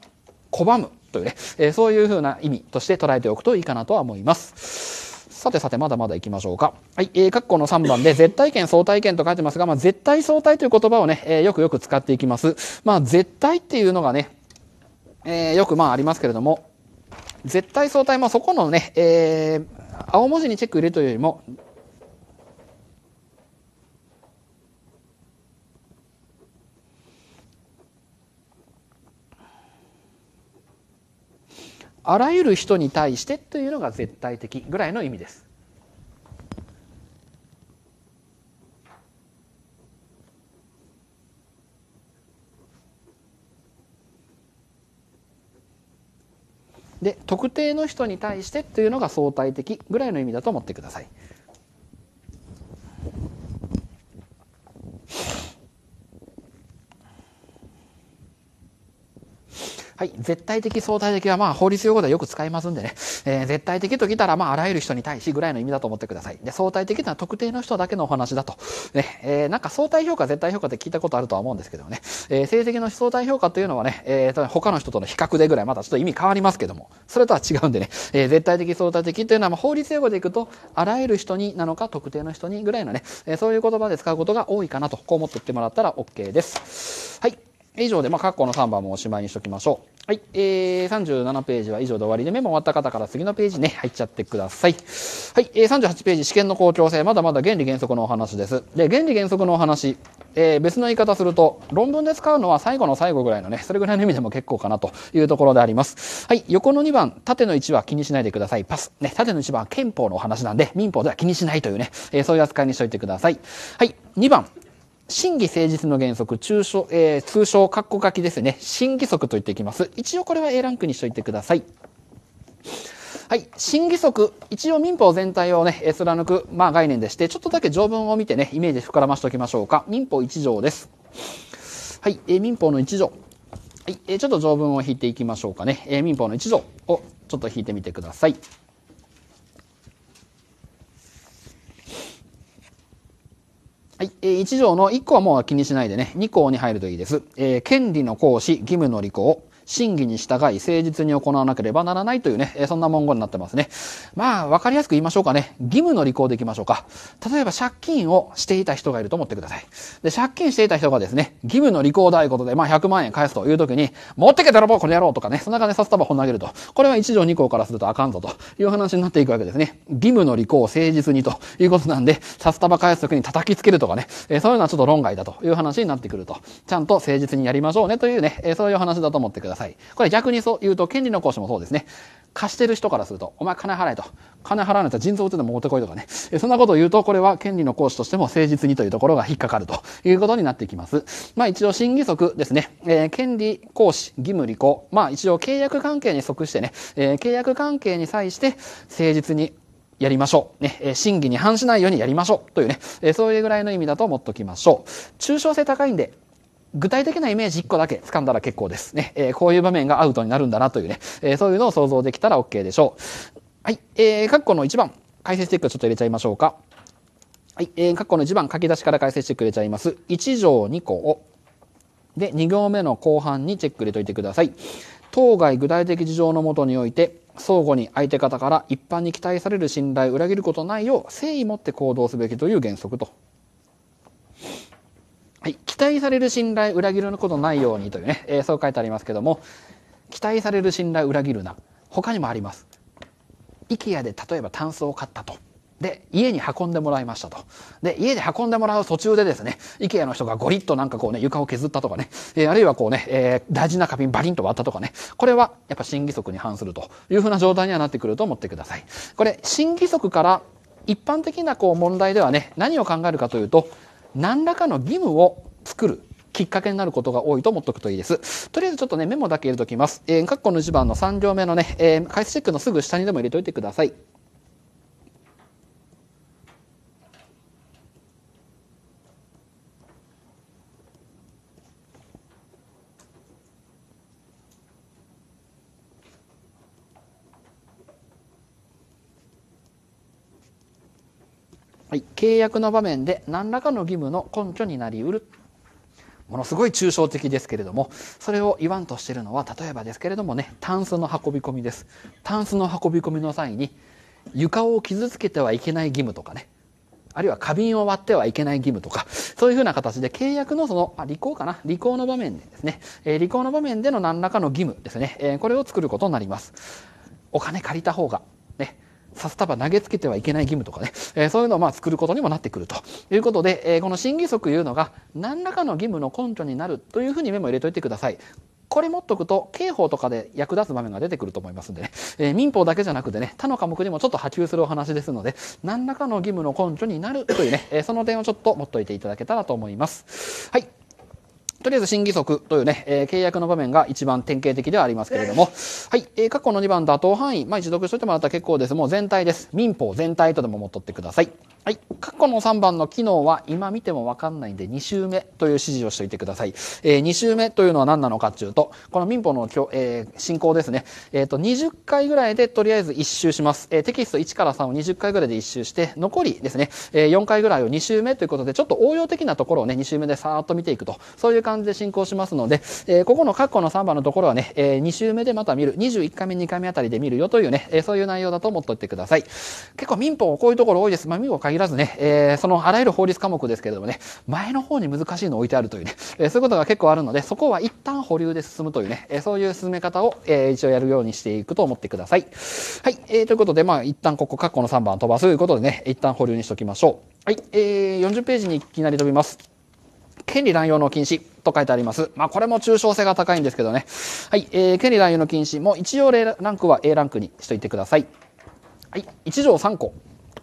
拒むというね、えそういうふうな意味として捉えておくといいかなとは思います。さてさて、まだまだ行きましょうか。はい、えー、括弧の3番で、絶対権、相対権と書いてますが、まあ、絶対相対という言葉をね、えー、よくよく使っていきます。まあ、絶対っていうのがね、えー、よくまあありますけれども、絶対相対、まあ、そこのね、えー、青文字にチェック入れるというよりも、あらゆる人に対してというのが絶対的ぐらいの意味です。で特定の人に対してというのが相対的ぐらいの意味だと思ってください。はい、絶対的相対的はまあ法律用語でよく使いますんでね、えー、絶対的ときたらまああらゆる人に対しぐらいの意味だと思ってください。で、相対的な特定の人だけのお話だと。ね、えー、なんか相対評価、絶対評価って聞いたことあるとは思うんですけどね、えー、成績の相対評価というのはね、えー、他の人との比較でぐらいまたちょっと意味変わりますけども、それとは違うんでね、えー、絶対的相対的というのはまあ法律用語でいくと、あらゆる人になのか特定の人にぐらいのね、えー、そういう言葉で使うことが多いかなと、こう思ってってもらったら OK です。はい。以上で、まあ、括弧の3番もおしまいにしときましょう。はい。えー、37ページは以上で終わりで、メモ終わった方から次のページね、入っちゃってください。はい。えー、38ページ、試験の公共性。まだまだ原理原則のお話です。で、原理原則のお話。えー、別の言い方すると、論文で使うのは最後の最後ぐらいのね、それぐらいの意味でも結構かなというところであります。はい。横の2番、縦の1は気にしないでください。パス。ね、縦の1番は憲法のお話なんで、民法では気にしないというね、えー、そういう扱いにしといてください。はい。2番、審議誠実の原則、中小、えー、通称、括弧書きですね。審議則と言っていきます。一応これは A ランクにしといてください。はい。審議則。一応民法全体をね、貫く、まあ概念でして、ちょっとだけ条文を見てね、イメージ膨らましておきましょうか。民法1条です。はい。えー、民法の1条。はい。えー、ちょっと条文を引いていきましょうかね。えー、民法の1条をちょっと引いてみてください。はい。えー、1条の1個はもう気にしないでね、2項に入るといいです。えー、権利の行使、義務の履行。真偽に従い、誠実に行わなければならないというね、そんな文言になってますね。まあ、わかりやすく言いましょうかね。義務の履行でいきましょうか。例えば、借金をしていた人がいると思ってください。で、借金していた人がですね、義務の履行代行で、まあ、100万円返すという時に、持ってけたらばこの野郎とかね、そんな感じで札束を投げると。これは1条2項からするとあかんぞという話になっていくわけですね。義務の履行を誠実にということなんで、札束返す時に叩きつけるとかね、えそういうのはちょっと論外だという話になってくると。ちゃんと誠実にやりましょうねというね、えそういう話だと思ってください。さい。これ逆にそう言うと、権利の行使もそうですね。貸してる人からすると、お前金払えと。金払わないと腎臓いうの持ってこいとかね。そんなことを言うと、これは権利の行使としても誠実にというところが引っかかるということになってきます。まあ一応審議則ですね。えー、権利行使、義務履行。まあ一応契約関係に即してね、えー、契約関係に際して誠実にやりましょう。ね、えー、審議に反しないようにやりましょう。というね、えー、そういうぐらいの意味だと思っときましょう。抽象性高いんで、具体的なイメージ1個だけ掴んだら結構ですね。えー、こういう場面がアウトになるんだなというね、えー、そういうのを想像できたら OK でしょう。はい。えー、括弧の1番、解説チェックちょっと入れちゃいましょうか。はい。えー、括弧の1番、書き出しから解説してくれちゃいます。1条2項を。で、2行目の後半にチェック入れといてください。当該具体的事情のもとにおいて、相互に相手方から一般に期待される信頼を裏切ることないよう誠意持って行動すべきという原則とはい、期待される信頼、裏切ることないようにというね、えー、そう書いてありますけども、期待される信頼、裏切るな。他にもあります。IKEA で例えばタンスを買ったと。で、家に運んでもらいましたと。で、家で運んでもらう途中でですね、ikea の人がゴリッとなんかこうね、床を削ったとかね、えー、あるいはこうね、えー、大事な花瓶バリンと割ったとかね、これはやっぱ審議則に反するというふうな状態にはなってくると思ってください。これ、審議則から一般的なこう問題ではね、何を考えるかというと、何らかの義務を作るきっかけになることが多いと思っておくといいです。とりあえずちょっとね、メモだけ入れときます。えー、括弧の1番の3行目のね、えー、解説チェックのすぐ下にでも入れといてください。はい、契約の場面で何らかの義務の根拠になりうる。ものすごい抽象的ですけれども、それを言わんとしてるのは、例えばですけれどもね、タンスの運び込みです。タンスの運び込みの際に、床を傷つけてはいけない義務とかね、あるいは花瓶を割ってはいけない義務とか、そういうふうな形で契約のその、あ、履行かな履行の場面でですね、えー、履行の場面での何らかの義務ですね、えー、これを作ることになります。お金借りた方が、ね、札束投げつけてはいけない義務とかね、えー、そういうのをまあ作ることにもなってくるということで、えー、この審議則いうのが何らかの義務の根拠になるというふうにメモ入れといてください。これ持っとくと刑法とかで役立つ場面が出てくると思いますんでね、えー、民法だけじゃなくてね他の科目にもちょっと波及するお話ですので何らかの義務の根拠になるというね、えその点をちょっと持っといていただけたらと思います。はいとりあえず審議則というね、えー、契約の場面が一番典型的ではありますけれども、はい、えー、過去の2番妥当範囲、まあ、一読しといてもらったら結構です。もう全体です。民法全体とでも思っとってください。はい、過去の3番の機能は今見てもわかんないんで2週目という指示をしておいてください。えー、2週目というのは何なのかっていうと、この民法のきょ、えー、進行ですね。えっ、ー、と、20回ぐらいでとりあえず1周します。えー、テキスト1から3を20回ぐらいで1周して、残りですね、えー、4回ぐらいを2週目ということで、ちょっと応用的なところをね、2週目でさーっと見ていくと、そういう感じで進行しますので、えー、ここの括弧の3番のところはね、えー、2週目でまた見る、21回目、2回目あたりで見るよというね、えー、そういう内容だと思っておいてください。結構民法こういうところ多いです。まあ民法限らずね、えー、そのあらゆる法律科目ですけれどもね、前の方に難しいの置いてあるというね、えー、そういうことが結構あるので、そこは一旦保留で進むというね、えー、そういう進め方を、えー、一応やるようにしていくと思ってください。はい、えー、ということで、まあ一旦ここ括弧の3番飛ばすということでね、一旦保留にしておきましょう。はい、えー、40ページにいきなり飛びます。権利乱用の禁止と書いてあります。まあ、これも抽象性が高いんですけどね。はい、えー、権利乱用の禁止も一応ランクは A ランクにしといてください。はい、1条3項。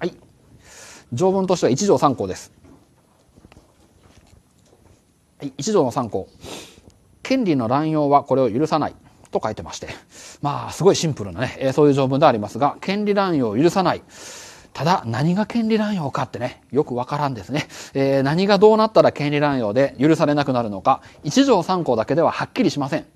はい。条文としては1条3項です。はい、1条の3項。権利の乱用はこれを許さない。と書いてまして。まあ、すごいシンプルなね、えー、そういう条文でありますが、権利乱用を許さない。ただ何が権利乱用かってね、よくわからんですね。えー、何がどうなったら権利乱用で許されなくなるのか、1条3項だけでははっきりしません。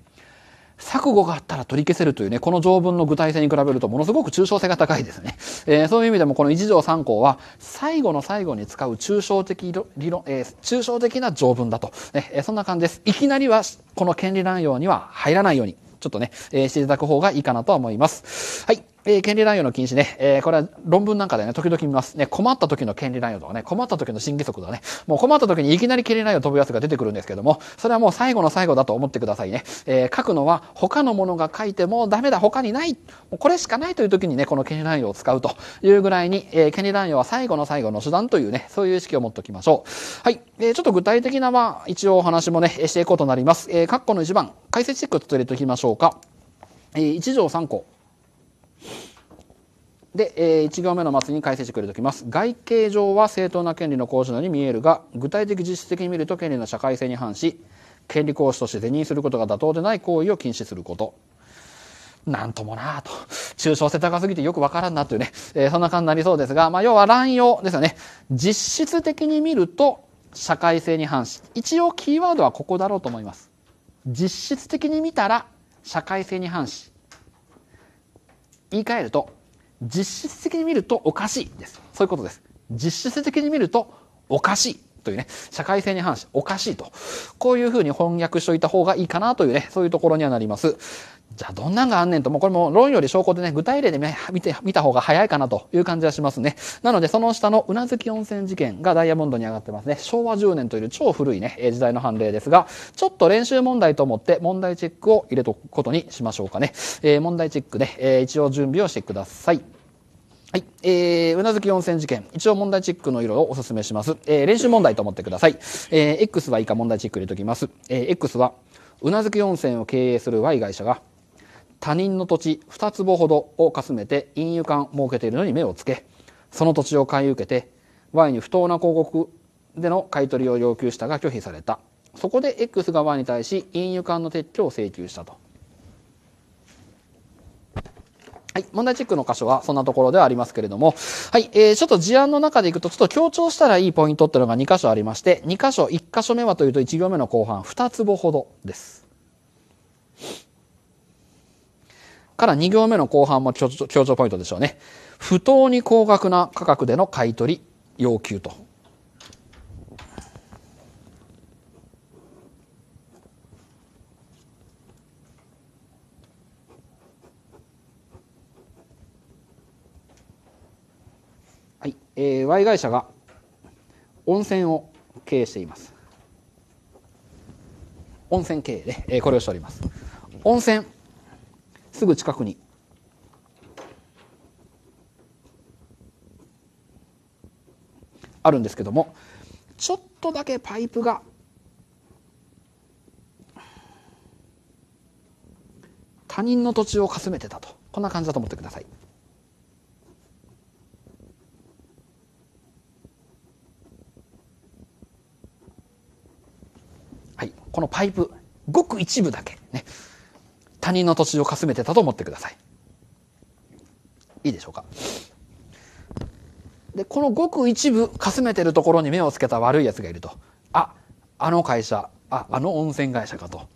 錯誤があったら取り消せるというね、この条文の具体性に比べるとものすごく抽象性が高いですね。えー、そういう意味でもこの1条3項は最後の最後に使う抽象的理論、えー、抽象的な条文だと、ね、えー、そんな感じです。いきなりはこの権利乱用には入らないように、ちょっとね、えしていただく方がいいかなとは思います。はい。えー、権利乱用の禁止ね、えー、これは論文なんかでね、時々見ます。ね、困った時の権利乱用とかね、困った時の審議則とかね、もう困った時にいきなり権利乱用飛ぶやつが出てくるんですけども、それはもう最後の最後だと思ってくださいね。えー、書くのは他のものが書いてもダメだ、他にない、これしかないという時にね、この権利乱用を使うというぐらいに、えー、権利乱用は最後の最後の手段というね、そういう意識を持っておきましょう。はい。えー、ちょっと具体的な、まあ、一応お話もね、していこうとなります。えー、括弧の1番、解説チェックをちょっと入れておきましょうか。えー、1条3項。で、えー、1行目の末に解説してくれておきます。外形上は正当な権利の行使のように見えるが、具体的実質的に見ると権利の社会性に反し、権利行使として是認することが妥当でない行為を禁止すること。なんともなぁと。抽象性高すぎてよくわからんなというね、えー、そんな感じになりそうですが、まあ、要は乱用ですよね。実質的に見ると社会性に反し、一応キーワードはここだろうと思います。実質的に見たら社会性に反し。言い換えると実質的に見るとおかしいです。そういうことです。実質的に見るとおかしいというね、社会性に反しておかしいと。こういうふうに翻訳しといた方がいいかなというね、そういうところにはなります。じゃあどんなんがあんねんと、もうこれも論より証拠でね、具体例で見て、見た方が早いかなという感じはしますね。なのでその下のうなずき温泉事件がダイヤモンドに上がってますね。昭和10年という超古いね、時代の判例ですが、ちょっと練習問題と思って問題チェックを入れとくことにしましょうかね。えー、問題チェックで、えー、一応準備をしてください。はい。えー、うなずき温泉事件。一応問題チェックの色をお勧めします。えー、練習問題と思ってください。えー、X は以下問題チェック入れときます。えー、X は、うなずき温泉を経営する Y 会社が、他人の土地二坪ほどをかすめて隠油管設けているのに目をつけその土地を買い受けて Y に不当な広告での買い取りを要求したが拒否されたそこで X が Y に対し飲油管の撤去を請求したと。はい。問題チェックの箇所はそんなところではありますけれども、はい。えー、ちょっと事案の中でいくと、ちょっと強調したらいいポイントっていうのが2箇所ありまして、2箇所、1箇所目はというと1行目の後半、2坪ほどです。から2行目の後半も強調ポイントでしょうね。不当に高額な価格での買い取り要求と。はい、えー、Y 会社が温泉を経営しています。温泉経営で、えー、これをしております。温泉すぐ近くに。あるんですけどもちょっとだけパイプが他人の土地をかすめてたとこんな感じだと思ってください。はい、このパイプごく一部だけね他人の土地をかすめてたと思ってください。いいでしょうか。で、このごく一部、かすめてるところに目をつけた悪い奴がいると。あ、あの会社、あ、あの温泉会社かと。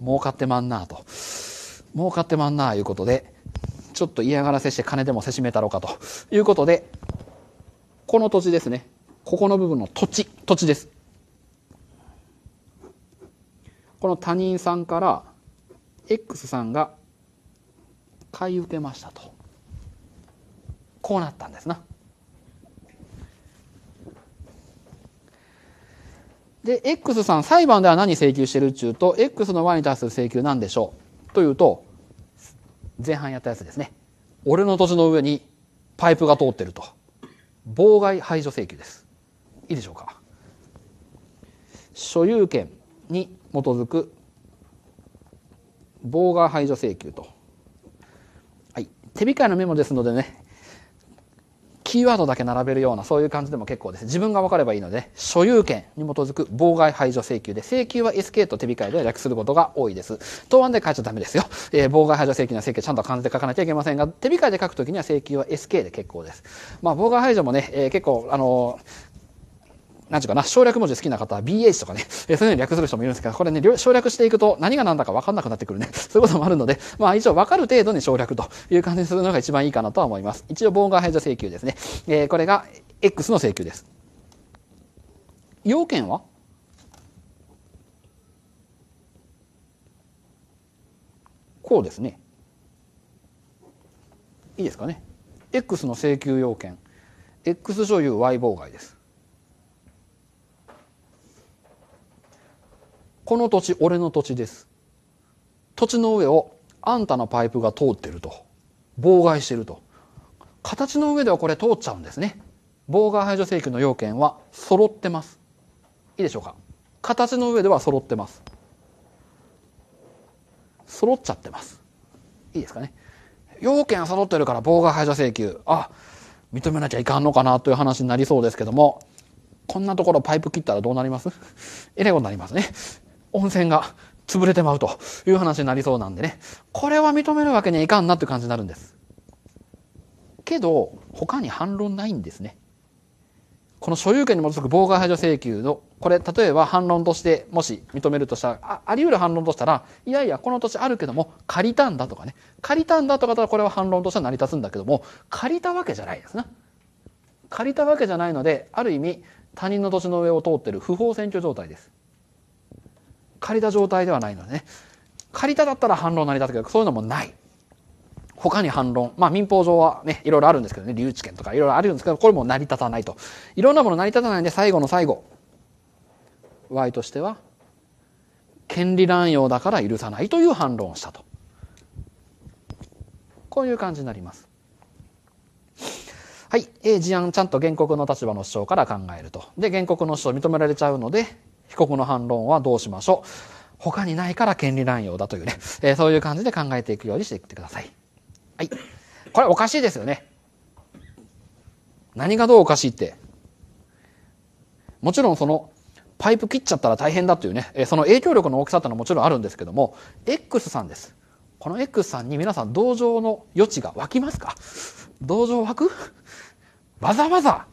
儲かってまんなと。儲かってまんないうことで、ちょっと嫌がらせして金でもせしめたろうかということで、この土地ですね。ここの部分の土地、土地です。この他人さんから X さんが買い受けましたとこうなったんですな。で X さん裁判では何請求してるっちゅうと X の Y に対する請求なんでしょうというと前半やったやつですね俺の土地の上にパイプが通ってると妨害排除請求ですいいでしょうか所有権に基づく妨害排除請求と。はい。手控えのメモですのでね、キーワードだけ並べるような、そういう感じでも結構です。自分が分かればいいので、所有権に基づく妨害排除請求で、請求は SK と手控えで略することが多いです。答案で書いちゃダメですよ。えー、妨害排除請求の請求ちゃんと漢字で書かなきゃいけませんが、手控えで書くときには請求は SK で結構です。まあ、妨害排除もね、えー、結構、あのーなんちゅうかな、省略文字好きな方は BH とかね、えー、そういうふうに略する人もいるんですけど、これね、省略していくと何が何だか分かんなくなってくるね。そういうこともあるので、まあ一応分かる程度に省略という感じにするのが一番いいかなとは思います。一応、妨害排除請求ですね。えー、これが X の請求です。要件はこうですね。いいですかね。X の請求要件。X 所有 Y 妨害です。この土地俺の土地です。土地の上をあんたのパイプが通ってると。妨害してると。形の上ではこれ通っちゃうんですね。妨害排除請求の要件は揃ってます。いいでしょうか。形の上では揃ってます。揃っちゃってます。いいですかね。要件揃ってるから妨害排除請求。あ、認めなきゃいかんのかなという話になりそうですけども、こんなところパイプ切ったらどうなりますえらいことになりますね。温泉が潰れてまうという話になりそうなんでね、これは認めるわけにはいかんなって感じになるんです。けど、他に反論ないんですね。この所有権に基づく妨害排除請求の、これ、例えば反論として、もし認めるとしたら、ああり得る反論としたら、いやいや、この土地あるけども、借りたんだとかね、借りたんだとかだったらこれは反論としては成り立つんだけども、借りたわけじゃないですな、ね。借りたわけじゃないので、ある意味、他人の土地の上を通ってる不法占拠状態です。借りた状態ではないのでね。借りただったら反論成り立つけど、そういうのもない。他に反論。まあ民法上はね、いろいろあるんですけどね、留置権とかいろいろあるんですけど、これも成り立たないと。いろんなもの成り立たないんで、最後の最後。Y としては、権利乱用だから許さないという反論をしたと。こういう感じになります。はい。え事案ちゃんと原告の立場の主張から考えると。で、原告の主張認められちゃうので、被告の反論はどうしましょう他にないから権利乱用だというね、えー、そういう感じで考えていくようにしていってください。はい。これおかしいですよね。何がどうおかしいって。もちろんその、パイプ切っちゃったら大変だというね、えその影響力の大きさってのはもちろんあるんですけども、X さんです。この X さんに皆さん同情の余地が湧きますか同情湧くわざわざ、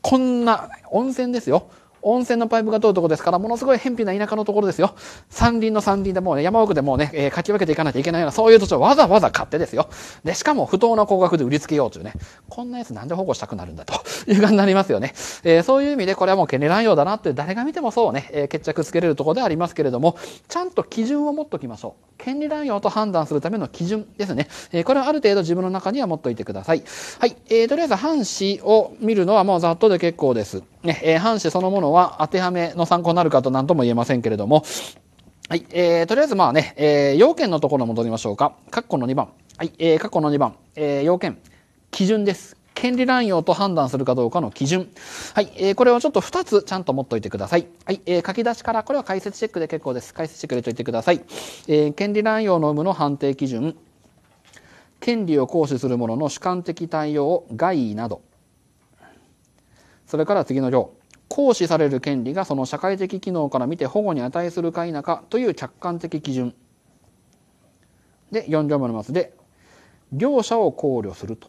こんな温泉ですよ。温泉のパイプが通るとこですから、ものすごい偏僻な田舎のところですよ。山林の山林でもうね、山奥でもうね、えー、かき分けていかなきゃいけないような、そういう土地をわざわざ買ってですよ。で、しかも不当な高額で売りつけようというね、こんなやつなんで保護したくなるんだという感じになりますよね。えー、そういう意味でこれはもう権利乱用だなって誰が見てもそうね、えー、決着つけれるところでありますけれども、ちゃんと基準を持っときましょう。権利乱用と判断するための基準ですね。えこれはある程度自分の中には持っといてください。はい。えー、とりあえず半紙を見るのはもうざっとで結構です。ね、え反してそのものは当てはめの参考になるかと何とも言えませんけれども、はい、えー、とりあえずまあね、えー、要件のところ戻りましょうか。括弧の2番。はい、えー、括弧の2番。えー、要件。基準です。権利乱用と判断するかどうかの基準。はい、えー、これをちょっと2つちゃんと持っといてください。はい、えー、書き出しから、これは解説チェックで結構です。解説チェックれといてください。えー、権利乱用の有無の判定基準。権利を行使する者の主観的対応、外意など。それから次の行行使される権利がその社会的機能から見て保護に値するか否かという客観的基準で4行目の末で両者を考慮すると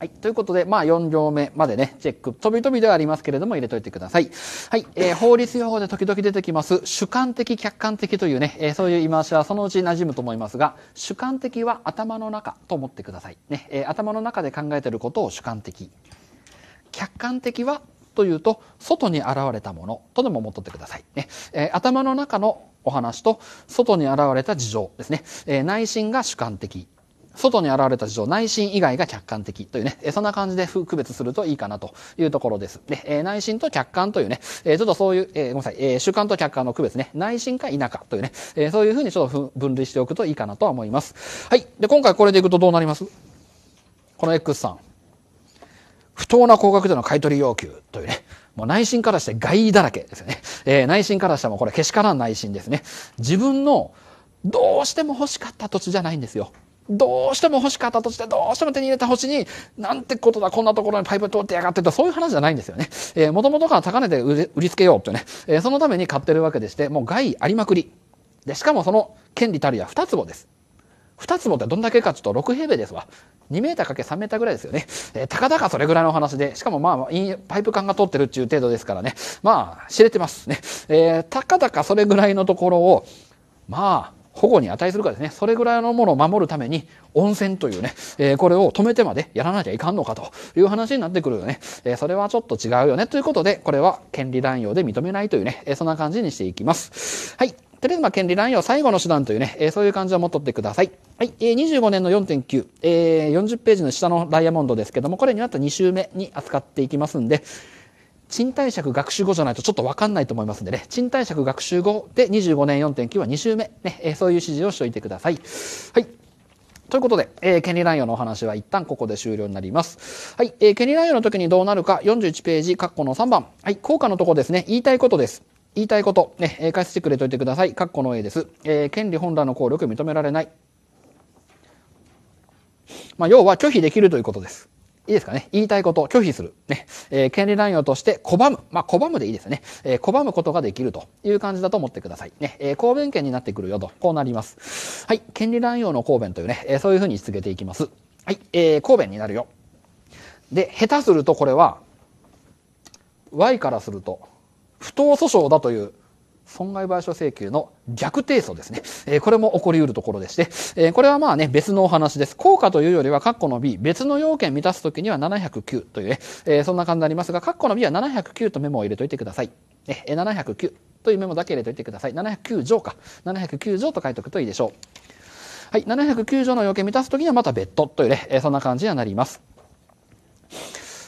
はい。ということで、まあ、4行目までね、チェック、飛び飛びではありますけれども、入れといてください。はい。えー、法律用語で時々出てきます、主観的、客観的というね、えー、そういう言い回しはそのうち馴染むと思いますが、主観的は頭の中と思ってください。ね、えー、頭の中で考えてることを主観的。客観的は、というと、外に現れたものとでも思っとってください。ね、えー、頭の中のお話と、外に現れた事情ですね。えー、内心が主観的。外に現れた事情、内心以外が客観的というね、えそんな感じで区別するといいかなというところです。で、え内心と客観というね、えちょっとそういう、えごめんなさい、え主観と客観の区別ね、内心か否かというね、えそういうふうにちょっと分類しておくといいかなとは思います。はい。で、今回これでいくとどうなりますこの X さん。不当な高額での買取要求というね、もう内心からして害だらけですよね。えー、内心からしてもこれけしからん内心ですね。自分のどうしても欲しかった土地じゃないんですよ。どうしても欲しかったとして、どうしても手に入れた星に、なんてことだ、こんなところにパイプ通ってやがってと、そういう話じゃないんですよね。えー、元々から高値で売りつけようってね、えー、そのために買ってるわけでして、もう害ありまくり。で、しかもその権利たるや2坪です。2坪ってどんだけかちょっと6平米ですわ。2メーターかけ3メーターぐらいですよね。えー、たかだかそれぐらいの話で、しかもまあ、パイプ管が通ってるっていう程度ですからね。まあ、知れてますね。えー、たかだかそれぐらいのところを、まあ、保護に値するかですねそれぐらいのものを守るために温泉というね、えー、これを止めてまでやらなきゃいかんのかという話になってくるよね、えー、それはちょっと違うよねということでこれは権利乱用で認めないというね、えー、そんな感じにしていきますはいとりあえず、ま権利乱用最後の手段というね、えー、そういう感じを持っとってください。はい、えー、25年の4.9、えー、40ページの下のダイヤモンドですけども、これになった2週目に扱っていきますんで、賃貸借学習後じゃないとちょっと分かんないと思いますんでね、賃貸借学習後で25年4.9は2週目、ね、えそういう指示をしておいてください。はい。ということで、えー、権利乱用のお話は一旦ここで終了になります。はい、えー、権利乱用の時にどうなるか、41ページ、括弧の3番。はい、効果のとこですね、言いたいことです。言いたいこと、ね、えー、解説してくれといてください。括弧の A です。えー、権利本来の効力認められない。まあ、要は拒否できるということです。いいですかね。言いたいこと、拒否する。ね。えー、権利乱用として拒む。まあ、拒むでいいですね。えー、拒むことができるという感じだと思ってください。ね。えー、公弁権になってくるよと、こうなります。はい。権利乱用の公弁というね、えそういうふうに続けていきます。はい。え公弁になるよ。で、下手するとこれは、Y からすると、不当訴訟だという損害賠償請求の逆提訴ですね。えこれも起こりうるところでして、えこれはまあね、別のお話です。効果というよりは、ッコの B、別の要件満たすときには709というね、えそんな感じになりますが、ッコの B は709とメモを入れといてください。え709というメモだけ入れといてください。709条か。709条と書いておくといいでしょう。はい、709条の要件満たすときにはまた別途というね、えそんな感じにはなります。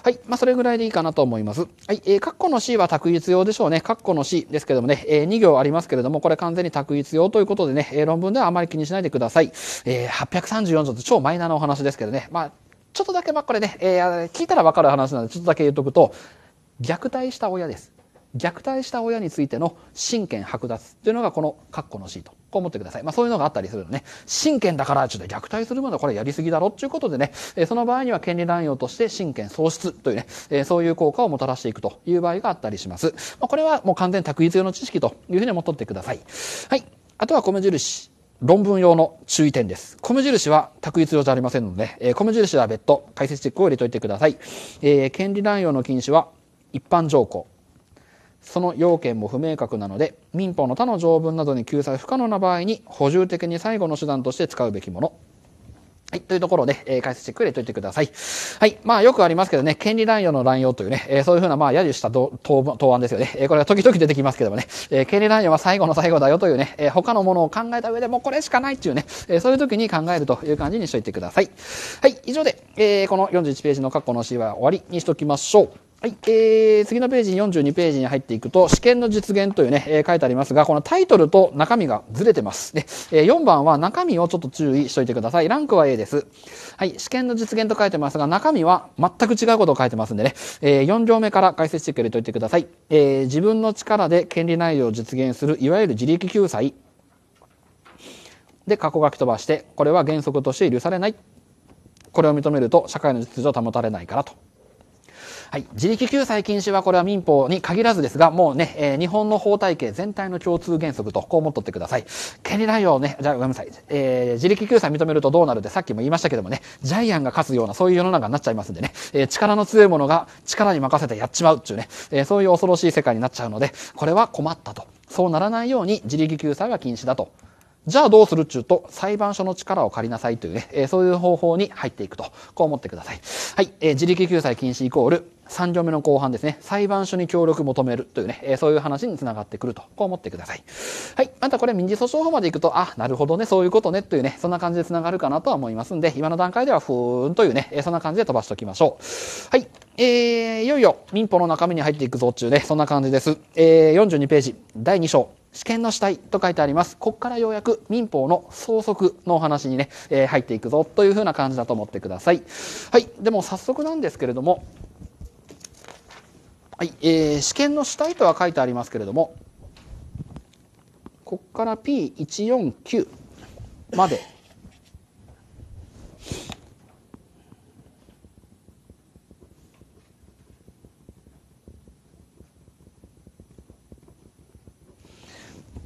はい。まあ、それぐらいでいいかなと思います。はい。えー、括弧の C は択一用でしょうね。括弧の C ですけどもね、えー、2行ありますけれども、これ完全に択一用ということでね、えー、論文ではあまり気にしないでください。えー、834条って超マイナーなお話ですけどね。まあ、ちょっとだけ、まあ、これね、えー、聞いたらわかる話なんで、ちょっとだけ言っとくと、虐待した親です。虐待した親についての親権剥奪というのがこの括弧の C と。こう思ってください。まあそういうのがあったりするのね。親権だからちょっと虐待するものはこれやりすぎだろっていうことでね、えその場合には権利乱用として親権喪失というね、えそういう効果をもたらしていくという場合があったりします。まあ、これはもう完全択一用の知識というふうに思っとってください。はい。あとは米印。論文用の注意点です。米印は択一用じゃありませんので、えー、米印は別途解説チェックを入れておいてください。えー、権利乱用の禁止は一般条項、その要件も不明確なので、民法の他の条文などに救済不可能な場合に、補充的に最後の手段として使うべきもの。はい。というところで、えー、解説してくれといてください。はい。まあ、よくありますけどね、権利乱用の乱用というね、えー、そういうふうな、まあ、揶揄した答案ですよね。えー、これが時々出てきますけどもね、えー、権利乱用は最後の最後だよというね、えー、他のものを考えた上でもうこれしかないっていうね、えー、そういう時に考えるという感じにしといてください。はい。以上で、えー、この41ページの括弧の C は終わりにしときましょう。はい、えー、次のページに42ページに入っていくと、試験の実現というね、えー、書いてありますが、このタイトルと中身がずれてます。で、えー、4番は中身をちょっと注意しといてください。ランクは A です。はい、試験の実現と書いてますが、中身は全く違うことを書いてますんでね、えー、4行目から解説してくれておいてください。えー、自分の力で権利内容を実現する、いわゆる自力救済。で、過去書き飛ばして、これは原則として許されない。これを認めると社会の秩序を保たれないからと。はい、自力救済禁止はこれは民法に限らずですが、もうね、えー、日本の法体系全体の共通原則と、こう思っとってください。権利内容ね、じゃあごめんなさい、えー、自力救済認めるとどうなるってさっきも言いましたけどもね、ジャイアンが勝つようなそういう世の中になっちゃいますんでね、えー、力の強い者が力に任せてやっちまうっていうね、えそういう恐ろしい世界になっちゃうので、これは困ったと。そうならないように自力救済は禁止だと。じゃあどうするっちゅうと、裁判所の力を借りなさいというね、えそういう方法に入っていくと、こう思ってください。はい、え自力救済禁止イコール、3行目の後半ですね、裁判所に協力求めるというね、えー、そういう話につながってくると、こう思ってください。はい。またこれ民事訴訟法まで行くと、あ、なるほどね、そういうことね、というね、そんな感じでつながるかなとは思いますんで、今の段階ではふーんというね、えー、そんな感じで飛ばしておきましょう。はい。えー、いよいよ民法の中身に入っていくぞ中ね、そんな感じです。えー、42ページ、第2章。試験の主体と書いてあります。ここからようやく民法の相則のお話にね、えー、入っていくぞというふうな感じだと思ってください。はい。でも早速なんですけれども、はい、えー、試験の主体とは書いてありますけれども、ここから P149 まで、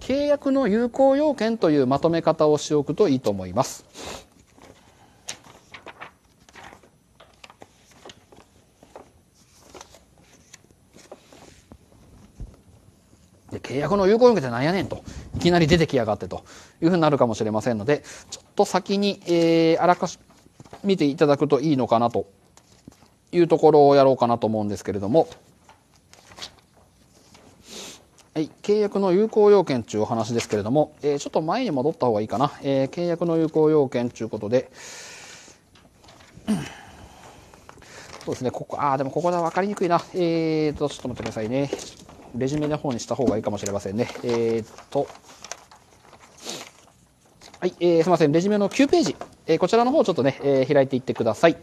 契約の有効要件というまとめ方をしておくといいと思います。契約の有効要件ってなんやねんと、いきなり出てきやがってというふうになるかもしれませんので、ちょっと先に、えー、あらかし見ていただくといいのかなというところをやろうかなと思うんですけれども、はい、契約の有効要件というお話ですけれども、えー、ちょっと前に戻った方がいいかな、えー、契約の有効要件ということで、そうですね、ここ、ああ、でもここでは分かりにくいな。えーと、ちょっと待ってくださいね。レジュメの方にした方がいいかもしれませんね。えー、っと、はい、えー、すいません、レジュメの9ページ、えー、こちらの方ちょっとね、えー、開いていってください。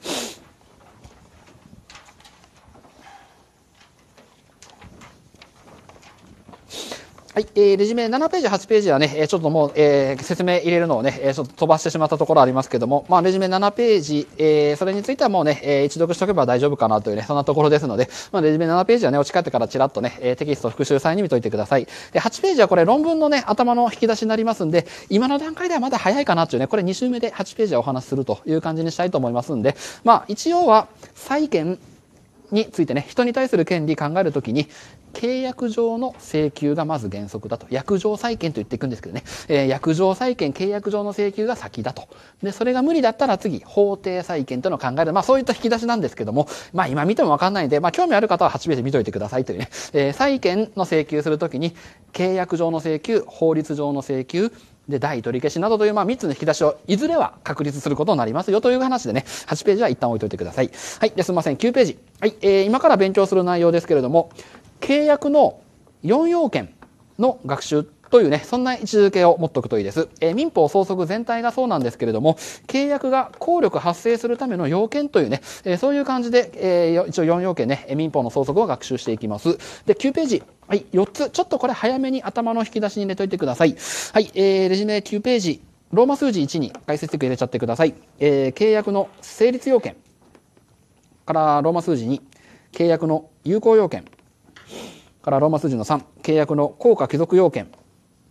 はい、えー、レジュメ7ページ、8ページはね、ちょっともう、えー、説明入れるのをね、ちょっと飛ばしてしまったところありますけども、まあ、レジュメ7ページ、えー、それについてはもうね、えー、一読しとけば大丈夫かなというね、そんなところですので、まあ、レジュメ7ページはね、落ち返ってからちらっとね、テキスト復習際に見といてください。で、8ページはこれ論文のね、頭の引き出しになりますんで、今の段階ではまだ早いかなというね、これ2週目で8ページはお話しするという感じにしたいと思いますんで、まあ、一応は、債権、についてね、人に対する権利考えるときに、契約上の請求がまず原則だと。約定債権と言っていくんですけどね。えー、約定債権、契約上の請求が先だと。で、それが無理だったら次、法定債権というのを考える。まあそういった引き出しなんですけども、まあ今見てもわかんないんで、まあ興味ある方は8ページ見といてくださいというね。えー、債権の請求するときに、契約上の請求、法律上の請求、で、代取り消しなどという、まあ、3つの引き出しを、いずれは確立することになりますよという話でね、8ページは一旦置いといてください。はい。ですみません。9ページ。はい。えー、今から勉強する内容ですけれども、契約の4要件の学習というね、そんな位置づけを持っておくといいです。えー、民法総則全体がそうなんですけれども、契約が効力発生するための要件というね、えー、そういう感じで、えー、一応4要件ね、民法の総則を学習していきます。で、9ページ。はい、4つ。ちょっとこれ早めに頭の引き出しに入れといてください。はい、えー、レジュメ9ページ。ローマ数字1に解説テク入れちゃってください。えー、契約の成立要件からローマ数字2、契約の有効要件。からローマ数字の3、契約の効果帰属要件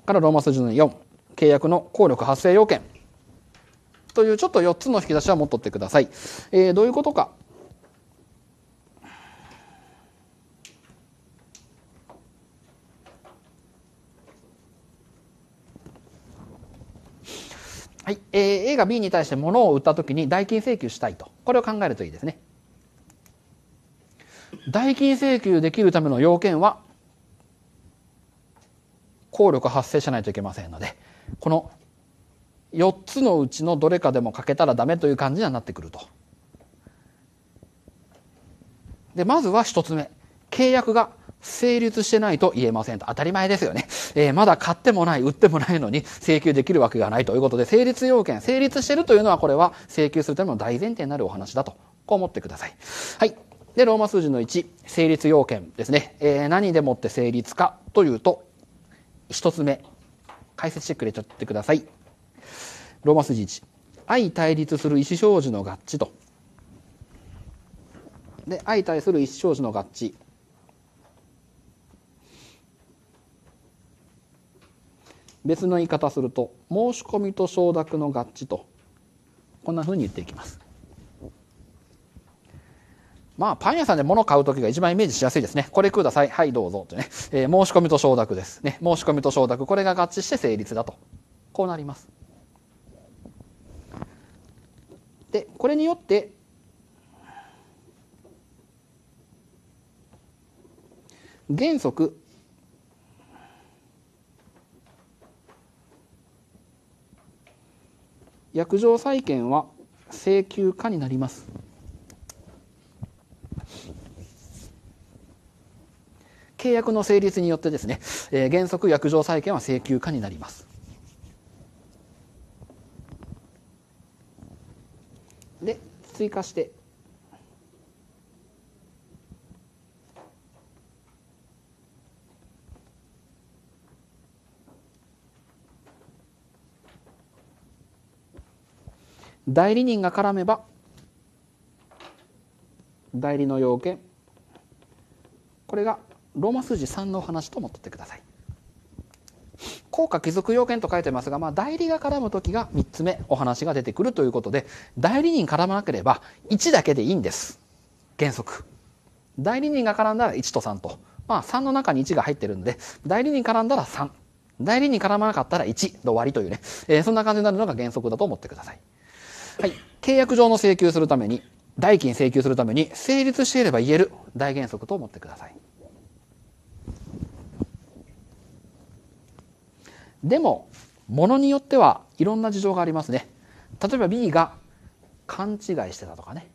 からローマ数字の4、契約の効力発生要件というちょっと4つの引き出しは持っとってください。えー、どういうことか。はい、えー、A が B に対して物を売った時に代金請求したいと。これを考えるといいですね。代金請求できるための要件は、効力発生しないといけませんので、この4つのうちのどれかでもかけたらダメという感じにはなってくると。で、まずは1つ目。契約が成立してないと言えませんと。当たり前ですよね。えー、まだ買ってもない、売ってもないのに請求できるわけがないということで、成立要件、成立してるというのはこれは請求するための大前提になるお話だと。こう思ってください。はい。で、ローマ数字の1、成立要件ですね。えー、何でもって成立かというと、1つ目、解説してくれちゃってください。ローマ数字1、相対立する意思表示の合致と。で、相対する意思表示の合致。別の言い方すると、申し込みと承諾の合致と。こんなふうに言っていきます。まあ、パン屋さんで物買う時が一番イメージしやすいですね。これください。はい、どうぞ。てね。えー、申し込みと承諾ですね。申し込みと承諾。これが合致して成立だと。こうなります。で、これによって、原則、約定債権は請求可になります。契約の成立によってですね、え原則約定債権は請求可になります。で、追加して、代理人が絡めば代理の要件これがローマ数字3の話と思っててください。効果帰属要件と書いてますが、まあ、代理が絡む時が3つ目お話が出てくるということで代理人絡まなければ1だけでいいんです原則代理人が絡んだら1と3と、まあ、3の中に1が入ってるんで代理人絡んだら3代理人絡まなかったら1で終わりというね、えー、そんな感じになるのが原則だと思ってください、はい、契約上の請求するために代金請求するために成立していれば言える大原則と思ってくださいでもものによってはいろんな事情がありますね例えば B が勘違いしてたとかね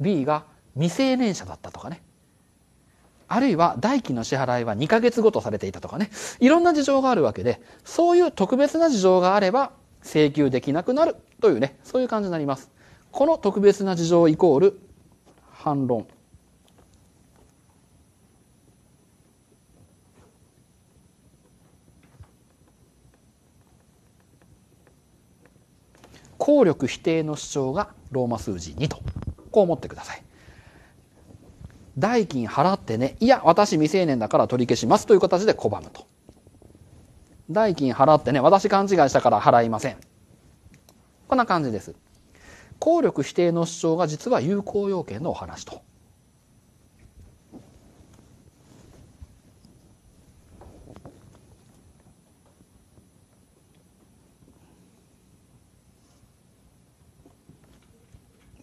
B が未成年者だったとかねあるいは代金の支払いは2ヶ月後とされていたとかねいろんな事情があるわけでそういう特別な事情があれば請求できなくなるというねそういう感じになりますこの特別な事情イコール反論効力否定の主張がローマ数字2とこう思ってください。代金払ってねいや私未成年だから取り消しますという形で拒むと代金払ってね私勘違いしたから払いませんこんな感じです効力否定の主張が実は有効要件のお話と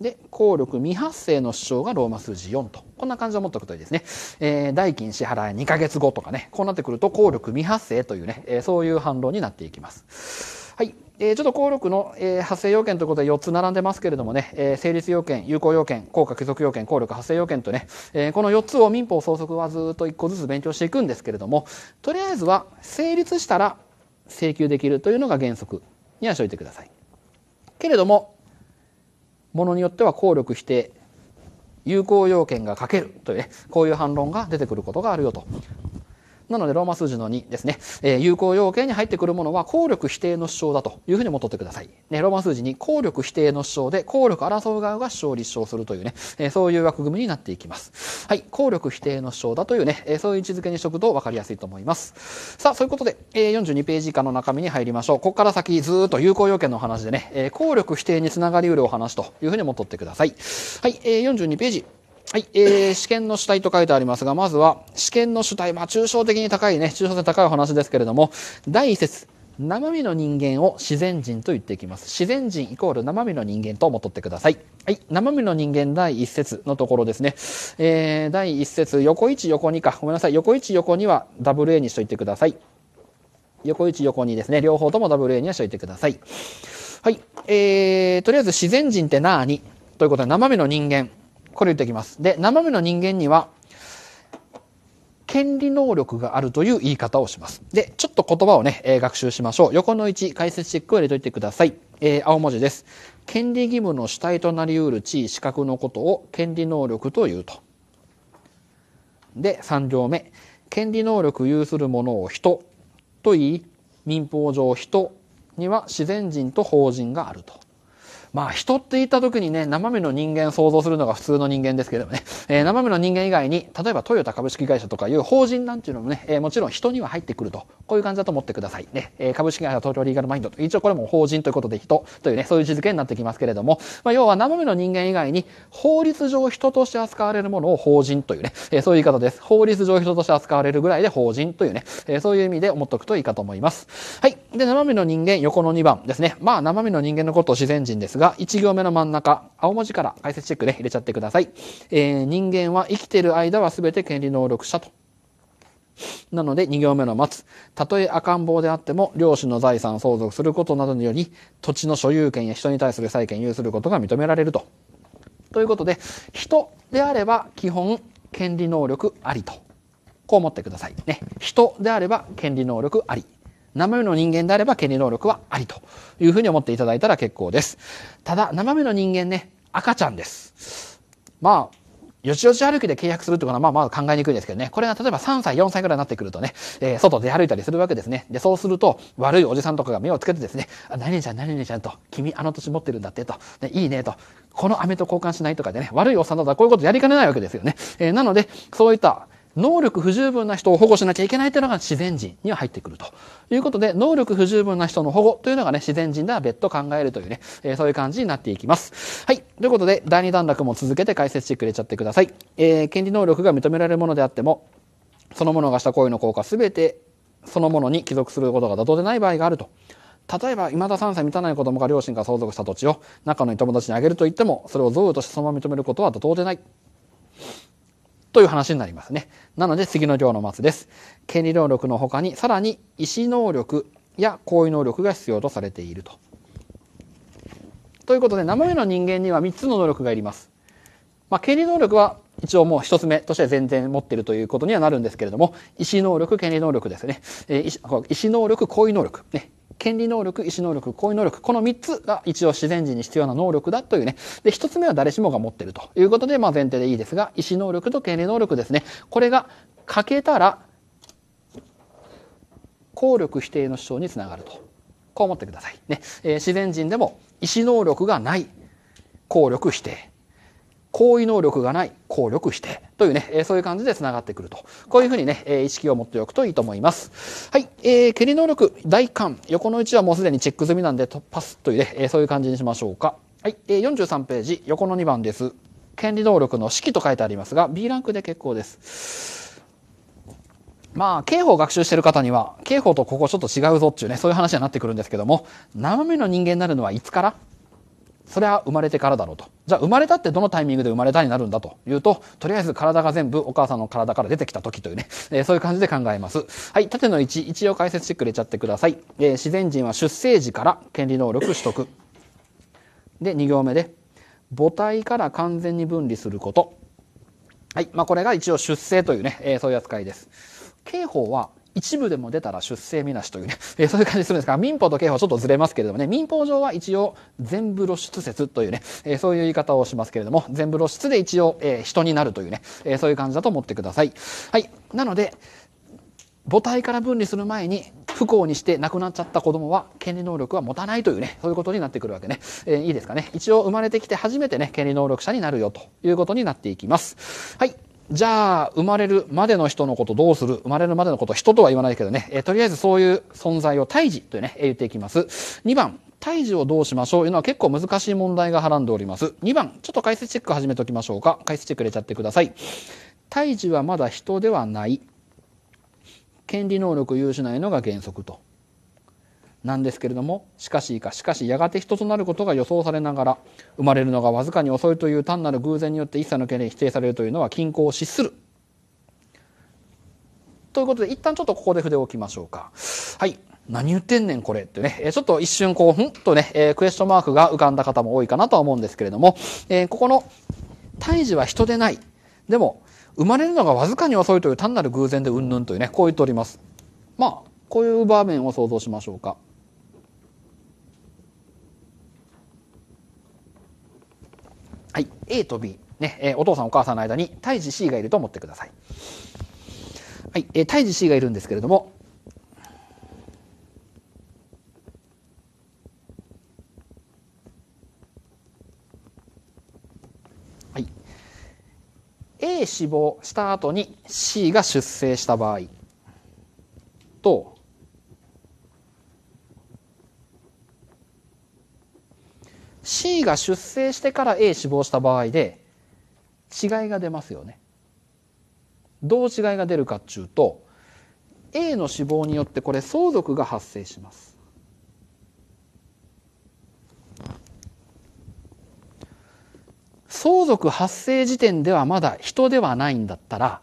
で、効力未発生の主張がローマ数字4と。こんな感じを持っておくといいですね。えー、代金支払い2ヶ月後とかね。こうなってくると効力未発生というね、えー、そういう反論になっていきます。はい。えー、ちょっと効力の、えー、発生要件ということで4つ並んでますけれどもね、えー、成立要件、有効要件、効果帰属要件、効力発生要件とね、えー、この4つを民法総則はずっと1個ずつ勉強していくんですけれども、とりあえずは成立したら請求できるというのが原則にはしておいてください。けれども、ものによっては効力して有効要件が欠けるというねこういう反論が出てくることがあるよとなのでローマ数字の2ですね、えー、有効要件に入ってくるものは効力否定の主張だというふうにもとってください。ね、ローマ数字に効力否定の主張で、効力争う側が主張立証するというね、えー、そういう枠組みになっていきます。はい、効力否定の主張だというね、えー、そういう位置づけにしとくと分かりやすいと思います。さあ、そういうことで、えー、42ページ以下の中身に入りましょう。ここから先ずっと有効要件の話でね、えー、効力否定につながりうるお話というふうにもとってください。はい、えー、42ページ。はい、えー、試験の主体と書いてありますが、まずは、試験の主体、まあ、抽象的に高いね、抽象性高いお話ですけれども、第一節、生身の人間を自然人と言っていきます。自然人イコール生身の人間とも取ってください。はい。生身の人間第一節のところですね。えー、第一節、横一横二か。ごめんなさい。横一横二は WA にしといてください。横一横二ですね。両方とも WA にはしといてください。はい。えー、とりあえず自然人って何ということで、生身の人間。これ言ってきます。で、生身の人間には、権利能力があるという言い方をします。で、ちょっと言葉をね、え学習しましょう。横の1、解説チェックを入れといてください。えー、青文字です。権利義務の主体となりうる地位、資格のことを権利能力というと。で、3行目。権利能力有するものを人と言い、民法上人には自然人と法人があると。まあ人って言った時にね、生身の人間想像するのが普通の人間ですけれどもね、えー、生身の人間以外に、例えばトヨタ株式会社とかいう法人なんていうのもね、えー、もちろん人には入ってくると、こういう感じだと思ってください。ね、えー、株式会社東京リーガルマインドと、一応これも法人ということで人というね、そういう位置づけになってきますけれども、まあ要は生身の人間以外に、法律上人として扱われるものを法人というね、えー、そういう言い方です。法律上人として扱われるぐらいで法人というね、えー、そういう意味で思っておくといいかと思います。はい。で、生身の人間、横の2番ですね。まあ生身の人間のことを自然人ですが、が1行目の真ん中、青文字から解説チェックで入れちゃってください。えー、人間は生きている間は全て権利能力者と。なので2行目の待つ。たとえ赤ん坊であっても、両親の財産を相続することなどにより、土地の所有権や人に対する債権を有することが認められると。ということで、人であれば基本、権利能力ありと。こう思ってください。ね。人であれば権利能力あり。生身の人間であれば権利能力はありというふうに思っていただいたら結構です。ただ、生身の人間ね、赤ちゃんです。まあ、よちよち歩きで契約するってことはまあまあ考えにくいですけどね。これが例えば3歳、4歳ぐらいになってくるとね、えー、外出歩いたりするわけですね。で、そうすると、悪いおじさんとかが目をつけてですね、あ何々ちゃん、何々ちゃんと、君あの年持ってるんだってと、ね、いいねと、この飴と交換しないとかでね、悪いおっさんだったらこういうことやりかねないわけですよね。えー、なので、そういった能力不十分な人を保護しなきゃいけないというのが自然人には入ってくるということで、能力不十分な人の保護というのがね、自然人では別途考えるというね、えー、そういう感じになっていきます。はい。ということで、第2段落も続けて解説してくれちゃってください。えー、権利能力が認められるものであっても、そのものがした行為の効果すべてそのものに帰属することが妥当でない場合があると。例えば、未だ3歳満たない子供が両親が相続した土地を仲のいい友達にあげると言っても、それを贈与としてそのまま認めることは妥当でない。という話になりますね。なので次の行の末です。権利能力の他にさらに意思能力や行為能力が必要とされていると。ということで名前の人間には3つの能力がいります。まあ、権利能力は一応もう一つ目として全然持ってるということにはなるんですけれども、意思能力、権利能力ですね。えー、意思能力、行為能力。ね。権利能力、意思能力、行為能力、この3つが一応自然人に必要な能力だというね。で、1つ目は誰しもが持ってるということで、まあ前提でいいですが、意思能力と権利能力ですね。これが欠けたら、効力否定の主張につながると。こう思ってください。ね。えー、自然人でも意思能力がない、効力否定。行為能力がない効力して。というね、えそういう感じで繋がってくると。こういうふうにね、え意識を持っておくといいと思います。はい。えー、蹴り能力、大寒。横の位置はもうすでにチェック済みなんで突破すというね、えそういう感じにしましょうか。はい。え43ページ、横の2番です。権利能力の式と書いてありますが、B ランクで結構です。まあ、刑法を学習してる方には、刑法とここちょっと違うぞっていうね、そういう話になってくるんですけども、斜めの人間になるのはいつからそれは生まれてからだろうとじゃあ生まれたってどのタイミングで生まれたになるんだというととりあえず体が全部お母さんの体から出てきた時というね、えー、そういう感じで考えますはい縦の1一応解説してくれちゃってください、えー、自然人は出生時から権利能力取得で2行目で母体から完全に分離することはい、まあ、これが一応出生というね、えー、そういう扱いです刑法は一部でも出たら出生見なしというね、えそういう感じするんですが、民法と刑法ちょっとずれますけれどもね、民法上は一応全部露出説というね、えそういう言い方をしますけれども、全部露出で一応、え人になるというね、えそういう感じだと思ってください。はい。なので、母体から分離する前に不幸にして亡くなっちゃった子供は権利能力は持たないというね、そういうことになってくるわけね。えー、いいですかね。一応生まれてきて初めてね、権利能力者になるよということになっていきます。はい。じゃあ、生まれるまでの人のことどうする生まれるまでのこと、人とは言わないけどね、えー、とりあえずそういう存在を胎児とね、言っていきます。2番、胎児をどうしましょういうのは結構難しい問題がはらんでおります。2番、ちょっと解説チェック始めておきましょうか。解説チェック入れちゃってください。胎児はまだ人ではない。権利能力有しないのが原則と。なんですけれどもしかしいかしかしやがて人となることが予想されながら生まれるのがわずかに遅いという単なる偶然によって一切の懸念否定されるというのは均衡を失する。ということで一旦ちょっとここで筆を置きましょうか。はい何言ってんねんこれってね、えちょっと一瞬こう、ふんとね、えー、クエスチョンマークが浮かんだ方も多いかなとは思うんですけれども、えー、ここの、胎児は人でない。でも、生まれるのがわずかに遅いという単なる偶然でうんぬんというね、こう言っております。まあ、こういう場面を想像しましょうか。はい、A と B、ねえお父さんお母さんの間に胎児 C がいると思ってください。はい、え胎児 C がいるんですけれども、はい、A 死亡した後に C が出生した場合と C が出生してから A 死亡した場合で違いが出ますよね。どう違いが出るかっちゅうと A の死亡によってこれ相続が発生します。相続発生時点ではまだ人ではないんだったら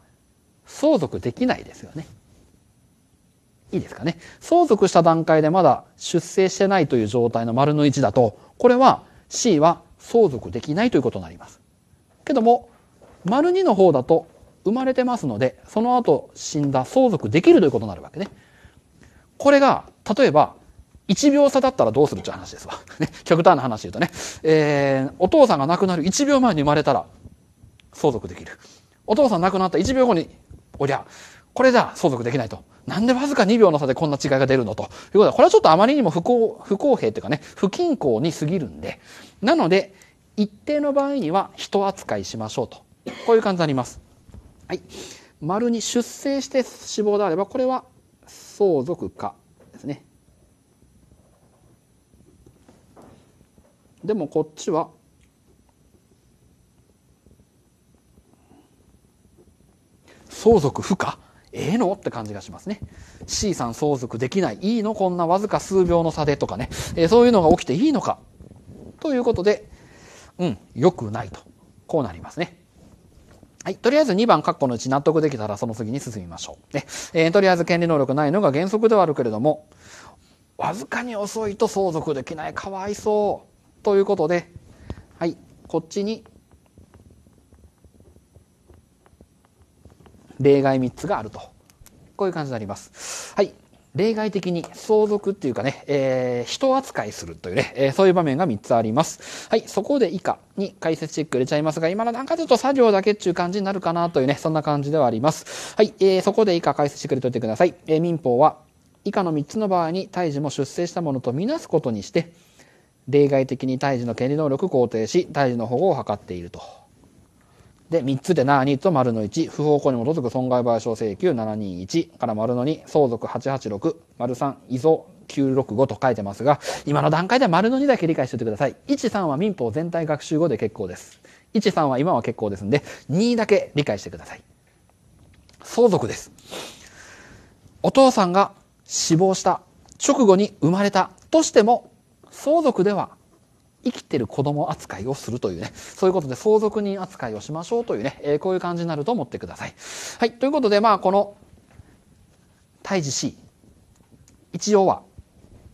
相続できないですよね。いいですかね。相続した段階でまだ出生してないという状態の丸の1だと、これは C は相続できないということになります。けども、丸2の方だと生まれてますので、その後死んだ相続できるということになるわけね。これが、例えば、1秒差だったらどうするっていう話ですわ。ね、極端な話で言うとね、えー、お父さんが亡くなる1秒前に生まれたら相続できる。お父さん亡くなった1秒後に、おりゃ、これじゃ相続できないと。なんでわずか2秒の差でこんな違いが出るのということは、これはちょっとあまりにも不公不公平というかね、不均衡に過ぎるんで、なので、一定の場合には人扱いしましょうと。こういう感じになります。はい。丸に出生して死亡であれば、これは相続かですね。でもこっちは相続不可ええのって感じがしますね。C さん相続できない。いいのこんなわずか数秒の差でとかね。えー、そういうのが起きていいのか。ということで、うん、良くないと。こうなりますね。はい。とりあえず2番、括弧のうち納得できたらその次に進みましょう。ね。えー、とりあえず権利能力ないのが原則ではあるけれども、わずかに遅いと相続できない。かわいそう。ということで、はい。こっちに例外3つがあるとこういう感じになります。はい例外的に相続っていうかね、えー、人扱いするというね、えー、そういう場面が3つあります。はい、そこで以下に解説チェック入れちゃいますが、今のなんかちょっと作業だけっていう感じになるかなというね、そんな感じではあります。はい、えー、そこで以下解説してくれといてください。えー、民法は以下の3つの場合に胎児も出生したものとみなすことにして、例外的に胎児の権利能力を肯定し、胎児の保護を図っていると。で、3つで何と丸の1、不法行為に基づく損害賠償請求721から丸の2、相続886、丸3、遺贈965と書いてますが、今の段階では丸の2だけ理解しておいてください。1、3は民法全体学習後で結構です。1、3は今は結構ですんで、2だけ理解してください。相続です。お父さんが死亡した直後に生まれたとしても、相続では生きてる子供扱いをするというね、そういうことで相続人扱いをしましょうというね、えー、こういう感じになると思ってください。はい、ということで、まあ、この、胎児 C、一応は、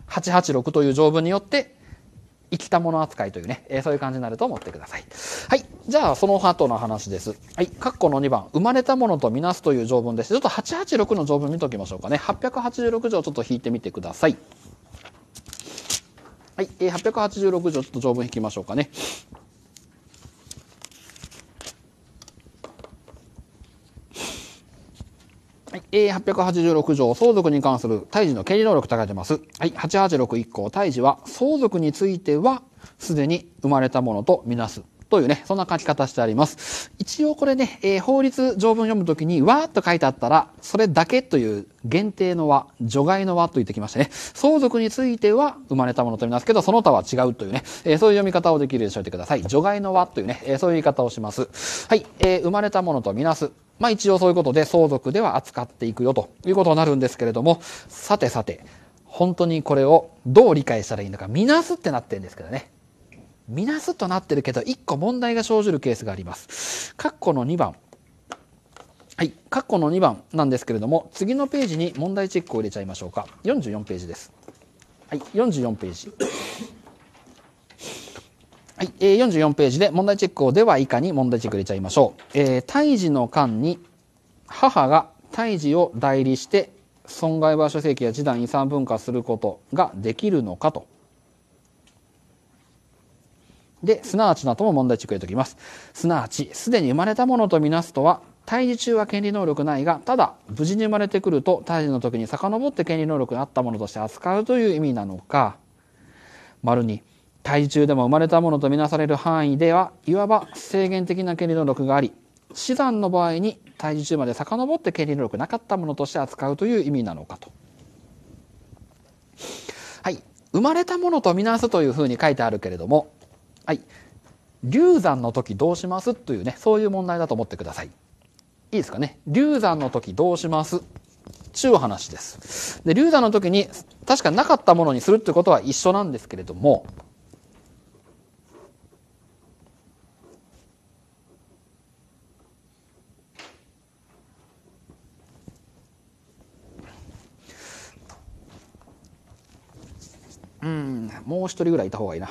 886という条文によって、生きたもの扱いというね、えー、そういう感じになると思ってください。はい。じゃあ、その後の話です。はい。括弧の2番、生まれたものとみなすという条文です。ちょっと886の条文見ときましょうかね。886条ちょっと引いてみてください。はい、えー、886条、ちょっと条文引きましょうかね。はい、えー、886条、相続に関する胎児の権利能力と書かてます。はい、886以項、胎児は相続については、すでに生まれたものとみなす。というね、そんな書き方してあります。一応これね、えー、法律条文読むときに、わーっと書いてあったら、それだけという限定の和、除外の和と言ってきましてね、相続については生まれたものと見ますけど、その他は違うというね、えー、そういう読み方をできるようにしておいてください。除外の和というね、えー、そういう言い方をします。はい、えー、生まれたものとみなす。まあ一応そういうことで相続では扱っていくよということになるんですけれども、さてさて、本当にこれをどう理解したらいいのか、みなすってなってるんですけどね。みなすとなってるけど1個問題が生じるケースがあります。括弧の2番はい、括弧の2番なんですけれども次のページに問題チェックを入れちゃいましょうか44ページです。はい、44ページ。はい、え44ページで問題チェックをでは以下に問題チェック入れちゃいましょう。えー、胎児の間に母が胎児を代理して損害賠償請求や示談遺産分割することができるのかとで、すなわちの後も問題地区ときます。すなわち、すでに生まれたものとみなすとは、胎児中は権利能力ないが、ただ、無事に生まれてくると、胎児の時に遡って権利能力があったものとして扱うという意味なのか、丸に、児中でも生まれたものとみなされる範囲ではいわば制限的な権利能力があり死産の場合に胎児中まで遡って権利能力なかったものとして扱うという意味なのかと。はい、生まれたものとみなすというふうに書いてあるけれどもはい、流産の時どうしますというね、そういう問題だと思ってください。いいですかね。流産の時どうしますちゅう話です。で、流産の時に、確かなかったものにするってことは一緒なんですけれども、うん、もう一人ぐらいいた方がいいな。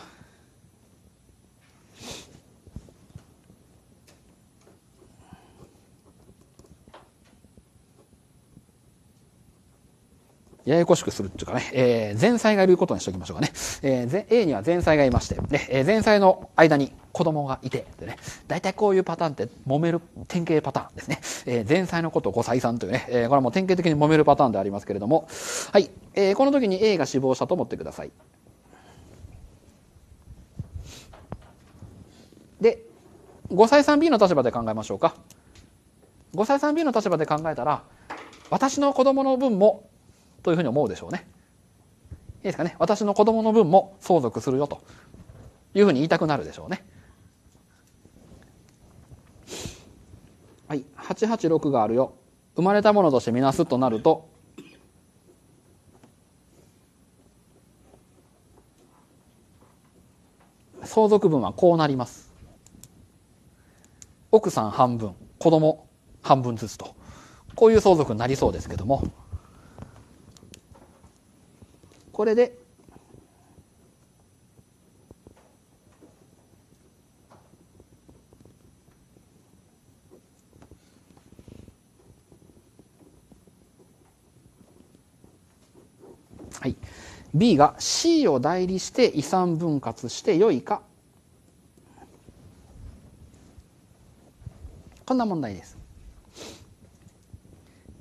ややこしくするっていうかね、えー、前妻がいることにしておきましょうかね。えー、A には前妻がいまして、ね、えー、前妻の間に子供がいて、でね、大体こういうパターンって揉める典型パターンですね。えー、前妻のことを歳さんというね、えー、これはもう典型的に揉めるパターンでありますけれども、はい、えー、この時に A が死亡したと思ってください。で、5歳ん B の立場で考えましょうか。5歳ん B の立場で考えたら、私の子供の分もというふうに思うでしょうね。いいですかね。私の子供の分も相続するよというふうに言いたくなるでしょうね。はい。886があるよ。生まれたものとしてみなすとなると、相続分はこうなります。奥さん半分、子供半分ずつと。こういう相続になりそうですけども。これではい、B が C を代理して遺産分割して良いかこんな問題です。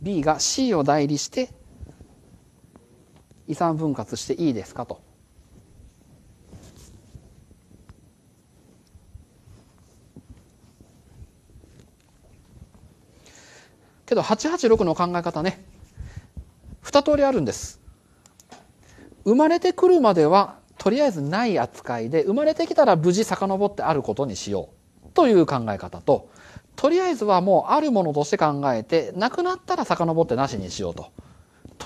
B が C を代理して遺産分割していいですかと。けど886の考え方ね二通りあるんです生まれてくるまではとりあえずない扱いで生まれてきたら無事遡ってあることにしようという考え方ととりあえずはもうあるものとして考えてなくなったら遡ってなしにしようと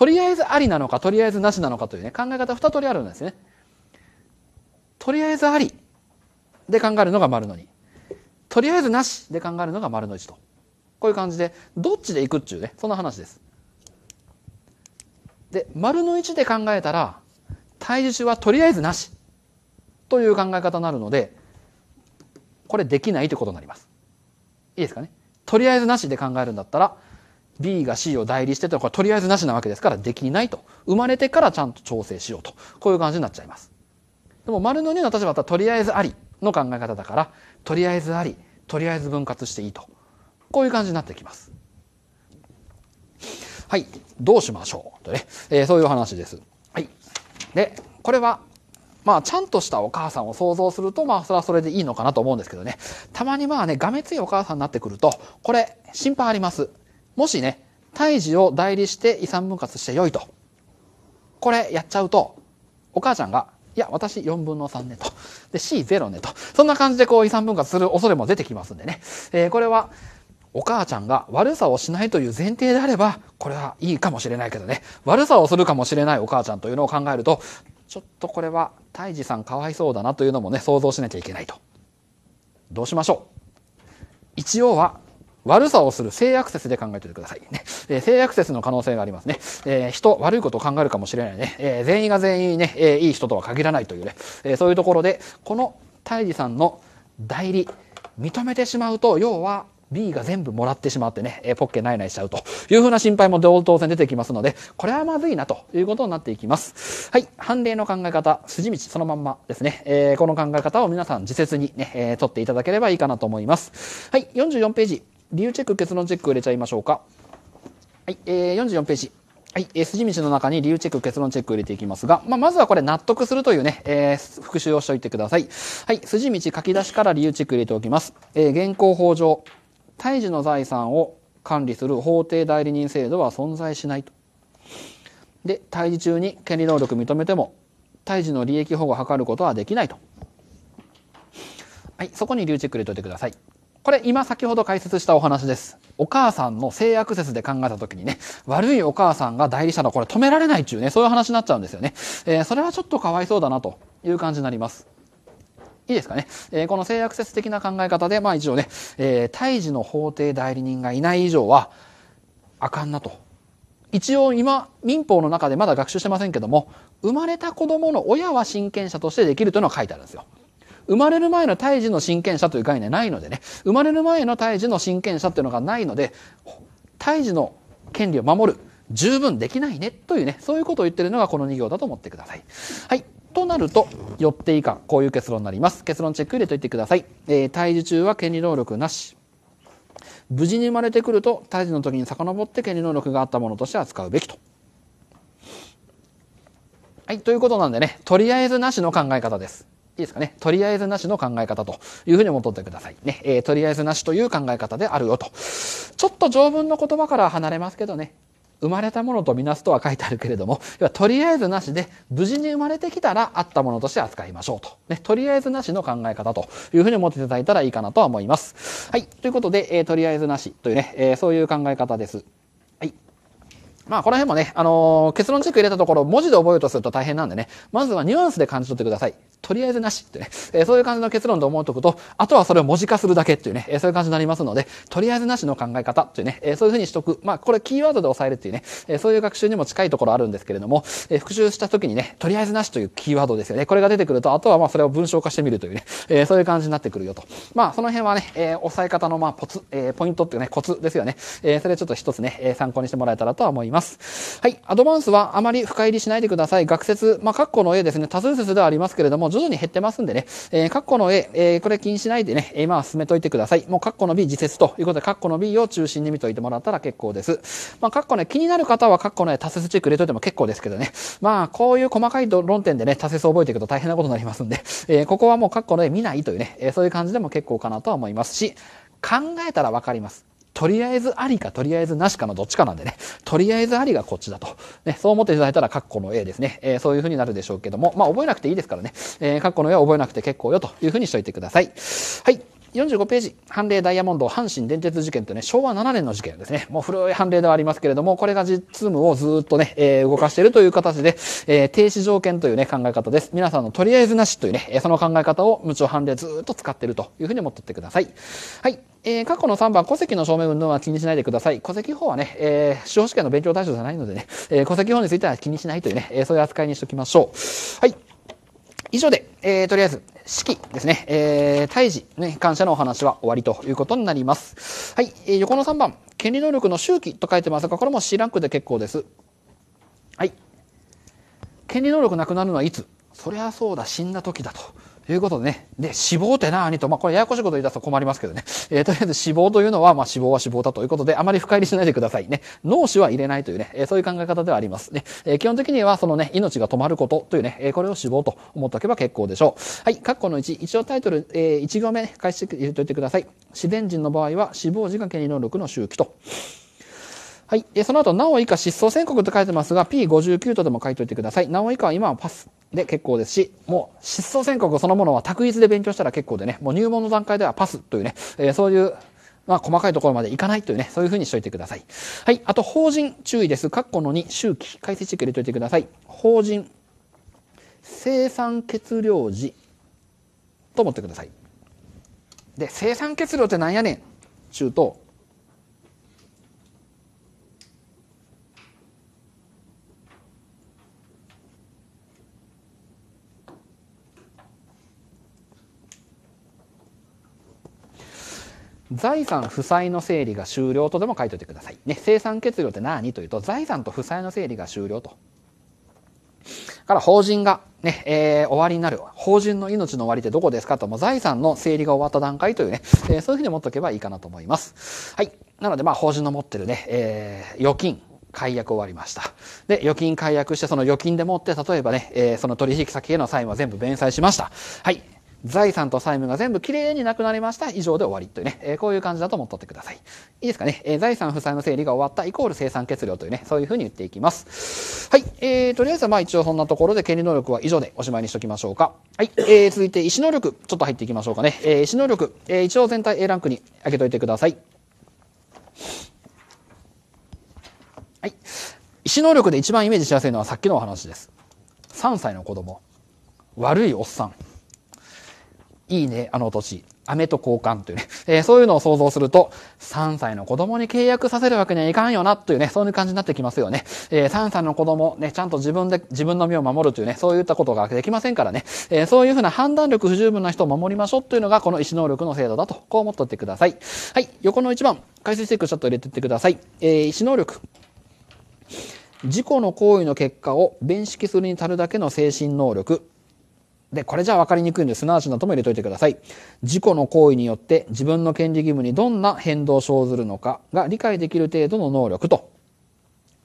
とりあえずありなのか、とりあえずなしなのかというね、考え方二通りあるんですね。とりあえずありで考えるのが丸の2。とりあえずなしで考えるのが丸の1と。こういう感じで、どっちでいくっちゅうね、そんな話です。で、丸の1で考えたら、対体重はとりあえずなしという考え方になるので、これできないということになります。いいですかね。とりあえずなしで考えるんだったら、B が C を代理してとか、とりあえずなしなわけですから、できないと。生まれてからちゃんと調整しようと。こういう感じになっちゃいます。でも、丸の2の立場はとりあえずありの考え方だから、とりあえずあり、とりあえず分割していいと。こういう感じになってきます。はい。どうしましょうとね、えー、そういう話です。はい。で、これは、まあ、ちゃんとしたお母さんを想像すると、まあ、それはそれでいいのかなと思うんですけどね。たまにまあね、がめついお母さんになってくると、これ、心配あります。もしね、胎児を代理して遺産分割してよいと。これやっちゃうと、お母ちゃんが、いや、私4分の3ねと。で、C0 ねと。そんな感じでこう遺産分割する恐れも出てきますんでね。えー、これは、お母ちゃんが悪さをしないという前提であれば、これはいいかもしれないけどね。悪さをするかもしれないお母ちゃんというのを考えると、ちょっとこれは、胎児さんかわいそうだなというのもね、想像しなきゃいけないと。どうしましょう一応は悪さをする性アクセスで考えておいてください。ね。えー、性アクセスの可能性がありますね。えー、人、悪いことを考えるかもしれないね。えー、全員が全員ね、えー、いい人とは限らないというね。えー、そういうところで、この大事さんの代理、認めてしまうと、要は B が全部もらってしまってね、えポッケないないしちゃうというふうな心配も当然出てきますので、これはまずいなということになっていきます。はい。判例の考え方、筋道そのまんまですね。えー、この考え方を皆さん自説にね、えー、取っていただければいいかなと思います。はい。44ページ。理由チェック、結論チェック入れちゃいましょうか。はい、えー、44ページ。はい、え筋道の中に理由チェック、結論チェック入れていきますが、まあ、まずはこれ納得するというね、えー、復習をしておいてください。はい、筋道書き出しから理由チェック入れておきます。えー、現行法上、胎児の財産を管理する法定代理人制度は存在しないと。で、胎児中に権利能力認めても、胎児の利益保護を図ることはできないと。はい、そこに理由チェック入れておいてください。これ今先ほど解説したお話です。お母さんの性悪説で考えた時にね、悪いお母さんが代理者のこれ止められないっていうね、そういう話になっちゃうんですよね。えー、それはちょっとかわいそうだなという感じになります。いいですかね。えー、この性悪説的な考え方で、まあ一応ね、えー、胎児の法定代理人がいない以上は、あかんなと。一応今、民法の中でまだ学習してませんけども、生まれた子供の親は親権者としてできるというのは書いてあるんですよ。生まれる前の胎児の親権者という概念ないのでね、生まれる前の胎児の親権者というのがないので、胎児の権利を守る、十分できないね、というね、そういうことを言ってるのがこの2行だと思ってください。はい。となると、よって以下、こういう結論になります。結論チェック入れといてください。えー、胎児中は権利能力なし。無事に生まれてくると、胎児の時に遡って権利能力があったものとして扱うべきと。はい、ということなんでね、とりあえずなしの考え方です。いいですかね。とりあえずなしの考え方というふうに思っておいてください。ね。えー、とりあえずなしという考え方であるよと。ちょっと条文の言葉から離れますけどね。生まれたものとみなすとは書いてあるけれども、要はとりあえずなしで、無事に生まれてきたらあったものとして扱いましょうと。ね、とりあえずなしの考え方というふうに思っていただいたらいいかなとは思います。はい。ということで、えー、とりあえずなしというね、えー、そういう考え方です。まあ、この辺もね、あのー、結論チェック入れたところ、文字で覚えようとすると大変なんでね、まずはニュアンスで感じ取ってください。とりあえずなしってね、えー、そういう感じの結論で思うとくと、あとはそれを文字化するだけっていうね、えー、そういう感じになりますので、とりあえずなしの考え方っていうね、えそういうふうにしとく。まあ、これキーワードで押さえるっていうね、えそういう学習にも近いところあるんですけれども、え復習した時にね、とりあえずなしというキーワードですよね。これが出てくると、あとはまあ、それを文章化してみるというね、えそういう感じになってくるよと。まあ、その辺はね、え押さえ方のまあ、ポツ、えポイントっていうね、コツですよね。えそれちょっと一つね、え参考にしてもらえたらとは思います。ます。はい。アドバンスはあまり深入りしないでください。学説、まあ、括弧の A ですね、多数説ではありますけれども、徐々に減ってますんでね、えー、括弧の A、えー、これ気にしないでね、え今は進めといてください。もう括弧の B 自説ということで、括弧の B を中心に見といてもらったら結構です。まあ、括弧ね、気になる方は括弧の A 多説チェック入れといても結構ですけどね、まあ、こういう細かい論点でね、多説を覚えていくと大変なことになりますんで、えー、ここはもう括弧の A 見ないというね、えそういう感じでも結構かなとは思いますし、考えたらわかります。とりあえずありかとりあえずなしかのどっちかなんでね、とりあえずありがこっちだと。ね、そう思っていただいたら、カッコの A ですね。えー、そういう風になるでしょうけども、まあ、覚えなくていいですからね、えカッコの A は覚えなくて結構よという風にしといてください。はい。45ページ、判例ダイヤモンド阪神電鉄事件というね、昭和7年の事件ですね。もう古い判例ではありますけれども、これが実務をずっとね、えー、動かしているという形で、えー、停止条件というね、考え方です。皆さんのとりあえずなしというね、その考え方を無償判例ずっと使っているというふうに思ってってください。はい。えー、過去の3番、戸籍の証明運動は気にしないでください。戸籍法はね、えー、司法試験の勉強対象じゃないのでね、えー、戸籍法については気にしないというね、えー、そういう扱いにしておきましょう。はい。以上で、えー、とりあえず、式ですね、えー、胎児ね、感謝のお話は終わりということになります。はい、えー、横の3番、権利能力の周期と書いてますが、これも C ランクで結構です。はい。権利能力なくなるのはいつそりゃそうだ、死んだ時だと。ということでね。で、死亡って何と、まあ、これややこしいこと言い出すと困りますけどね。えー、とりあえず死亡というのは、まあ、死亡は死亡だということで、あまり深入りしないでくださいね。脳死は入れないというね、えー、そういう考え方ではありますね。えー、基本的には、そのね、命が止まることというね、えこれを死亡と思っておけば結構でしょう。はい、括弧の1、一応タイトル、え1行目、返して入れおいてください。自然人の場合は、死亡時が権利能力の周期と。はい。その後、なお以下失踪宣告と書いてますが、P59 とでも書いておいてください。なお以下は今はパス。で結構ですし、もう失踪宣告そのものは択一で勉強したら結構でね、もう入門の段階ではパスというね、えー、そういうまあ、細かいところまでいかないというね、そういうふうにしといてください。はい。あと、法人注意です。括弧の2、周期、解説チェック入れといてください。法人、生産結量時と思ってください。で、生産結量ってなんやねん中と、財産負債の整理が終了とでも書いといてください。ね、生産欠量って何というと、財産と負債の整理が終了と。から法人がね、えー、終わりになる。法人の命の終わりってどこですかと、もう財産の整理が終わった段階というね、えー、そういうふうに持っておけばいいかなと思います。はい。なので、まあ、法人の持ってるね、えー、預金、解約終わりました。で、預金解約して、その預金でもって、例えばね、えー、その取引先への債務は全部弁済しました。はい。財産と債務が全部きれいになくなりました。以上で終わりというね、えー、こういう感じだと思っとってください。いいですかね。えー、財産負債の整理が終わったイコール生産欠量というね、そういうふうに言っていきます。はい。えー、とりあえずはまあ一応そんなところで権利能力は以上でおしまいにしときましょうか。はい。えー、続いて意思能力、ちょっと入っていきましょうかね。えー、意思能力、えー、一応全体 A ランクに上げといてください。はい。意思能力で一番イメージしやすいのはさっきのお話です。3歳の子供、悪いおっさん。いいね、あの年。飴と交換というね、えー、そういうのを想像すると、3歳の子供に契約させるわけにはいかんよな、というね、そういう感じになってきますよね。えー、3歳の子供、ね、ちゃんと自分で、自分の身を守るというね、そういったことができませんからね、えー、そういうふうな判断力不十分な人を守りましょうというのが、この意思能力の制度だと、こう思っとってください。はい、横の1番、解説チェックちょっと入れていってください。えー、意思能力。事故の行為の結果を弁識するに足るだけの精神能力。で、これじゃ分かりにくいんで、すなわちなとも入れといてください。事故の行為によって自分の権利義務にどんな変動を生ずるのかが理解できる程度の能力と。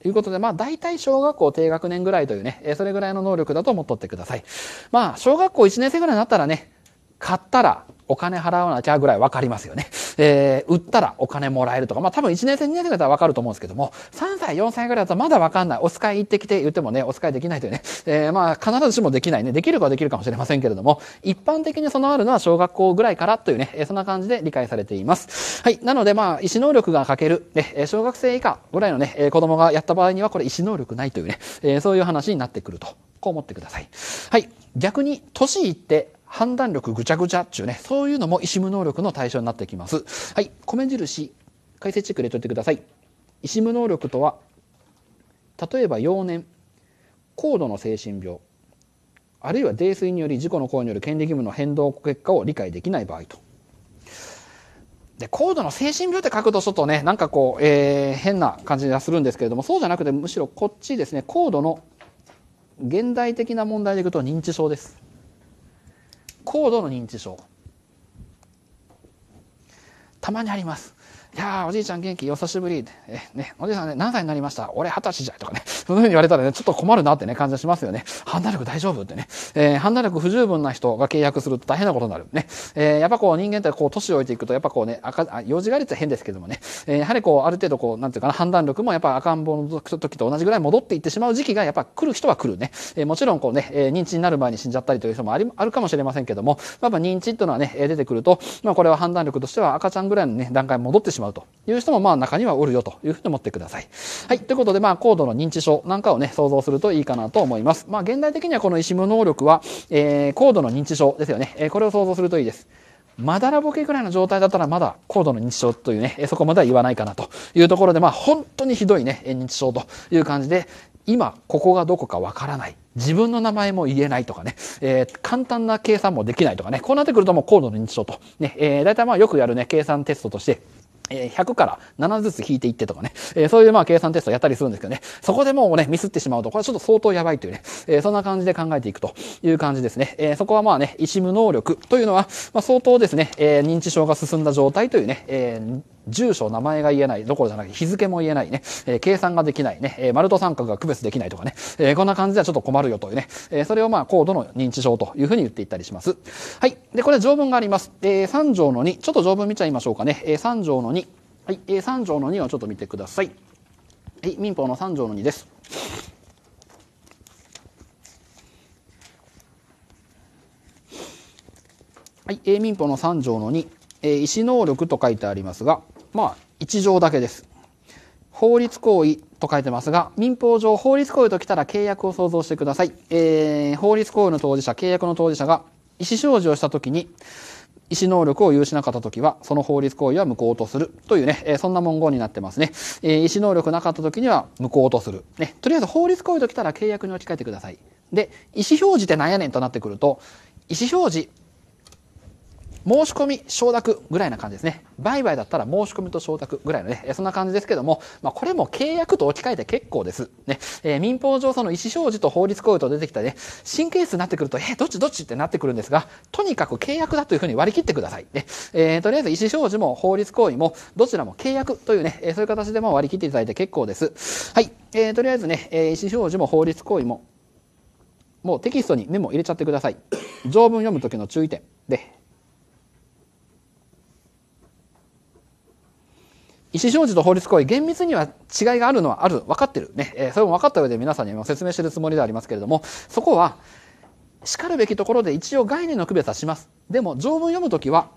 いうことで、まあ大体小学校低学年ぐらいというね、それぐらいの能力だと思っとってください。まあ小学校1年生ぐらいになったらね、買ったらお金払わなきゃぐらい分かりますよね。えー、売ったらお金もらえるとか、まあ多分1年生、2年生だったら分かると思うんですけども、3歳、4歳ぐらいだとまだ分かんない。お使い行ってきて言ってもね、お使いできないというね、えー、まあ必ずしもできないね、できるかはできるかもしれませんけれども、一般的に備わるのは小学校ぐらいからというね、えー、そんな感じで理解されています。はい。なのでまあ、意思能力が欠ける、ね、小学生以下ぐらいのね、え子供がやった場合にはこれ意思能力ないというね、えそういう話になってくると。こう思ってください。はい。逆に、年いって判断力ぐちゃぐちゃっちゅうね、そういうのも医師無能力の対象になってきます。はい、米印、解説チェック入れといてください。医師無能力とは、例えば幼年、高度の精神病、あるいは泥酔により事故の行為による権利義務の変動結果を理解できない場合と。で、高度の精神病って書くとちょっとね、なんかこう、えー、変な感じがするんですけれども、そうじゃなくてむしろこっちですね、高度の現代的な問題でいくと認知症です。高度の認知症たまにありますいやー、おじいちゃん元気、お久しぶり。え、ね、おじいさんね、何歳になりました俺二十歳じゃいとかね。そのように言われたらね、ちょっと困るなってね、感じがしますよね。判断力大丈夫ってね。えー、判断力不十分な人が契約すると大変なことになる。ね。えー、やっぱこう人間ってこう、年を置いていくと、やっぱこうね、赤、あ、用事がりって変ですけどもね。えー、やはりこう、ある程度こう、なんていうかな、判断力もやっぱ赤ん坊の時と同じぐらい戻っていってしまう時期がやっぱ来る人は来るね。えー、もちろんこうね、えー、認知になる前に死んじゃったりという人もあり、あるかもしれませんけども、やっぱ認知っていうのはね、出てくると、まあこれは判断力としては赤ちゃんぐらいのね、段階戻ってしまう。しまうという人もまあ中にはおるよというふうに思ってください。はい。ということでまあ高度の認知症なんかをね、想像するといいかなと思います。まあ現代的にはこの石思無能力は、えー、高度の認知症ですよね。えー、これを想像するといいです。まだらぼけぐらいの状態だったらまだ高度の認知症というね、そこまでは言わないかなというところで、まあ本当にひどいね、認知症という感じで、今ここがどこかわからない。自分の名前も言えないとかね、えー、簡単な計算もできないとかね、こうなってくるともう高度の認知症と、ね、えー、大体まあよくやるね、計算テストとして、え100から7ずつ引いていってとかね、えー、そういうまあ計算テストやったりするんですけどね、そこでもうね、ミスってしまうと、これはちょっと相当やばいというね、えー、そんな感じで考えていくという感じですね。えー、そこはまあね、意思無能力というのは、まあ、相当ですね、え認知症が進んだ状態というね、え住所、名前が言えないどころじゃなくて日付も言えないね、え計算ができないね、え丸と三角が区別できないとかね、えこんな感じではちょっと困るよというね、えそれをまあ高度の認知症というふうに言っていったりします。はい。で、これ条文があります。え3条の2、ちょっと条文見ちゃいましょうかね。え3条のはい、えー、3条の2をちょっと見てください。はい、民法の3条の2です。はい、えー、民法の3条の2、えー、意思能力と書いてありますが、まあ、1条だけです。法律行為と書いてますが、民法上法律行為ときたら契約を想像してください。えー、法律行為の当事者、契約の当事者が意思表示をしたときに、意思能力を有しなかった時は、その法律行為は無効とする。というね、えー、そんな文言になってますね。えー、意思能力なかった時には無効とする。ね、とりあえず法律行為ときたら契約に置き換えてください。で、意思表示ってなんやねんとなってくると、意思表示申し込み、承諾ぐらいな感じですね。売買だったら申し込みと承諾ぐらいのね、そんな感じですけども、まあ、これも契約と置き換えて結構です。ね、えー、民法上その意思表示と法律行為と出てきたね、神経質になってくると、えー、どっちどっちってなってくるんですが、とにかく契約だというふうに割り切ってください。ね、えー、とりあえず意思表示も法律行為も、どちらも契約というね、えそういう形でも割り切っていただいて結構です。はい。えー、とりあえずね、え意思表示も法律行為も、もうテキストにメモ入れちゃってください。条文読む時の注意点。で、意思表示と法律行為、厳密には違いがあるのはある。分かってる。ね。えー、それも分かった上で皆さんに説明してるつもりではありますけれども、そこは、叱るべきところで一応概念の区別はします。でも、条文読むときは、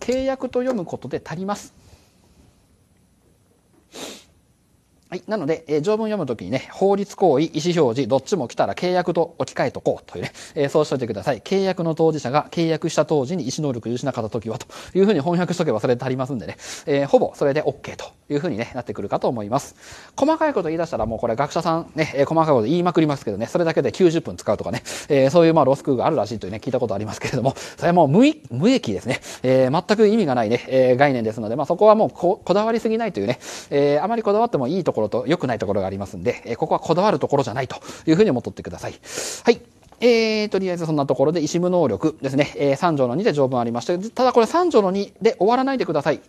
契約と読むことで足ります。はい。なので、えー、条文読むときにね、法律行為、意思表示、どっちも来たら契約と置き換えとこうというね、えー、そうしといてください。契約の当事者が契約した当時に意思能力を有しなかったときはというふうに翻訳しとけばそれで足りますんでね、えー、ほぼそれで OK というふうに、ね、なってくるかと思います。細かいこと言い出したらもうこれ学者さんね、え細かいこと言いまくりますけどね、それだけで90分使うとかね、えそういうまあロスクーがあるらしいというね、聞いたことありますけれども、それはもう無無益ですね、え全く意味がないね、え概念ですので、まあそこはもうこだわりすぎないというね、えあまりこだわってもいいとところと良くないところがありますんで、えここはこだわるところじゃないというふうに思っとってください。はい。えー、とりあえずそんなところで、異む能力ですね。えー、3条の2で条文ありました。ただこれ3条の2で終わらないでください。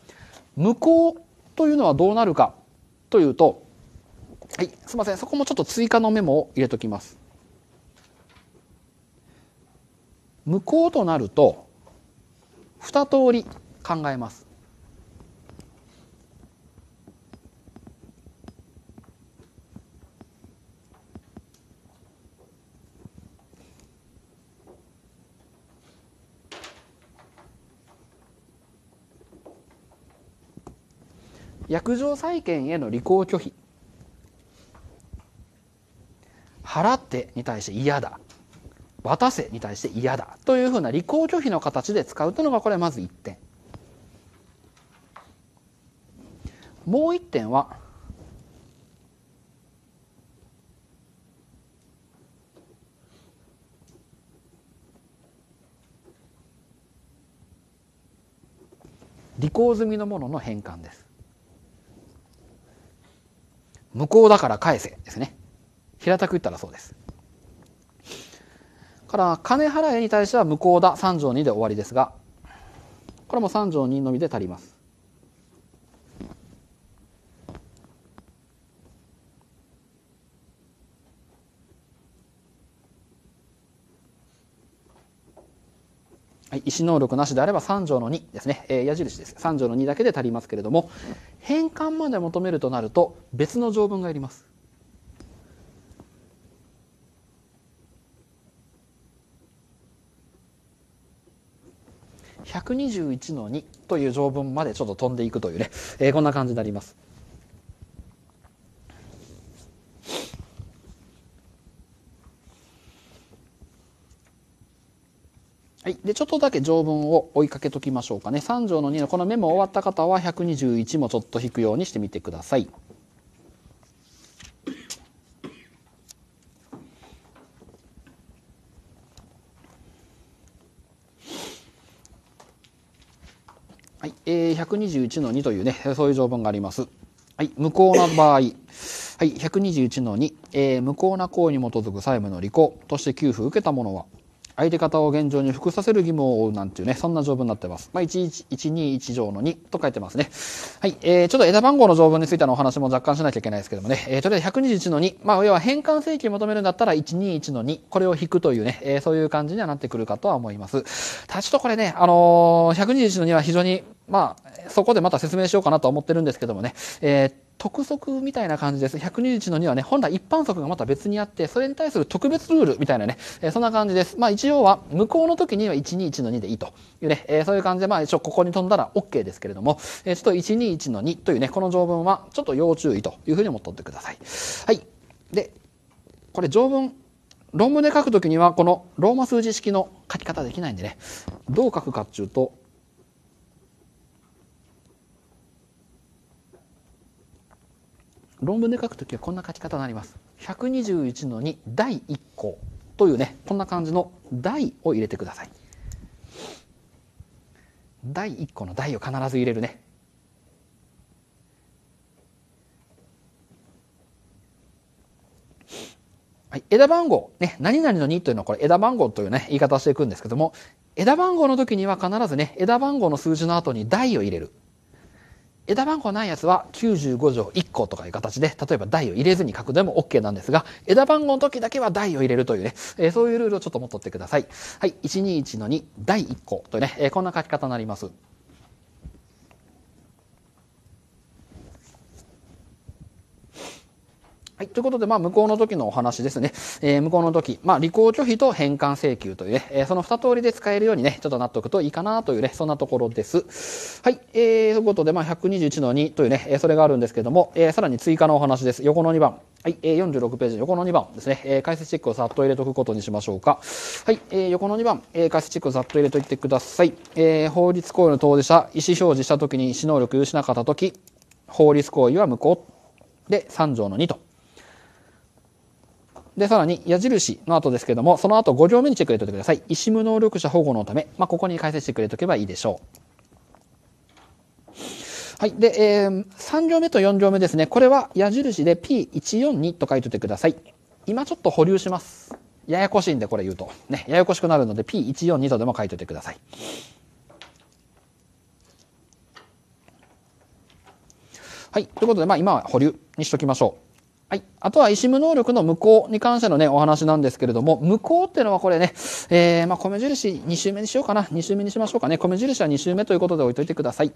無効というのはどうなるかというと、はい、すみません。そこもちょっと追加のメモを入れときます。無効となると、2通り考えます。約定債権への履行拒否払ってに対して嫌だ渡せに対して嫌だというふうな履行拒否の形で使うというのがこれまず1点もう1点は履行済みのものの返還です無効だから返せですね。平たく言ったらそうです。から、金払いに対しては無効だ3条2で終わりですが、これも3条2のみで足ります。意思能力なしであれば3条の2ですね、えー、矢印です。3条の2だけで足りますけれども、変換まで求めるとなると別の条文がいります。121の2という条文までちょっと飛んでいくというね、えー、こんな感じになります。はい。で、ちょっとだけ条文を追いかけときましょうかね。3条の2のこのメモ終わった方は121もちょっと引くようにしてみてください。はい、えー、121の2というね、そういう条文があります。はい、無効な場合、はい、121の2、えー、無効な行為に基づく債務の履行として給付受けたものは、相手方を現状に服させる義務を負うなんていうね、そんな条文になってます。まあ、1121条の2と書いてますね。はい。えー、ちょっと枝番号の条文についてのお話も若干しなきゃいけないですけどもね、えー、とりあえず121の2、まあ、要は変換請求求めるんだったら121の2、これを引くというね、えー、そういう感じにはなってくるかとは思います。ただちょっとこれね、あのー、121の2は非常に、まあ、そこでまた説明しようかなと思ってるんですけどもね、えー特則みたいな感じです。121の2はね、本来一般則がまた別にあって、それに対する特別ルールみたいなね、えー、そんな感じです。まあ一応は、無効の時には121の2でいいというね、えー、そういう感じで、まあ一応ここに飛んだら OK ですけれども、えー、ちょっと121の2というね、この条文はちょっと要注意というふうに思っておいてください。はい。で、これ条文、論文で書く時には、このローマ数字式の書き方できないんでね、どう書くかっていうと、論文で書くときはこんな書き方になります。121の2第1項というね、こんな感じの第を入れてください。第1項の第を必ず入れるね。はい、枝番号、ね、何々の2というのはこれ枝番号というね、言い方をしていくんですけども、枝番号の時には必ずね、枝番号の数字の後に台を入れる。枝番号ないやつは95条1項とかいう形で、例えば台を入れずに書くでも OK なんですが、枝番号の時だけは台を入れるというね、えー、そういうルールをちょっと持っとってください。はい、121の2、第1項というね、えー、こんな書き方になります。はい。ということで、まあ、向こうの時のお話ですね。えー、こうの時、まあ、履行拒否と返還請求というね、えー、その二通りで使えるようにね、ちょっとなっとくといいかなというね、そんなところです。はい。えー、ということで、まあ、121の2というね、えー、それがあるんですけども、えー、さらに追加のお話です。横の2番。はい。えー、46ページ、横の2番ですね。えー、解説チェックをさっと入れとくことにしましょうか。はい。えー、横の2番、えー、解説チェックをざっと入れといてください。えー、法律行為の当事者、意思表示した時に意思能力有しなかった時、法律行為は無効。で、3条の2と。で、さらに矢印の後ですけども、その後5行目にチェック入れておいてください。医師無能力者保護のため、まあ、ここに解説してくれておけばいいでしょう。はい。で、えー、3行目と4行目ですね。これは矢印で P142 と書いておいてください。今ちょっと保留します。ややこしいんでこれ言うと。ね、ややこしくなるので P142 とでも書いておいてください。はい。ということで、まあ今は保留にしときましょう。はい。あとは、イシム能力の無効に関してのね、お話なんですけれども、無効っていうのはこれね、えー、まあ、米印2周目にしようかな。2周目にしましょうかね。米印は2周目ということで置いといてください。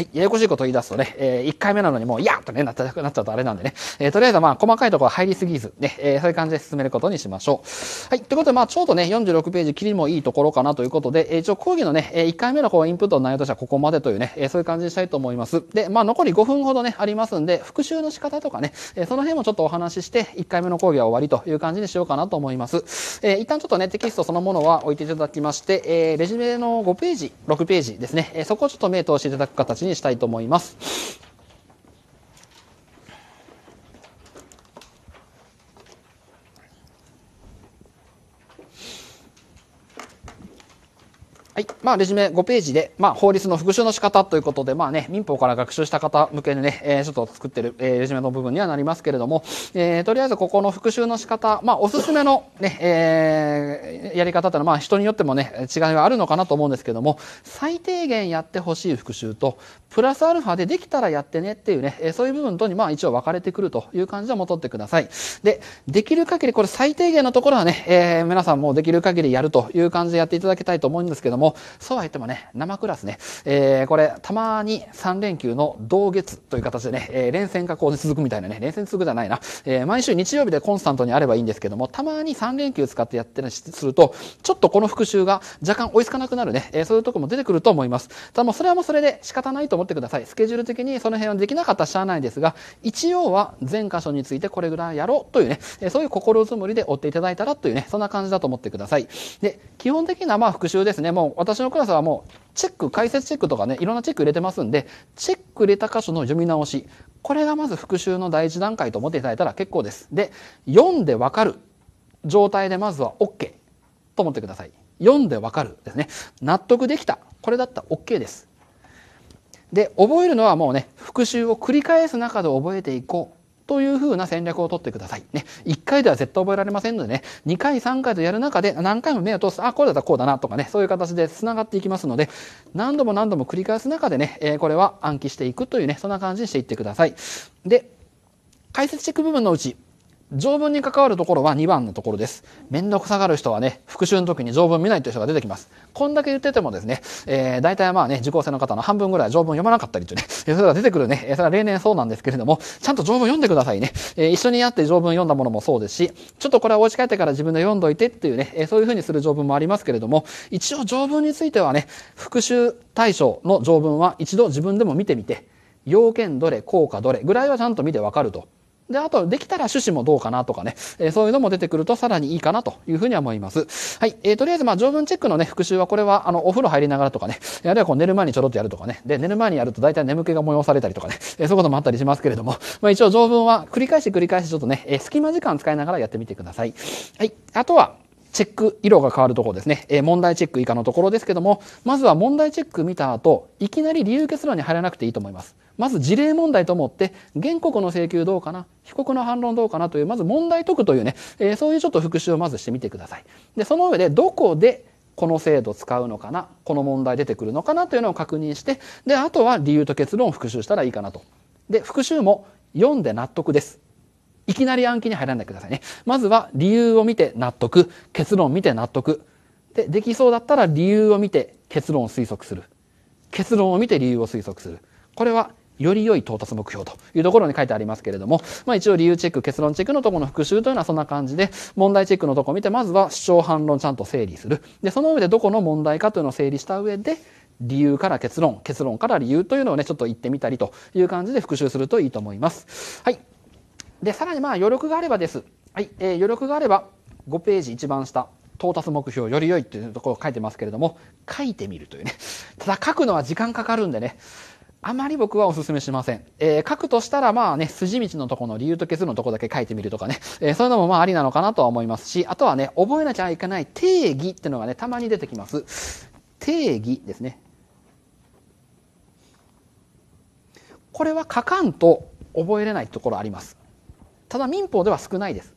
はい、ややこしいこと言い出すとね、えー、1回目なのにもう、いやっとね、なっちゃなっちゃうとあれなんでね、えー、とりあえずまあ、細かいところ入りすぎず、ね、えー、そういう感じで進めることにしましょう。はい、ということでまあ、ちょうどね、46ページ、切りもいいところかなということで、えー、一応講義のね、えー、1回目のこう、インプットの内容としてはここまでというね、えー、そういう感じにしたいと思います。で、まあ、残り5分ほどね、ありますんで、復習の仕方とかね、えー、その辺もちょっとお話しして、1回目の講義は終わりという感じにしようかなと思います。えー、一旦ちょっとね、テキストそのものは置いていただきまして、えー、レジュメの5ページ、6ページですね、えー、そこをちょっと目通していただく形ににしたいと思います。はい。まあ、レジュメ5ページで、まあ、法律の復習の仕方ということで、まあね、民法から学習した方向けにね、えー、ちょっと作ってる、えー、レジュメの部分にはなりますけれども、えー、とりあえずここの復習の仕方、まあ、おすすめのね、えー、やり方ってのは、まあ、人によってもね、違いはあるのかなと思うんですけども、最低限やってほしい復習と、プラスアルファでできたらやってねっていうね、えそういう部分とに、まあ、一応分かれてくるという感じは戻ってください。で、できる限り、これ最低限のところはね、えー、皆さんもできる限りやるという感じでやっていただきたいと思うんですけども、そうは言ってもね、生クラスね、えー、これ、たまに3連休の同月という形でね、えー、連戦がこう続くみたいなね、連戦続くじゃないな、えー、毎週日曜日でコンスタントにあればいいんですけども、たまに3連休使ってやってるすると、ちょっとこの復習が若干追いつかなくなるね、えー、そういうとこも出てくると思います。ただもうそれはもうそれで仕方ないと思ってください。スケジュール的にその辺はできなかったらしゃあないですが、一応は全箇所についてこれぐらいやろうというね、えー、そういう心づもりで追っていただいたらというね、そんな感じだと思ってください。で、基本的なまあ復習ですね、もう私のクラスはもうチェック、解説チェックとかね、いろんなチェック入れてますんで、チェック入れた箇所の読み直し、これがまず復習の第一段階と思っていただいたら結構です。で、読んでわかる状態でまずは OK と思ってください。読んでわかるですね。納得できた。これだったら OK です。で、覚えるのはもうね、復習を繰り返す中で覚えていこう。というふうな戦略をとってください。ね。1回では絶対覚えられませんのでね、2回、3回とやる中で何回も目を通す、あ、こうだったらこうだなとかね、そういう形で繋がっていきますので、何度も何度も繰り返す中でね、えー、これは暗記していくというね、そんな感じにしていってください。で、解説していく部分のうち、条文に関わるところは2番のところです。めんどくさがる人はね、復習の時に条文見ないという人が出てきます。こんだけ言っててもですね、えー、大体まあね、受講生の方の半分ぐらい条文読まなかったりとね、それが出てくるね、それは例年そうなんですけれども、ちゃんと条文読んでくださいね。えー、一緒にやって条文読んだものもそうですし、ちょっとこれはお家帰ってから自分で読んどいてっていうね、えー、そういうふうにする条文もありますけれども、一応条文についてはね、復習対象の条文は一度自分でも見てみて、要件どれ、効果どれぐらいはちゃんと見てわかると。で、あと、できたら趣旨もどうかなとかね、えー、そういうのも出てくるとさらにいいかなというふうには思います。はい。えー、とりあえず、まあ、条文チェックのね、復習は、これは、あの、お風呂入りながらとかね、あるいはこう寝る前にちょろっとやるとかね、で、寝る前にやると大体眠気が催されたりとかね、えー、そういうこともあったりしますけれども、まあ、一応条文は繰り返し繰り返しちょっとね、えー、隙間時間使いながらやってみてください。はい。あとは、チェック色が変わるところですね、えー、問題チェック以下のところですけども、まずは問題チェック見た後、いきなり理由結論に入らなくていいと思います。まず事例問題と思って、原告の請求どうかな、被告の反論どうかなという、まず問題解くというね、えー、そういうちょっと復習をまずしてみてください。で、その上でどこでこの制度使うのかな、この問題出てくるのかなというのを確認して、で、あとは理由と結論を復習したらいいかなと。で、復習も読んで納得です。いきなり暗記に入らないでくださいね。まずは理由を見て納得、結論を見て納得。で、できそうだったら理由を見て結論を推測する。結論を見て理由を推測する。これはより良い到達目標というところに書いてありますけれども、まあ一応理由チェック、結論チェックのところの復習というのはそんな感じで、問題チェックのところを見て、まずは主張反論ちゃんと整理する。で、その上でどこの問題かというのを整理した上で、理由から結論、結論から理由というのをね、ちょっと言ってみたりという感じで復習するといいと思います。はい。で、さらにまあ余力があればです。はい、えー、余力があれば5ページ一番下。到達目標より良いというところを書いてますけれども、書いてみるというね。ただ書くのは時間かかるんでね、あまり僕はお勧めしません。えー、書くとしたらまあね、筋道のところの理由と結論のところだけ書いてみるとかね、えー、そういうのもまあありなのかなとは思いますし、あとはね、覚えなきゃいけない定義っていうのがね、たまに出てきます。定義ですね。これは書かんと覚えれないところあります。ただ民法では少ないです。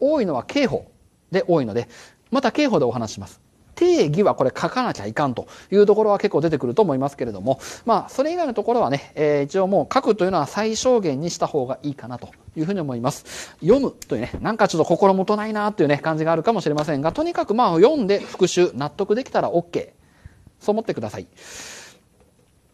多いのは刑法で多いので、また刑法でお話します。定義はこれ書かなきゃいかんというところは結構出てくると思いますけれども、まあ、それ以外のところはね、えー、一応もう書くというのは最小限にした方がいいかなというふうに思います。読むというね、なんかちょっと心もとないなというね、感じがあるかもしれませんが、とにかくまあ、読んで復習、納得できたら OK。そう思ってください。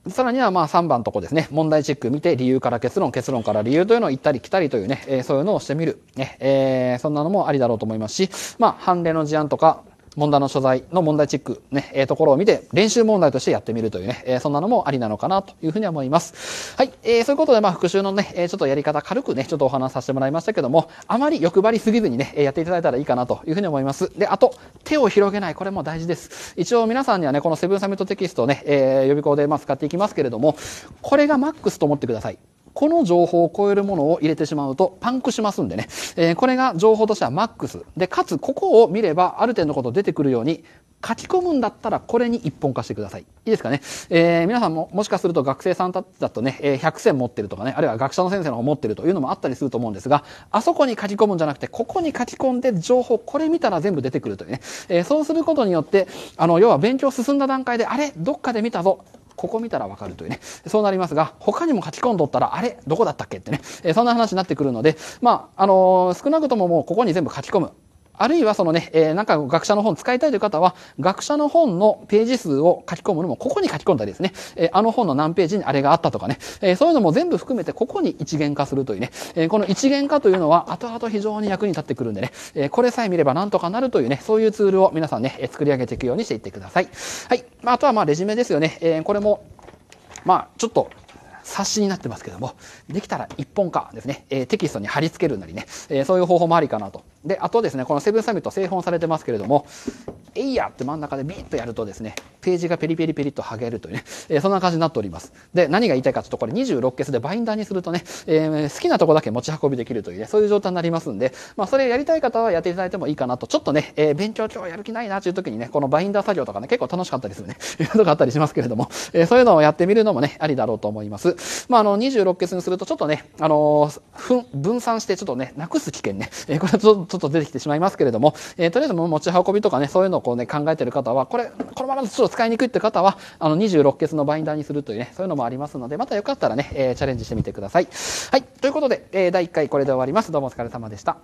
さらにはまあ3番のとこですね。問題チェック見て理由から結論、結論から理由というのを行ったり来たりというね、えー、そういうのをしてみる。ね、えー、そんなのもありだろうと思いますし、まあ判例の事案とか、問題の所在の問題チェック、ね、えー、ところを見て、練習問題としてやってみるというね、えー、そんなのもありなのかなというふうに思います。はい、えー、そういうことで、まあ、復習のね、えちょっとやり方軽くね、ちょっとお話しさせてもらいましたけども、あまり欲張りすぎずにね、やっていただいたらいいかなというふうに思います。で、あと、手を広げない、これも大事です。一応皆さんにはね、このセブンサミットテキストをね、え予備校でまあ使っていきますけれども、これがマックスと思ってください。この情報を超えるものを入れてしまうとパンクしますんでね、えー、これが情報としてはマックス。で、かつここを見ればある程度のこと出てくるように、書き込むんだったらこれに一本化してください。いいですかね。えー、皆さんももしかすると学生さんたちだとね、えー、100選持ってるとかね、あるいは学者の先生の方持ってるというのもあったりすると思うんですが、あそこに書き込むんじゃなくて、ここに書き込んで情報、これ見たら全部出てくるというね。えー、そうすることによって、あの、要は勉強進んだ段階で、あれどっかで見たぞ。ここ見たらわかるというね、そうなりますが、他にも書き込んどったら、あれどこだったっけってね、えそんな話になってくるので、まあ、あのー、少なくとももうここに全部書き込む。あるいはそのね、えー、なんか学者の本使いたいという方は、学者の本のページ数を書き込むのも、ここに書き込んだりですね、えー、あの本の何ページにあれがあったとかね、えー、そういうのも全部含めてここに一元化するというね、えー、この一元化というのは後々非常に役に立ってくるんでね、えー、これさえ見ればなんとかなるというね、そういうツールを皆さんね、えー、作り上げていくようにしていってください。はい。まあ、あとはまあレジュメですよね。えー、これも、まあ、ちょっと、冊子になってますけども、できたら一本化ですね、えー、テキストに貼り付けるなりね、えー、そういう方法もありかなとで、あとですね、このセブンサミット製本されてますけれども、えいやって真ん中でビーッとやるとですね、ページがペリペリペリと剥げるというね、えー、そんな感じになっております。で、何が言いたいかというと、これ26ケースでバインダーにするとね、えー、好きなとこだけ持ち運びできるというね、そういう状態になりますんで、まあ、それやりたい方はやっていただいてもいいかなと、ちょっとね、えー、勉強今日やる気ないなという時にね、このバインダー作業とかね、結構楽しかったりするね、いうとかあったりしますけれども、えー、そういうのをやってみるのもね、ありだろうと思います。まあ、あの、26ケースにすると、ちょっとね、あの分散してちょっとね、なくす危険ね、えー、これはちょっとちょっと出てきてしまいますけれども、えー、とりあえずもう持ち運びとかね、そういうのをこうね、考えてる方は、これ、このままちょっと使いにくいって方は、あの、26ケーのバインダーにするというね、そういうのもありますので、またよかったらね、えー、チャレンジしてみてください。はい。ということで、えー、第1回これで終わります。どうもお疲れ様でした。